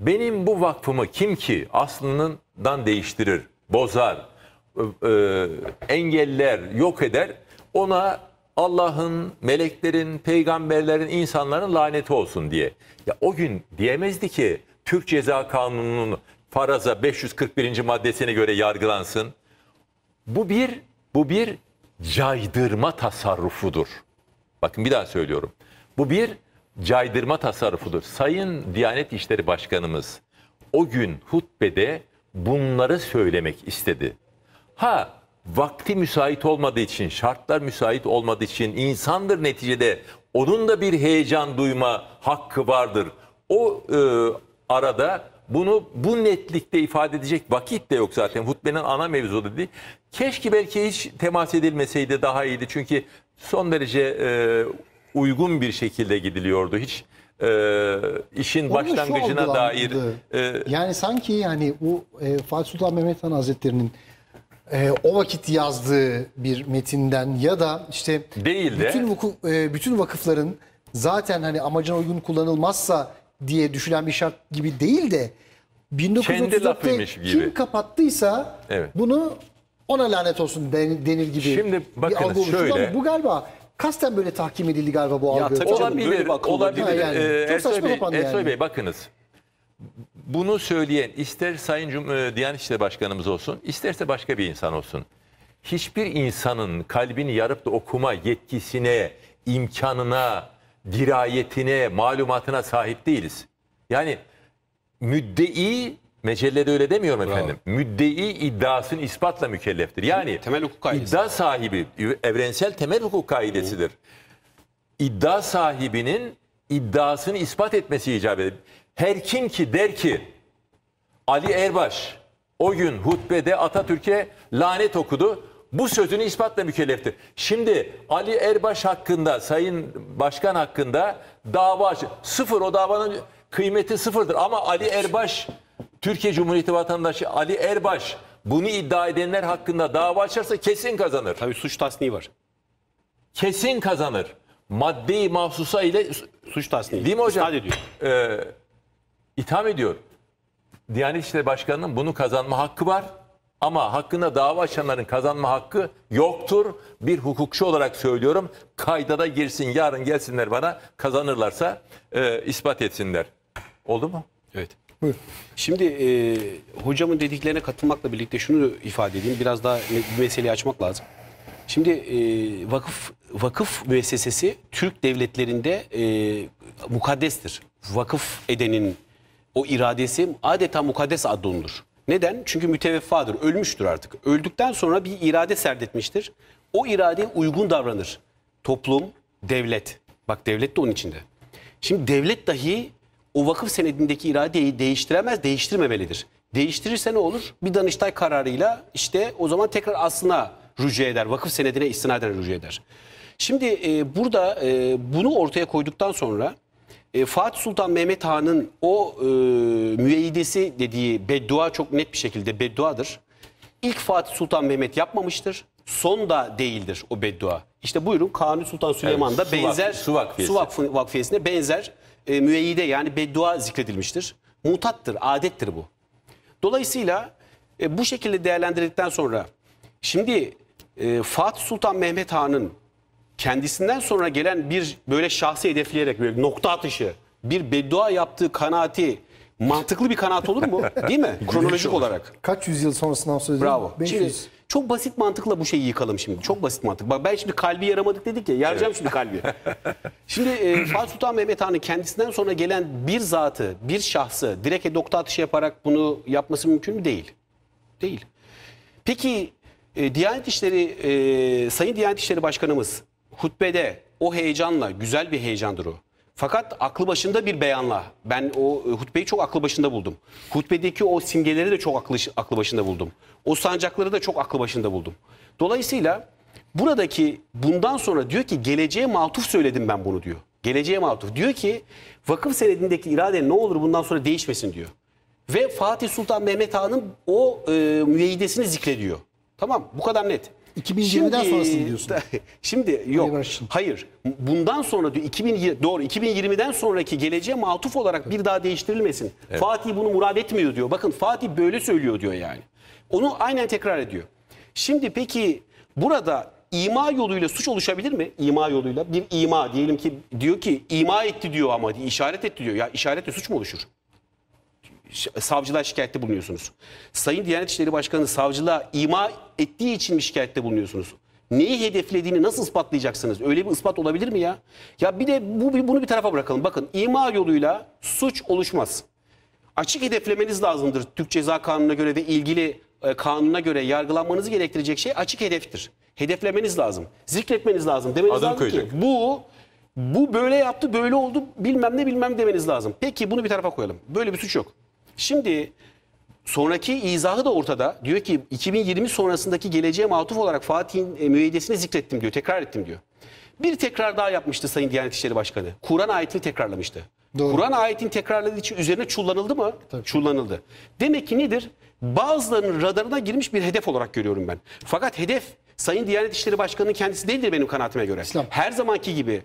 benim bu vakfımı kim ki aslından değiştirir, bozar, e, engeller, yok eder ona Allah'ın, meleklerin, peygamberlerin, insanların laneti olsun diye. Ya o gün diyemezdi ki Türk Ceza Kanunu'nun faraza 541. maddesine göre yargılansın. Bu bir bu bir caydırma tasarrufudur. Bakın bir daha söylüyorum. Bu bir caydırma tasarrufudur. Sayın Diyanet İşleri Başkanımız o gün hutbede bunları söylemek istedi. Ha vakti müsait olmadığı için, şartlar müsait olmadığı için insandır neticede onun da bir heyecan duyma hakkı vardır. O e, arada bunu bu netlikte ifade edecek vakit de yok zaten. Hutbenin ana mevzu da değil. Keşke belki hiç temas edilmeseydi daha iyiydi. Çünkü son derece e, uygun bir şekilde gidiliyordu. Hiç e, işin Onu başlangıcına dair. E, yani sanki hani bu e, Fatih Sultan Mehmet Han Hazretleri'nin e, o vakit yazdığı bir metinden ya da işte değil de. vuku, e, bütün vakıfların zaten hani amacına uygun kullanılmazsa diye düşünen bir şart gibi değil de 1934'te kim kapattıysa evet. bunu ona lanet olsun denir gibi. Şimdi bakın şöyle. Ama bu galiba kasten böyle tahkim edildi galiba bu ya algı. Tabii olabilir, bak, olabilir. Yani. Ee, Çok saçma Bey, kapandı yani. Bey bakınız. Bunu söyleyen ister Sayın Cum e, Diyanet İşleri Başkanımız olsun, isterse başka bir insan olsun. Hiçbir insanın kalbini yarıp da okuma yetkisine, imkanına, dirayetine, malumatına sahip değiliz. Yani müddei mecellede öyle demiyorum efendim. Bravo. Müddei iddiasını ispatla mükelleftir. Yani temel hukuk iddia sahibi evrensel temel hukuk kaidesidir. İddia sahibinin iddiasını ispat etmesi icap eder. Her kim ki der ki Ali Erbaş o gün hutbede Atatürk'e lanet okudu bu sözünü ispatla mükelleftir. Şimdi Ali Erbaş hakkında, Sayın Başkan hakkında dava sıfır o davanın kıymeti sıfırdır. Ama Ali Erbaş Türkiye Cumhuriyeti vatandaşı Ali Erbaş bunu iddia edenler hakkında dava açarsa kesin kazanır. Tabii suç tasniği var. Kesin kazanır. Maddi mahsusa ile suç tasniği. Değil mi hocam? ediyor. E, itham ediyor. Diyanet İşleri Başkanı'nın bunu kazanma hakkı var. Ama hakkında dava açanların kazanma hakkı yoktur. Bir hukukçu olarak söylüyorum. Kayda da girsin. Yarın gelsinler bana kazanırlarsa e, ispat etsinler. Oldu mu? Evet. Buyur. Şimdi e, hocamın dediklerine katılmakla birlikte şunu ifade edeyim. Biraz daha bir meseleyi açmak lazım. Şimdi e, vakıf vakıf müessesesi Türk devletlerinde e, mukaddestir. Vakıf edenin o iradesi adeta mukaddes addondur. Neden? Çünkü müteveffadır, ölmüştür artık. Öldükten sonra bir irade serdetmiştir. O iradeye uygun davranır. Toplum, devlet. Bak devlet de onun içinde. Şimdi devlet dahi o vakıf senedindeki iradeyi değiştiremez, değiştirmemelidir. Değiştirirse ne olur? Bir danıştay kararıyla işte o zaman tekrar aslına rücu eder. Vakıf senedine istinaden rücu eder. Şimdi e, burada e, bunu ortaya koyduktan sonra e, Fatih Sultan Mehmet Han'ın o e, müeyyidesi dediği beddua çok net bir şekilde bedduadır. İlk Fatih Sultan Mehmet yapmamıştır. Son da değildir o beddua. İşte buyurun Kanuni Sultan Süleyman'da evet, benzer Su, vakfiyesi. su vakfı, vakfiyesine benzer e, müeyyide yani beddua zikredilmiştir. Mutattır, adettir bu. Dolayısıyla e, bu şekilde değerlendirdikten sonra şimdi e, Fatih Sultan Mehmet Han'ın kendisinden sonra gelen bir böyle şahsi hedefleyerek bir nokta atışı bir beddua yaptığı kanaati mantıklı bir kanaat olur mu? Değil mi? Kronolojik olarak. Kaç yüzyıl sonrasından söz Bravo. 500. Şimdi, çok basit mantıkla bu şeyi yıkalım şimdi. Çok basit mantık. Bak ben şimdi kalbi yaramadık dedik ya. Yaracağım evet. şimdi kalbi. şimdi e, Fatih Sultan Mehmet Han'ın kendisinden sonra gelen bir zatı, bir şahsı direkt nokta atışı yaparak bunu yapması mümkün mü? Değil. Değil. Peki e, Diyanet İşleri, e, Sayın Diyanet İşleri Başkanımız hutbede o heyecanla güzel bir heyecandır o. Fakat aklı başında bir beyanla ben o e, hutbeyi çok aklı başında buldum. Hutbedeki o simgeleri de çok aklı, aklı başında buldum. O sancakları da çok aklı başında buldum. Dolayısıyla buradaki bundan sonra diyor ki geleceğe matuf söyledim ben bunu diyor. Geleceğe matuf. Diyor ki vakıf senedindeki irade ne olur bundan sonra değişmesin diyor. Ve Fatih Sultan Mehmet Han'ın o e, müeyyidesini zikrediyor. Tamam bu kadar net. 2020'den şimdi, sonrasını diyorsun. Da, şimdi yok. Hayır, hayır. Bundan sonra diyor 2020 doğru 2020'den sonraki geleceğe matuf olarak bir daha değiştirilmesin. Evet. Fatih bunu murad etmiyor diyor. Bakın Fatih böyle söylüyor diyor yani. Onu aynen tekrar ediyor. Şimdi peki burada ima yoluyla suç oluşabilir mi? İma yoluyla bir ima diyelim ki diyor ki ima etti diyor ama işaret etti diyor. Ya işaretle suç mu oluşur? savcılığa şikayette bulunuyorsunuz. Sayın Diyanet İşleri Başkanı savcılığa ima ettiği için mi şikayette bulunuyorsunuz? Neyi hedeflediğini nasıl ispatlayacaksınız? Öyle bir ispat olabilir mi ya? Ya bir de bu, bunu bir tarafa bırakalım. Bakın ima yoluyla suç oluşmaz. Açık hedeflemeniz lazımdır. Türk Ceza Kanunu'na göre ve ilgili e, kanuna göre yargılanmanızı gerektirecek şey açık hedeftir. Hedeflemeniz lazım. Zikretmeniz lazım. Demeniz Adım lazım koyacak. ki bu bu böyle yaptı, böyle oldu, bilmem ne bilmem demeniz lazım. Peki bunu bir tarafa koyalım. Böyle bir suç yok. Şimdi sonraki izahı da ortada. Diyor ki 2020 sonrasındaki geleceğe matuf olarak Fatih'in e, müeyyidesini zikrettim diyor. Tekrar ettim diyor. Bir tekrar daha yapmıştı Sayın Diyanet İşleri Başkanı. Kur'an ayetini tekrarlamıştı. Kur'an ayetini tekrarladığı için üzerine çullanıldı mı? Tabii. Çullanıldı. Demek ki nedir? Bazılarının radarına girmiş bir hedef olarak görüyorum ben. Fakat hedef Sayın Diyanet İşleri Başkanı'nın kendisi değildir benim kanaatime göre. İslam. Her zamanki gibi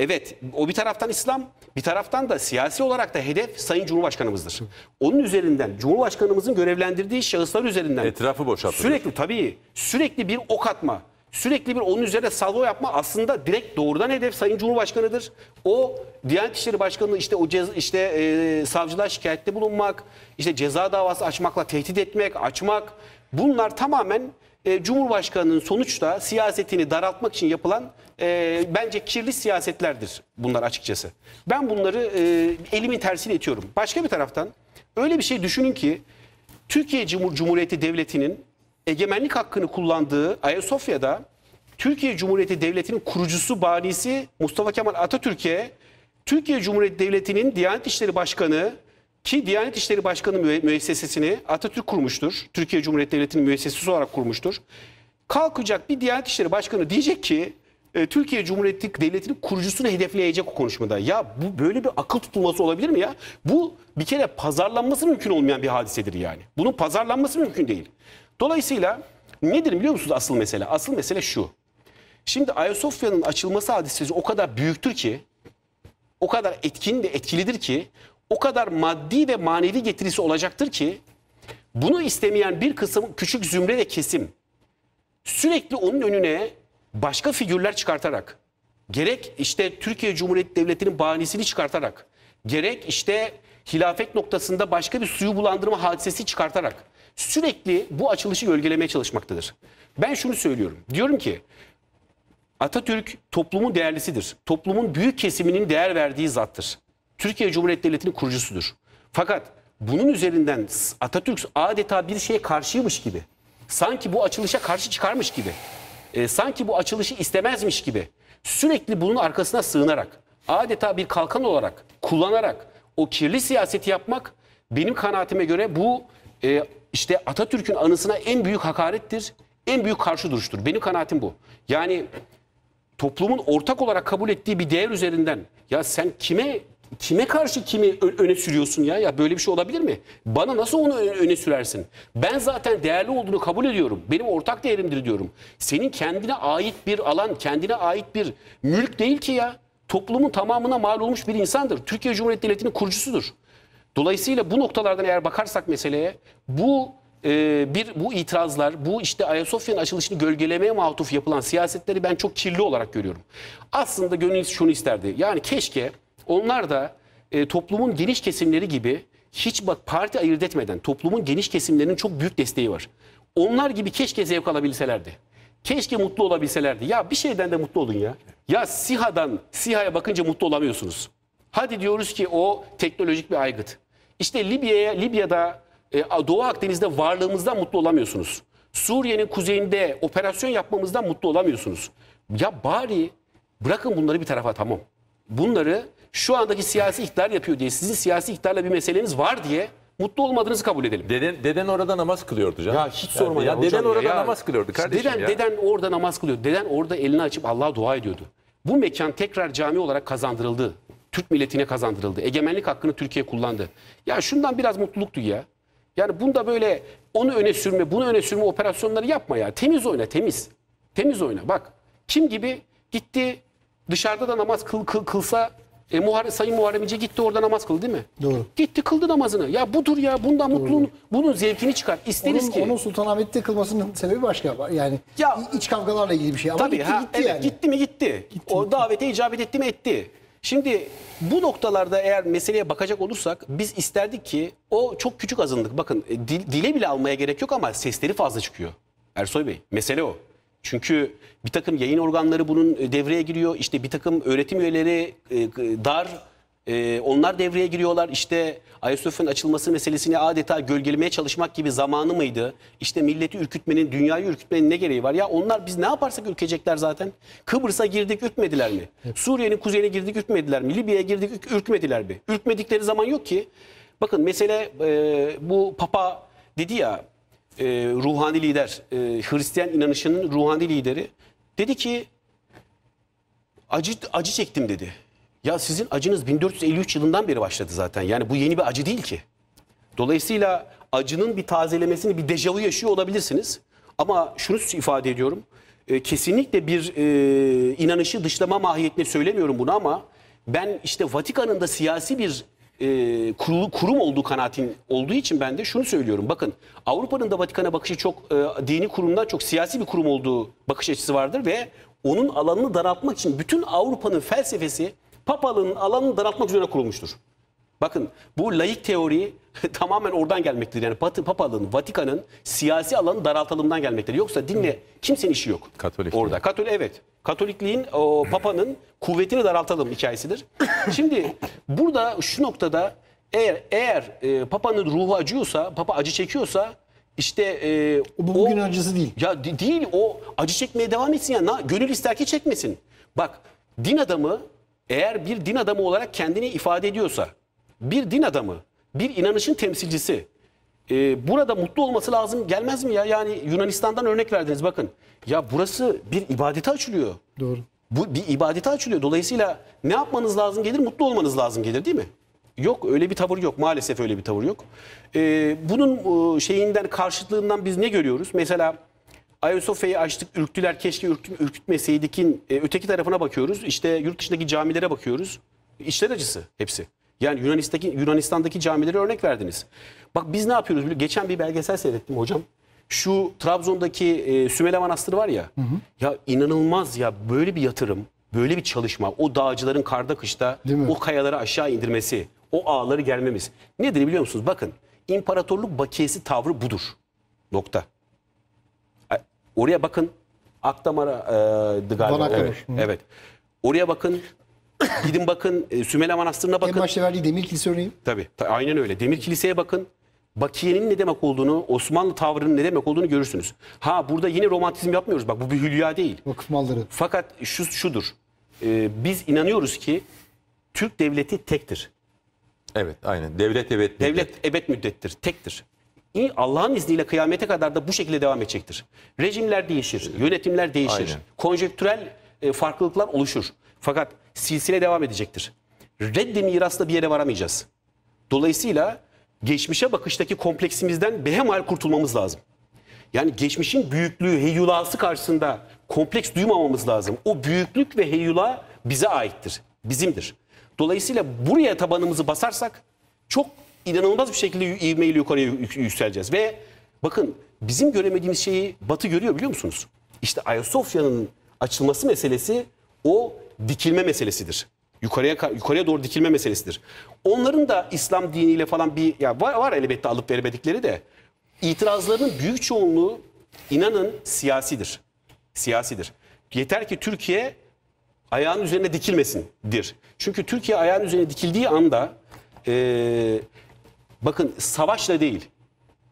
Evet o bir taraftan İslam bir taraftan da siyasi olarak da hedef Sayın Cumhurbaşkanımızdır. Onun üzerinden Cumhurbaşkanımızın görevlendirdiği şahıslar üzerinden. Etrafı boşaltılıyor. Sürekli tabii sürekli bir ok atma sürekli bir onun üzerine salvo yapma aslında direkt doğrudan hedef Sayın Cumhurbaşkanı'dır. O Diyanet İşleri Başkanı işte o cez, işte e, savcılar şikayette bulunmak, işte ceza davası açmakla tehdit etmek, açmak bunlar tamamen e, Cumhurbaşkanı'nın sonuçta siyasetini daraltmak için yapılan e, bence kirli siyasetlerdir bunlar açıkçası. Ben bunları e, elimin tersiyle itiyorum. Başka bir taraftan öyle bir şey düşünün ki Türkiye Cumhur Cumhuriyeti Devleti'nin egemenlik hakkını kullandığı Ayasofya'da Türkiye Cumhuriyeti Devleti'nin kurucusu, banisi Mustafa Kemal Atatürk'e Türkiye Cumhuriyeti Devleti'nin Diyanet İşleri Başkanı ki Diyanet İşleri Başkanı müessesesini Atatürk kurmuştur. Türkiye Cumhuriyeti Devleti'nin müessesesi olarak kurmuştur. Kalkacak bir Diyanet İşleri Başkanı diyecek ki e, Türkiye Cumhuriyeti Devleti'nin kurucusunu hedefleyecek o konuşmada. Ya bu böyle bir akıl tutulması olabilir mi ya? Bu bir kere pazarlanması mümkün olmayan bir hadisedir yani. Bunun pazarlanması mümkün değil. Dolayısıyla nedir biliyor musunuz asıl mesele? Asıl mesele şu. Şimdi Ayasofya'nın açılması hadisesi o kadar büyüktür ki, o kadar etkin ve etkilidir ki o kadar maddi ve manevi getirisi olacaktır ki bunu istemeyen bir kısım küçük zümre ve kesim sürekli onun önüne başka figürler çıkartarak gerek işte Türkiye Cumhuriyeti Devleti'nin bahanesini çıkartarak gerek işte hilafet noktasında başka bir suyu bulandırma hadisesi çıkartarak sürekli bu açılışı gölgelemeye çalışmaktadır. Ben şunu söylüyorum. Diyorum ki Atatürk toplumun değerlisidir. Toplumun büyük kesiminin değer verdiği zattır. Türkiye Cumhuriyeti Devleti'nin kurucusudur. Fakat bunun üzerinden Atatürk adeta bir şeye karşıymış gibi. Sanki bu açılışa karşı çıkarmış gibi. E, sanki bu açılışı istemezmiş gibi. Sürekli bunun arkasına sığınarak, adeta bir kalkan olarak, kullanarak o kirli siyaseti yapmak benim kanaatime göre bu e, işte Atatürk'ün anısına en büyük hakarettir. En büyük karşı duruştur. Benim kanaatim bu. Yani toplumun ortak olarak kabul ettiği bir değer üzerinden ya sen kime kime karşı kimi öne sürüyorsun ya? Ya böyle bir şey olabilir mi? Bana nasıl onu öne sürersin? Ben zaten değerli olduğunu kabul ediyorum. Benim ortak değerimdir diyorum. Senin kendine ait bir alan, kendine ait bir mülk değil ki ya. Toplumun tamamına mal olmuş bir insandır. Türkiye Cumhuriyeti Devleti'nin kurucusudur. Dolayısıyla bu noktalardan eğer bakarsak meseleye bu e, bir bu itirazlar, bu işte Ayasofya'nın açılışını gölgelemeye matuf yapılan siyasetleri ben çok kirli olarak görüyorum. Aslında gönül şunu isterdi. Yani keşke onlar da e, toplumun geniş kesimleri gibi hiç bak parti ayırt etmeden toplumun geniş kesimlerinin çok büyük desteği var. Onlar gibi keşke zevk alabilselerdi. Keşke mutlu olabilselerdi. Ya bir şeyden de mutlu olun ya. Ya SİHA'dan, SİHA'ya bakınca mutlu olamıyorsunuz. Hadi diyoruz ki o teknolojik bir aygıt. İşte Libya'ya, Libya'da, e, Doğu Akdeniz'de varlığımızdan mutlu olamıyorsunuz. Suriye'nin kuzeyinde operasyon yapmamızdan mutlu olamıyorsunuz. Ya bari bırakın bunları bir tarafa tamam. Bunları şu andaki siyasi iktidar yapıyor diye sizin siyasi iktidarla bir meseleniz var diye mutlu olmadığınızı kabul edelim. Deden, deden orada namaz kılıyordu canım. Ya hiç sorma ya. ya deden orada ya. namaz kılıyordu kardeşim deden, ya. Deden orada namaz kılıyordu. Deden orada elini açıp Allah'a dua ediyordu. Bu mekan tekrar cami olarak kazandırıldı. Türk milletine kazandırıldı. Egemenlik hakkını Türkiye kullandı. Ya şundan biraz mutluluktu ya. Yani bunda böyle onu öne sürme, bunu öne sürme operasyonları yapma ya. Temiz oyna, temiz. Temiz oyna. Bak kim gibi gitti dışarıda da namaz kıl, kıl, kılsa e, Muharrem, Sayın Muharrem İnce gitti orada namaz kıldı değil mi? Doğru. Gitti kıldı namazını. Ya budur ya bundan Doğru. mutluluğun, bunun zevkini çıkar. İsteriz onun, ki. Onun Sultanahmet'te kılmasının sebebi başka. Yani ya, iç kavgalarla ilgili bir şey. Ama tabii, gitti, ha, gitti evet, yani. Gitti mi gitti. gitti o davete icabet etti mi etti. Şimdi bu noktalarda eğer meseleye bakacak olursak biz isterdik ki o çok küçük azınlık. Bakın e, dile bile almaya gerek yok ama sesleri fazla çıkıyor. Ersoy Bey mesele o. Çünkü bir takım yayın organları bunun e, devreye giriyor. İşte bir takım öğretim üyeleri e, dar e, onlar devreye giriyorlar. İşte ISF'ın açılması meselesini adeta gölgelemeye çalışmak gibi zamanı mıydı? İşte milleti ürkütmenin, dünyayı ürkütmenin ne gereği var? Ya onlar biz ne yaparsak ürkecekler zaten. Kıbrıs'a girdik ürkmediler mi? Suriye'nin kuzeyine girdik ürkmediler mi? Libya'ya girdik ürkmediler mi? Ürkmedikleri zaman yok ki. Bakın mesele bu papa dedi ya e, ruhani lider, e, Hristiyan inanışının ruhani lideri dedi ki acı acı çektim dedi. Ya sizin acınız 1453 yılından beri başladı zaten. Yani bu yeni bir acı değil ki. Dolayısıyla acının bir tazelemesini, bir dejavu yaşıyor olabilirsiniz. Ama şunu ifade ediyorum. E, kesinlikle bir e, inanışı dışlama mahiyetine söylemiyorum bunu ama ben işte Vatikan'ın da siyasi bir e, kurulu, kurum olduğu kanaatin olduğu için ben de şunu söylüyorum. Bakın Avrupa'nın da Vatikan'a bakışı çok e, dini kurumdan çok siyasi bir kurum olduğu bakış açısı vardır ve onun alanını daraltmak için bütün Avrupa'nın felsefesi papalığın alanını daraltmak üzere kurulmuştur. Bakın bu laik teori tamamen oradan gelmektedir. Yani Batı Papalığın, Vatikan'ın siyasi alanın daraltılımından gelmektedir. Yoksa dinle kimsenin işi yok. Katolik. Orada. Katolik evet. Katolikliğin o, Papa'nın kuvvetini daraltalım hikayesidir. Şimdi burada şu noktada eğer eğer e, Papa'nın ruhu acıyorsa, Papa acı çekiyorsa işte e, bu bugün o, acısı değil. Ya de, değil o acı çekmeye devam etsin ya. Na, gönül ister ki çekmesin. Bak din adamı eğer bir din adamı olarak kendini ifade ediyorsa bir din adamı, bir inanışın temsilcisi e, burada mutlu olması lazım gelmez mi ya? Yani Yunanistan'dan örnek verdiniz bakın. Ya burası bir ibadete açılıyor. Doğru. Bu bir ibadete açılıyor. Dolayısıyla ne yapmanız lazım gelir? Mutlu olmanız lazım gelir değil mi? Yok öyle bir tavır yok. Maalesef öyle bir tavır yok. Ee, bunun e, şeyinden karşıtlığından biz ne görüyoruz? Mesela Ayasofya'yı açtık, ürktüler. Keşke ürkt, ürkütmeseydikin. Ee, öteki tarafına bakıyoruz. İşte yurt dışındaki camilere bakıyoruz. İşler acısı hepsi. Yani Yunanistan'daki, Yunanistan'daki camileri örnek verdiniz. Bak biz ne yapıyoruz? Geçen bir belgesel seyrettim hocam. Şu Trabzon'daki e, Sümele Manastırı var ya. Hı hı. Ya inanılmaz ya böyle bir yatırım, böyle bir çalışma. O dağcıların karda kışta o kayaları aşağı indirmesi, o ağları germemiz. Nedir biliyor musunuz? Bakın imparatorluk bakiyesi tavrı budur. Nokta. E, oraya bakın. Akdamara e, galiba. Evet. evet. Oraya bakın. Gidin bakın e, Sümele Manastırı'na bakın. En başta verdiği Demir Kilise örneği. Tabii, ta- aynen öyle. Demir Kilise'ye bakın. Bakiye'nin ne demek olduğunu, Osmanlı tavrının ne demek olduğunu görürsünüz. Ha burada yine romantizm yapmıyoruz. Bak bu bir hülya değil. Vakıf malları. Fakat şu şudur. E, biz inanıyoruz ki Türk devleti tektir. Evet aynen. Devlet evet. Devlet evet müddettir, tektir. Allah'ın izniyle kıyamete kadar da bu şekilde devam edecektir. Rejimler değişir, yönetimler değişir, Aynen. konjektürel e, farklılıklar oluşur. Fakat silsile devam edecektir. Reddi mirasla bir yere varamayacağız. Dolayısıyla geçmişe bakıştaki kompleksimizden behemal kurtulmamız lazım. Yani geçmişin büyüklüğü, heyulası karşısında kompleks duymamamız lazım. O büyüklük ve heyula bize aittir, bizimdir. Dolayısıyla buraya tabanımızı basarsak çok inanılmaz bir şekilde ivmeyle yukarıya yükseleceğiz. Ve bakın bizim göremediğimiz şeyi Batı görüyor biliyor musunuz? İşte Ayasofya'nın açılması meselesi o dikilme meselesidir. Yukarıya yukarıya doğru dikilme meselesidir. Onların da İslam diniyle falan bir ya var, var elbette alıp vermedikleri de itirazlarının büyük çoğunluğu inanın siyasidir. Siyasidir. Yeter ki Türkiye ayağın üzerine dikilmesindir. Çünkü Türkiye ayağın üzerine dikildiği anda e, bakın savaşla değil,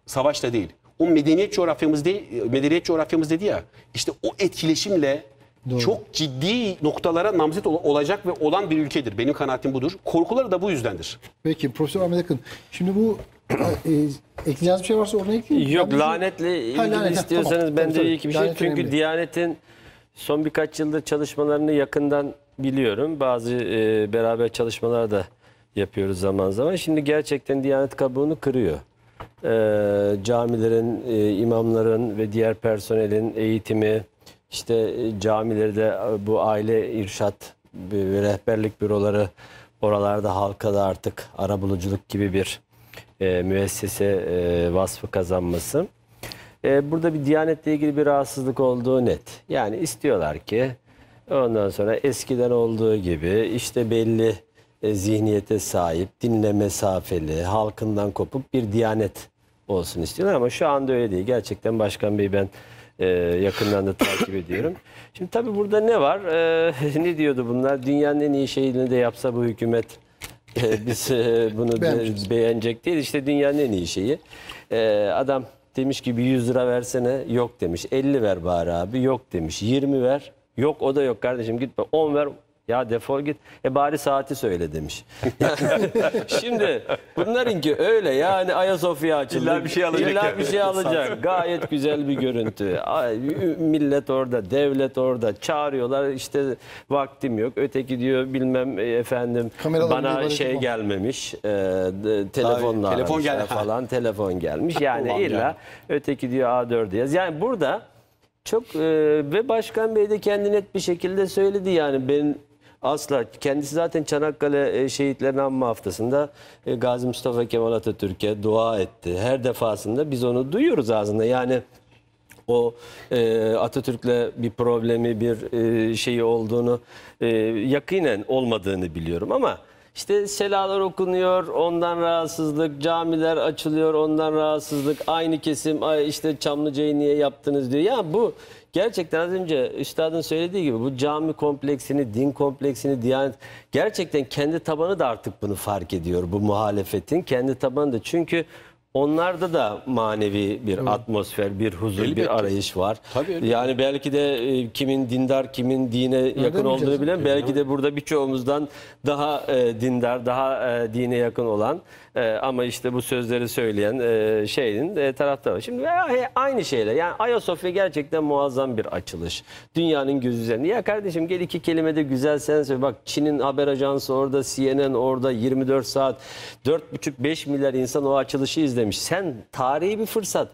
savaşla değil. O medeniyet coğrafyamız değil, medeniyet coğrafyamız dedi ya. işte o etkileşimle Doğru. Çok ciddi noktalara namzet ol- olacak ve olan bir ülkedir. Benim kanaatim budur. Korkuları da bu yüzdendir. Peki Profesör Ahmet Akın. Şimdi bu e, e ekleyeceğiniz bir şey varsa oraya ekleyin. Yok Hadi lanetle ilgili lanet, istiyorsanız tamam, bende tabii, iyi ki bir şey. Çünkü önemli. Diyanet'in son birkaç yıldır çalışmalarını yakından biliyorum. Bazı e, beraber çalışmalar da yapıyoruz zaman zaman. Şimdi gerçekten Diyanet kabuğunu kırıyor. E, camilerin, e, imamların ve diğer personelin eğitimi, işte e, camilerde e, bu aile irşat rehberlik büroları oralarda halka da artık arabuluculuk gibi bir e, müessese e, vasfı kazanması. E, burada bir Diyanet'le ilgili bir rahatsızlık olduğu net. Yani istiyorlar ki ondan sonra eskiden olduğu gibi işte belli e, zihniyete sahip, dinle mesafeli, halkından kopuk bir Diyanet olsun istiyorlar ama şu anda öyle değil. Gerçekten Başkan Bey ben e, yakından da takip ediyorum. Şimdi tabii burada ne var? E, ne diyordu bunlar? Dünyanın en iyi şeyini de yapsa bu hükümet e, biz e, bunu beğenecek değil. İşte dünyanın en iyi şeyi. E, adam demiş ki bir 100 lira versene yok demiş. 50 ver bari abi yok demiş. 20 ver yok o da yok kardeşim gitme 10 ver ya defol git. E bari saati söyle demiş. Şimdi bunların ki öyle yani Ayasofya açıldı. İlla bir şey alacak. İlla bir şey alacak. Gayet güzel bir görüntü. Millet orada, devlet orada. Çağırıyorlar işte vaktim yok. Öteki diyor bilmem e, efendim Kameralar bana şey var. gelmemiş. E, telefonla telefon gel falan telefon gelmiş. Yani Ulan illa yani. öteki diyor A4 yaz. Yani burada çok e, ve başkan bey de kendi net bir şekilde söyledi yani ben Asla. Kendisi zaten Çanakkale e, Şehitlerini Anma Haftası'nda e, Gazi Mustafa Kemal Atatürk'e dua etti. Her defasında biz onu duyuyoruz ağzında. Yani o e, Atatürk'le bir problemi, bir e, şeyi olduğunu e, yakinen olmadığını biliyorum ama işte selalar okunuyor, ondan rahatsızlık, camiler açılıyor, ondan rahatsızlık, aynı kesim işte Çamlıca'yı niye yaptınız diyor. Ya bu gerçekten az önce üstadın söylediği gibi bu cami kompleksini, din kompleksini, diyanet gerçekten kendi tabanı da artık bunu fark ediyor bu muhalefetin. Kendi tabanı da çünkü Onlarda da manevi bir Hı. atmosfer, bir huzur, elbette. bir arayış var. Tabii, yani belki de e, kimin dindar, kimin dine Öyle yakın olduğunu bilen, belki de burada birçoğumuzdan daha e, dindar, daha e, dine yakın olan e, ama işte bu sözleri söyleyen e, şeyin e, taraftarı. Şimdi e, e, aynı şeyler. Yani Ayasofya gerçekten muazzam bir açılış. Dünyanın gözü üzerinde. Ya kardeşim gel iki kelime de güzel sen söyle. Bak Çin'in haber ajansı orada, CNN orada 24 saat 4,5-5 milyar insan o açılışı izlemiş. Sen tarihi bir fırsat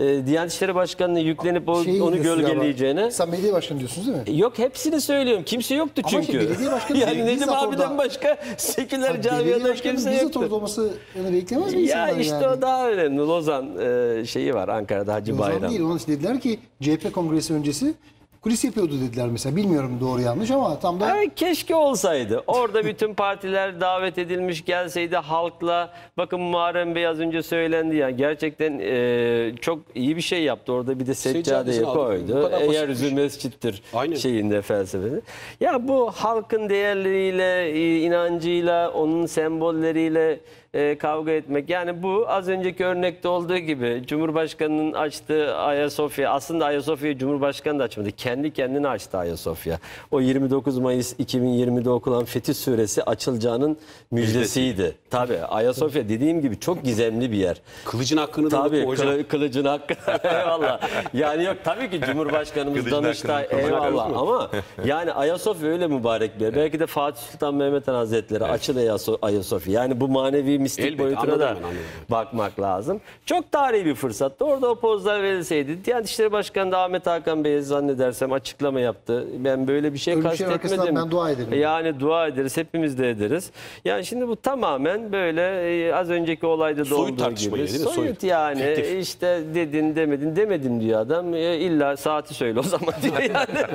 e, Diyanet İşleri Başkanı'nın yüklenip o, Şey onu gölgeleyeceğine. Sen belediye başkanı diyorsunuz değil mi? Yok hepsini söylüyorum. Kimse yoktu Ama çünkü. belediye başkanı yani değil, Nedim abiden orada. başka seküler camiadan kimse bizzat orada yoktu. olması yani beklemez mi Ya işte yani? o daha önemli. Lozan e, şeyi var Ankara'da Hacı Bayram. Bayram. değil. Onun için dediler ki CHP kongresi öncesi kulis yapıyordu dediler mesela. Bilmiyorum doğru yanlış ama tam da... Ay, keşke olsaydı. Orada bütün partiler davet edilmiş gelseydi halkla. Bakın Muharrem Bey az önce söylendi ya. Gerçekten e, çok iyi bir şey yaptı. Orada bir de şey seccadeyi koydu. Eğer üzül mescittir Aynen. şeyinde felsefesi. Ya bu halkın değerleriyle, inancıyla, onun sembolleriyle e, kavga etmek. Yani bu az önceki örnekte olduğu gibi Cumhurbaşkanı'nın açtığı Ayasofya aslında Ayasofya'yı Cumhurbaşkanı da açmadı. Kendi kendini açtı Ayasofya. O 29 Mayıs 2020'de okulan Fetih Suresi açılacağının müjdesiydi. Tabii Ayasofya dediğim gibi çok gizemli bir yer. Kılıcın hakkını da Tabii unutma hocam. kılı- kılıcın hakkı eyvallah. Yani yok tabii ki Cumhurbaşkanımız Kılıcın Danıştay eyvallah ama yani Ayasofya öyle mübarek bir yer. Belki de Fatih Sultan Mehmet Han Hazretleri açıl Ayasofya. Yani bu manevi mistik Elbette, boyutuna da bakmak lazım. Çok tarihi bir fırsattı. Orada o pozlar verilseydi. Diyanet İşleri Başkanı da Ahmet Hakan Bey zannedersem açıklama yaptı. Ben böyle bir şey Öyle şey kastetmedim. Şey ben dua ederim. Yani dua ederiz. Hepimiz de ederiz. Yani şimdi bu tamamen böyle e, az önceki olayda da soyut olduğu gibi. Değil mi? Soyut, soyut yani. Fiktif. işte dedin demedin demedim diyor adam. E, illa saati söyle o zaman diyor yani.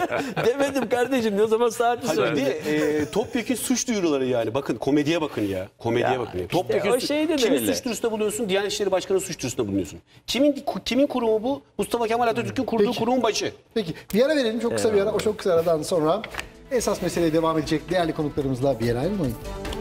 demedim kardeşim o zaman saati Hayır, söyle. Bir e, topyekun suç duyuruları yani. Bakın komediye bakın ya. Komediye ya, bakın. Ya. Işte, ya, o şey Kimi öyle. suç duyurusunda buluyorsun? Diyanet İşleri Başkanı suç duyurusunda buluyorsun. Kimin kimin kurumu bu? Mustafa Kemal Atatürk'ün kurduğu Peki. kurumun başı. Peki bir ara verelim çok kısa bir ara. O çok kısa aradan sonra esas meseleye devam edecek değerli konuklarımızla bir yere ayrılmayın.